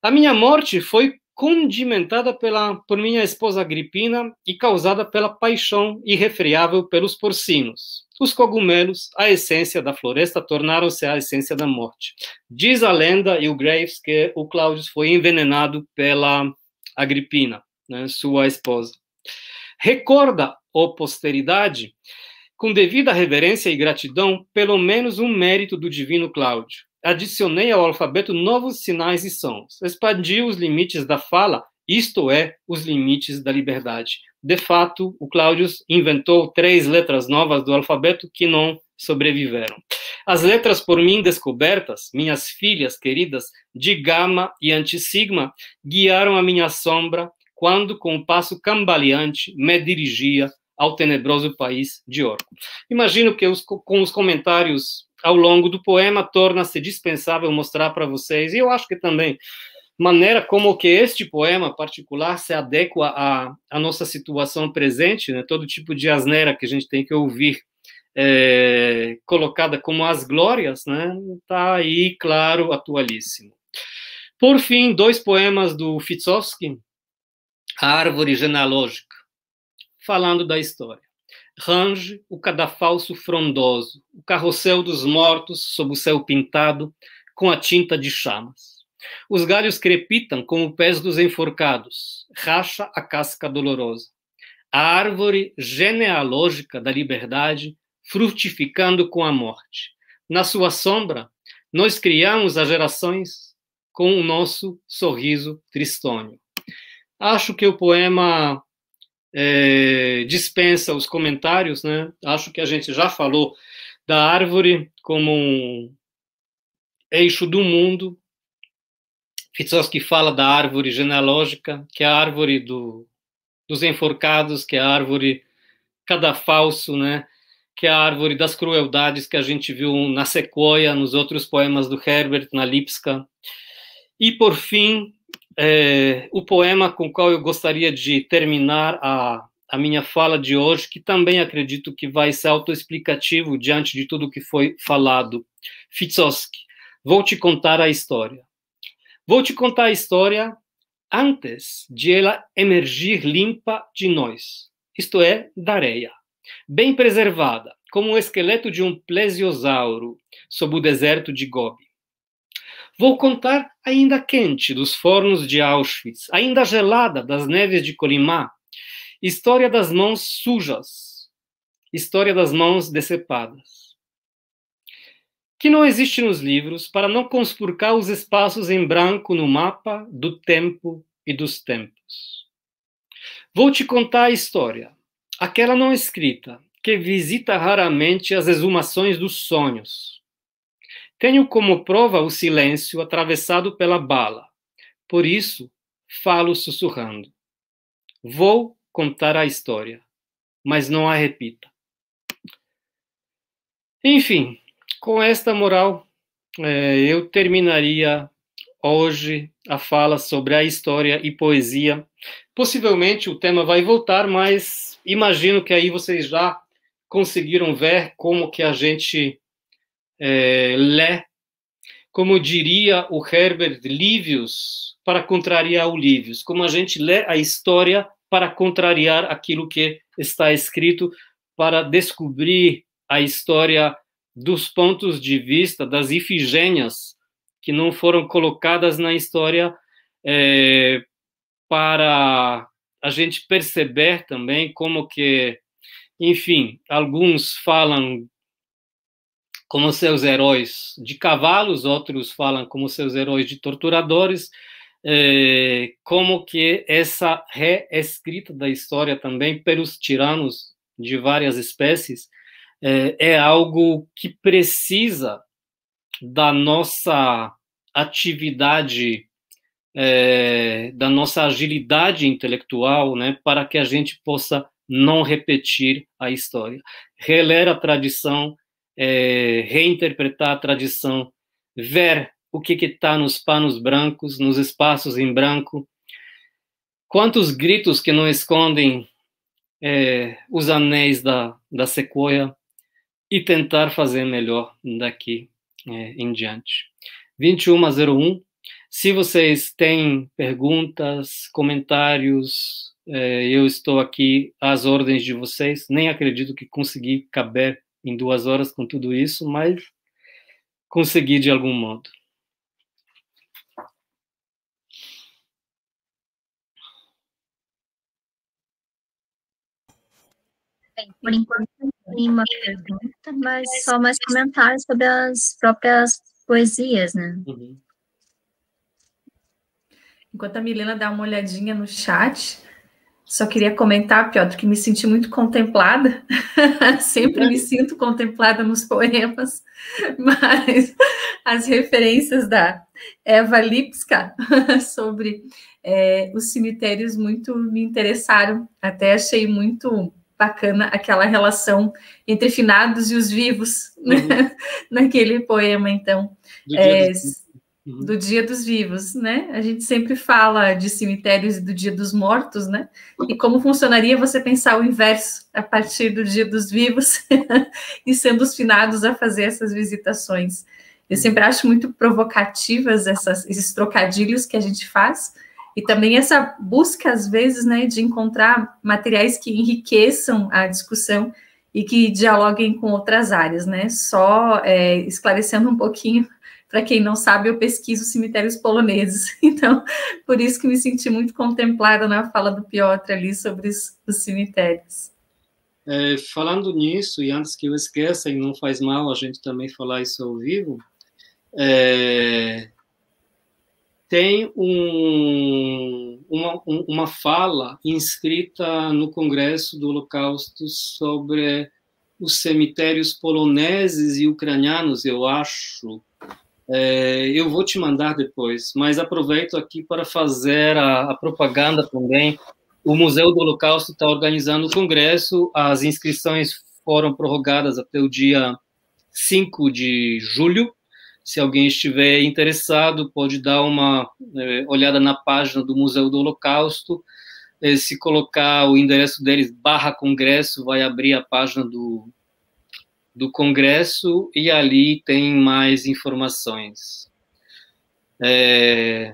A minha morte foi condimentada pela, por minha esposa Agripina e causada pela paixão irrefreável pelos porcinos. Os cogumelos, a essência da floresta, tornaram-se a essência da morte. Diz a lenda e o Graves que o Claudius foi envenenado pela Agripina, né, sua esposa. Recorda, ó posteridade, com devida reverência e gratidão, pelo menos um mérito do divino Cláudio. Adicionei ao alfabeto novos sinais e sons, expandi os limites da fala isto é, os limites da liberdade. De fato, o Claudius inventou três letras novas do alfabeto que não sobreviveram. As letras por mim descobertas, minhas filhas queridas, de gama e anti-sigma guiaram a minha sombra quando, com o um passo cambaleante, me dirigia ao tenebroso país de Orco. Imagino que os, com os comentários ao longo do poema torna-se dispensável mostrar para vocês, e eu acho que também maneira como que este poema particular se adequa à, à nossa situação presente, né? todo tipo de asneira que a gente tem que ouvir, é, colocada como as glórias, né? Tá aí, claro, atualíssimo. Por fim, dois poemas do Fitzowski, A Árvore Genealógica, falando da história. Range, o cadafalso frondoso, o carrossel dos mortos sob o céu pintado com a tinta de chamas os galhos crepitam como pés dos enforcados, racha a casca dolorosa. A árvore genealógica da liberdade frutificando com a morte. Na sua sombra, nós criamos as gerações com o nosso sorriso tristônio. Acho que o poema é, dispensa os comentários, né? Acho que a gente já falou da árvore como um eixo do mundo, Pizzowski fala da árvore genealógica, que é a árvore do, dos enforcados, que é a árvore cadafalso, né? que é a árvore das crueldades que a gente viu na Sequoia, nos outros poemas do Herbert, na Lipska. E, por fim, é, o poema com o qual eu gostaria de terminar a, a minha fala de hoje, que também acredito que vai ser autoexplicativo diante de tudo que foi falado. Fitzosky, vou te contar a história. Vou te contar a história antes de ela emergir limpa de nós, isto é, da areia, bem preservada, como o esqueleto de um plesiosauro sob o deserto de Gobi. Vou contar ainda quente dos fornos de Auschwitz, ainda gelada das neves de Colimá, história das mãos sujas, história das mãos decepadas que não existe nos livros para não conspurcar os espaços em branco no mapa do tempo e dos tempos. Vou te contar a história, aquela não escrita, que visita raramente as exumações dos sonhos. Tenho como prova o silêncio atravessado pela bala. Por isso, falo sussurrando. Vou contar a história, mas não a repita. Enfim, com esta moral, é, eu terminaria hoje a fala sobre a história e poesia. Possivelmente o tema vai voltar, mas imagino que aí vocês já conseguiram ver como que a gente é, lê, como diria o Herbert Livius, para contrariar o Livius, como a gente lê a história para contrariar aquilo que está escrito, para descobrir a história dos pontos de vista das Ifigênias que não foram colocadas na história é, para a gente perceber também como que, enfim, alguns falam como seus heróis de cavalos, outros falam como seus heróis de torturadores, é, como que essa reescrita da história também pelos tiranos de várias espécies é, é algo que precisa da nossa atividade, é, da nossa agilidade intelectual, né, para que a gente possa não repetir a história. Reler a tradição, é, reinterpretar a tradição, ver o que está nos panos brancos, nos espaços em branco. Quantos gritos que não escondem é, os anéis da, da sequoia, e tentar fazer melhor daqui é, em diante. 2101. Se vocês têm perguntas, comentários, é, eu estou aqui às ordens de vocês. Nem acredito que consegui caber em duas horas com tudo isso, mas consegui de algum modo.
por enquanto não tem uma pergunta, mas só mais comentários sobre as próprias poesias, né? Uhum. Enquanto a Milena dá uma olhadinha no chat, só queria comentar, Piotr, que me senti muito contemplada. [LAUGHS] Sempre me sinto contemplada nos poemas, [LAUGHS] mas as referências da Eva Lipska [LAUGHS] sobre é, os cemitérios muito me interessaram. Até achei muito bacana aquela relação entre finados e os vivos né? uhum. né? [LAUGHS] naquele poema, então. Do dia, dos... É, uhum. do dia dos Vivos, né? A gente sempre fala de cemitérios e do Dia dos Mortos, né? E como funcionaria você pensar o inverso a partir do Dia dos Vivos [LAUGHS] e sendo os finados a fazer essas visitações? Eu uhum. sempre acho muito provocativas essas, esses trocadilhos que a gente faz, e também essa busca, às vezes, né, de encontrar materiais que enriqueçam a discussão e que dialoguem com outras áreas, né? Só é, esclarecendo um pouquinho, [LAUGHS] para quem não sabe, eu pesquiso cemitérios poloneses, [LAUGHS] então, por isso que me senti muito contemplada na fala do Piotr ali sobre os, cemitérios.
É, falando nisso, e antes que eu esqueça, e não faz mal a gente também falar isso ao vivo, é, tem um, uma, uma fala inscrita no Congresso do Holocausto sobre os cemitérios poloneses e ucranianos, eu acho. É, eu vou te mandar depois, mas aproveito aqui para fazer a, a propaganda também. O Museu do Holocausto está organizando o congresso, as inscrições foram prorrogadas até o dia 5 de julho, se alguém estiver interessado, pode dar uma é, olhada na página do Museu do Holocausto. É, se colocar o endereço deles, barra congresso, vai abrir a página do, do congresso e ali tem mais informações. É,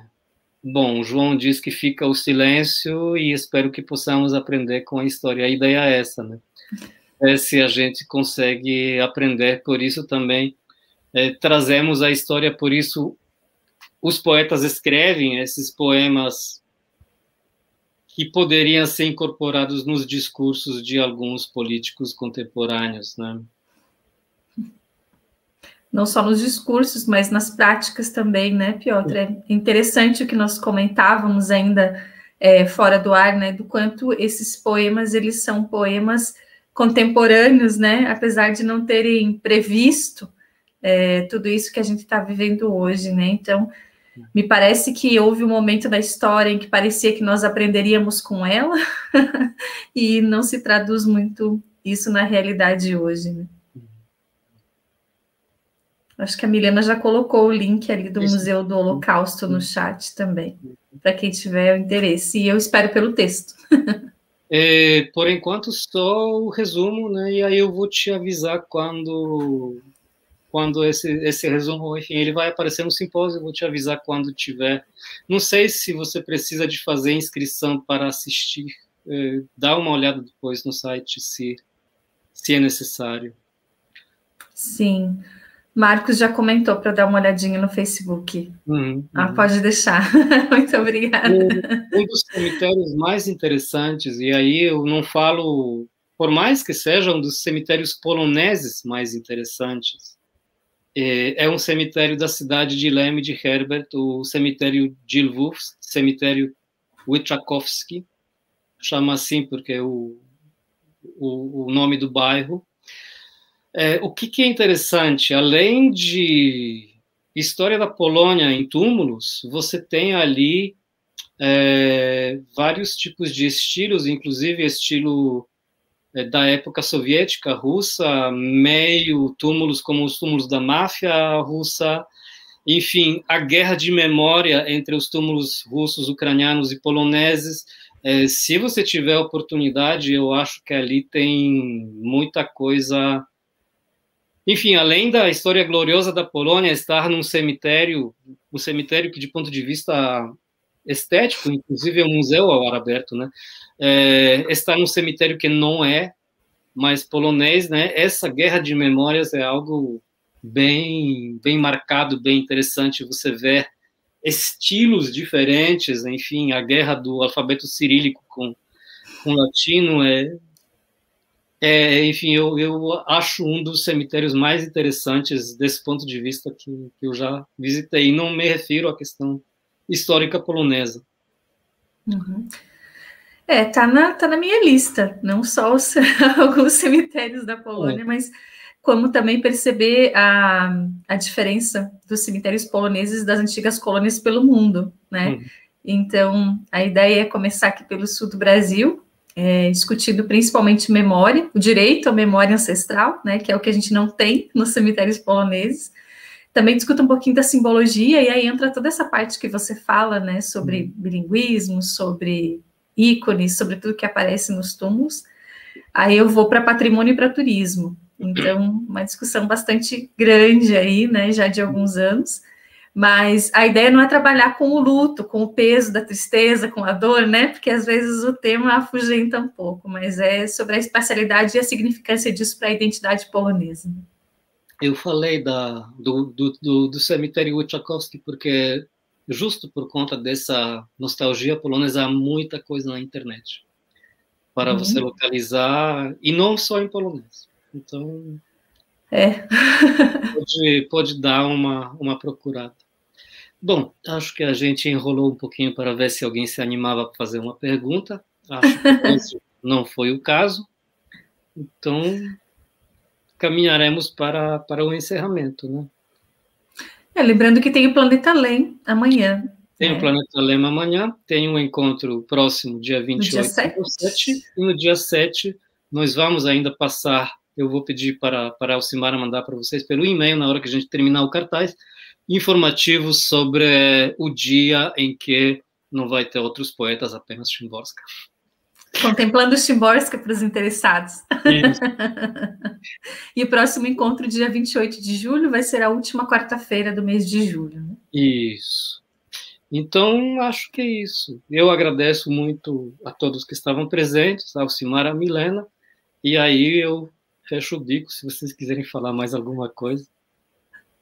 bom, João diz que fica o silêncio e espero que possamos aprender com a história. A ideia é essa, né? É se a gente consegue aprender, por isso também é, trazemos a história, por isso os poetas escrevem esses poemas que poderiam ser incorporados nos discursos de alguns políticos contemporâneos, né?
Não só nos discursos, mas nas práticas também, né, Piotr? É interessante o que nós comentávamos ainda é, fora do ar, né, do quanto esses poemas eles são poemas contemporâneos, né, apesar de não terem previsto é, tudo isso que a gente está vivendo hoje, né? Então, me parece que houve um momento da história em que parecia que nós aprenderíamos com ela [LAUGHS] e não se traduz muito isso na realidade hoje. Né? Acho que a Milena já colocou o link ali do Museu do Holocausto no chat também, uhum. para quem tiver interesse. E eu espero pelo texto. [LAUGHS]
É, por enquanto, só o resumo, né? E aí eu vou te avisar quando quando esse, esse resumo, enfim, ele vai aparecer no simpósio, vou te avisar quando tiver. Não sei se você precisa de fazer inscrição para assistir, eh, dá uma olhada depois no site se, se é necessário.
Sim, Marcos já comentou para dar uma olhadinha no Facebook.
Uhum, ah, uhum. Ah,
pode deixar. [LAUGHS] Muito obrigada.
Um, um dos cemitérios mais interessantes, e aí eu não falo, por mais que seja um dos cemitérios poloneses mais interessantes, é, é, um cemitério da cidade de Leme de Herbert, o cemitério de Lvov, cemitério Witrakowski, chama assim porque é o, o, o nome do bairro. É, o que, que é interessante, além de história da Polônia em túmulos, você tem ali é, vários tipos de estilos, inclusive estilo é, da época soviética russa, meio túmulos como os túmulos da máfia russa, enfim, a guerra de memória entre os túmulos russos, ucranianos e poloneses. É, se você tiver oportunidade, eu acho que ali tem muita coisa. Enfim, além da história gloriosa da Polônia estar num cemitério, um cemitério que, de ponto de vista estético, inclusive é um museu ao ar aberto, né? é, estar num cemitério que não é mais polonês, né? Essa guerra de memórias é algo bem, bem marcado, bem interessante. Você vê estilos diferentes, enfim, a guerra do alfabeto cirílico com, com o latino é, é enfim, eu, eu acho um dos cemitérios mais interessantes desse ponto de vista que, que eu já visitei. Não me refiro à questão histórica polonesa.
Uhum. É, tá na, tá na minha lista, não só os, [LAUGHS] alguns cemitérios da Polônia, mas como também perceber a, a diferença dos cemitérios poloneses das antigas colônias pelo mundo, né? Uhum. Então, a ideia é começar aqui pelo sul do Brasil, é, discutindo principalmente memória, o direito à memória ancestral, né, que é o que a gente não tem nos cemitérios poloneses. Também discuta um pouquinho da simbologia, e aí entra toda essa parte que você fala, né, sobre uhum. bilinguismo, sobre ícones, sobretudo que aparecem nos túmulos, aí eu vou para patrimônio e para turismo. Então, uma discussão bastante grande aí, né, já de alguns anos. Mas a ideia não é trabalhar com o luto, com o peso da tristeza, com a dor, né? Porque às vezes o tema afugenta um pouco, mas é sobre a espacialidade e a significância disso para a identidade polonesa.
Eu falei da, do, do, do, do cemitério Tchaikovsky porque justo por conta dessa nostalgia polonesa, há muita coisa na internet para uhum. você localizar, e não só em polonês. Então, é. pode, pode dar uma, uma procurada. Bom, acho que a gente enrolou um pouquinho para ver se alguém se animava a fazer uma pergunta. Acho que [LAUGHS] não foi o caso. Então, caminharemos para, para o encerramento, né?
É, lembrando que tem o Planeta Lem amanhã. Tem o é.
Planeta Lema amanhã, tem um encontro próximo, dia 28 no dia 7. E no dia 7, nós vamos ainda passar. Eu vou pedir para, para a Alcimara mandar para vocês pelo e-mail, na hora que a gente terminar o cartaz, informativos sobre o dia em que não vai ter outros poetas, apenas Chimborska.
Contemplando Chimborska para os interessados. [LAUGHS] e o próximo encontro, dia 28 de julho, vai ser a última quarta-feira do mês de julho. Né?
Isso. Então, acho que é isso. Eu agradeço muito a todos que estavam presentes, ao Simara, a Milena, e aí eu fecho o bico se vocês quiserem falar mais alguma coisa.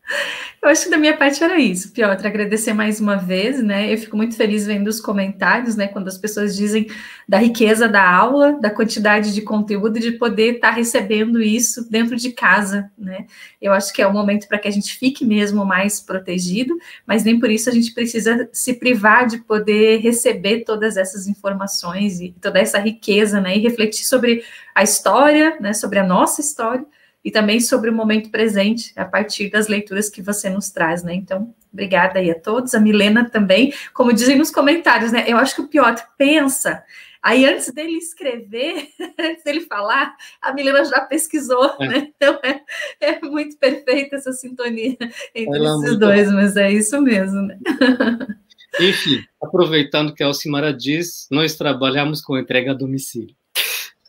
[LAUGHS] Eu acho que da minha parte era isso, Piotr. Agradecer mais uma vez, né? Eu fico muito feliz vendo os comentários, né? Quando as pessoas dizem da riqueza da aula, da quantidade de conteúdo, de poder estar tá recebendo isso dentro de casa, né? Eu acho que é o momento para que a gente fique mesmo mais protegido, mas nem por isso a gente precisa se privar de poder receber todas essas informações e toda essa riqueza, né? E refletir sobre a história, né? Sobre a nossa história e também sobre o momento presente a partir das leituras que você nos traz, né? Então, obrigada aí a todos, a Milena também. Como dizem nos comentários, né? Eu acho que o Piotr pensa. Aí, antes dele escrever, [LAUGHS] antes dele falar, a Milena já pesquisou, é. né? Então, é, é, muito perfeita essa sintonia entre Ela é esses dois, bom. mas é isso mesmo, né? [LAUGHS]
Enfim, aproveitando que a Alcimara diz, nós trabalhamos com entrega a domicílio.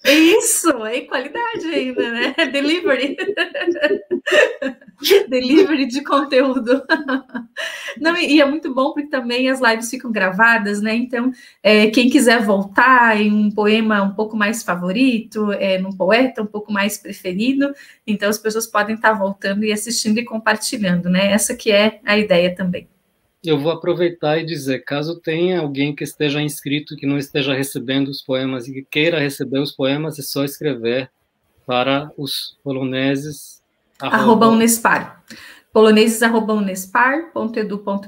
Isso, é qualidade ainda, né? [LAUGHS] Delivery. [LAUGHS] Delivery de conteúdo. [LAUGHS] Não, e é muito bom porque também as lives ficam gravadas, né? Então, é, quem quiser voltar em um poema um pouco mais favorito, é, num poeta um pouco mais preferido, então as pessoas podem estar voltando e assistindo e compartilhando, né? Essa que é a ideia também
eu vou aproveitar e dizer, caso tenha alguém que esteja inscrito, que não esteja recebendo os poemas e que queira receber os poemas, é só escrever para os poloneses. Arroba, arroba
Unespar.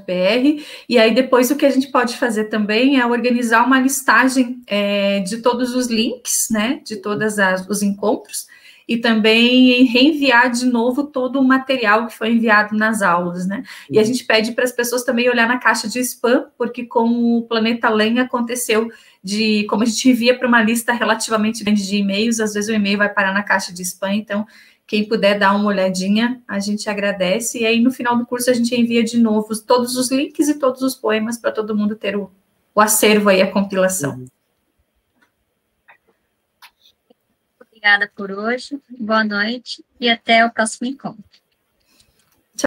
br. E aí depois o que a gente pode fazer também é organizar uma listagem é, de todos os links, né, de todos os encontros, e também reenviar de novo todo o material que foi enviado nas aulas, né? E a uhum. gente pede para as pessoas também olhar na caixa de spam, porque com o Planeta LAN aconteceu de, como a gente envia para uma lista relativamente grande de e-mails, às vezes o e-mail vai parar na caixa de spam, então quem puder dar uma olhadinha, a gente agradece. E aí, no final do curso, a gente envia de novo todos os links e todos os poemas para todo mundo ter o, o acervo aí, a compilação. Uhum. obrigada por hoje, boa noite e até o próximo encontro.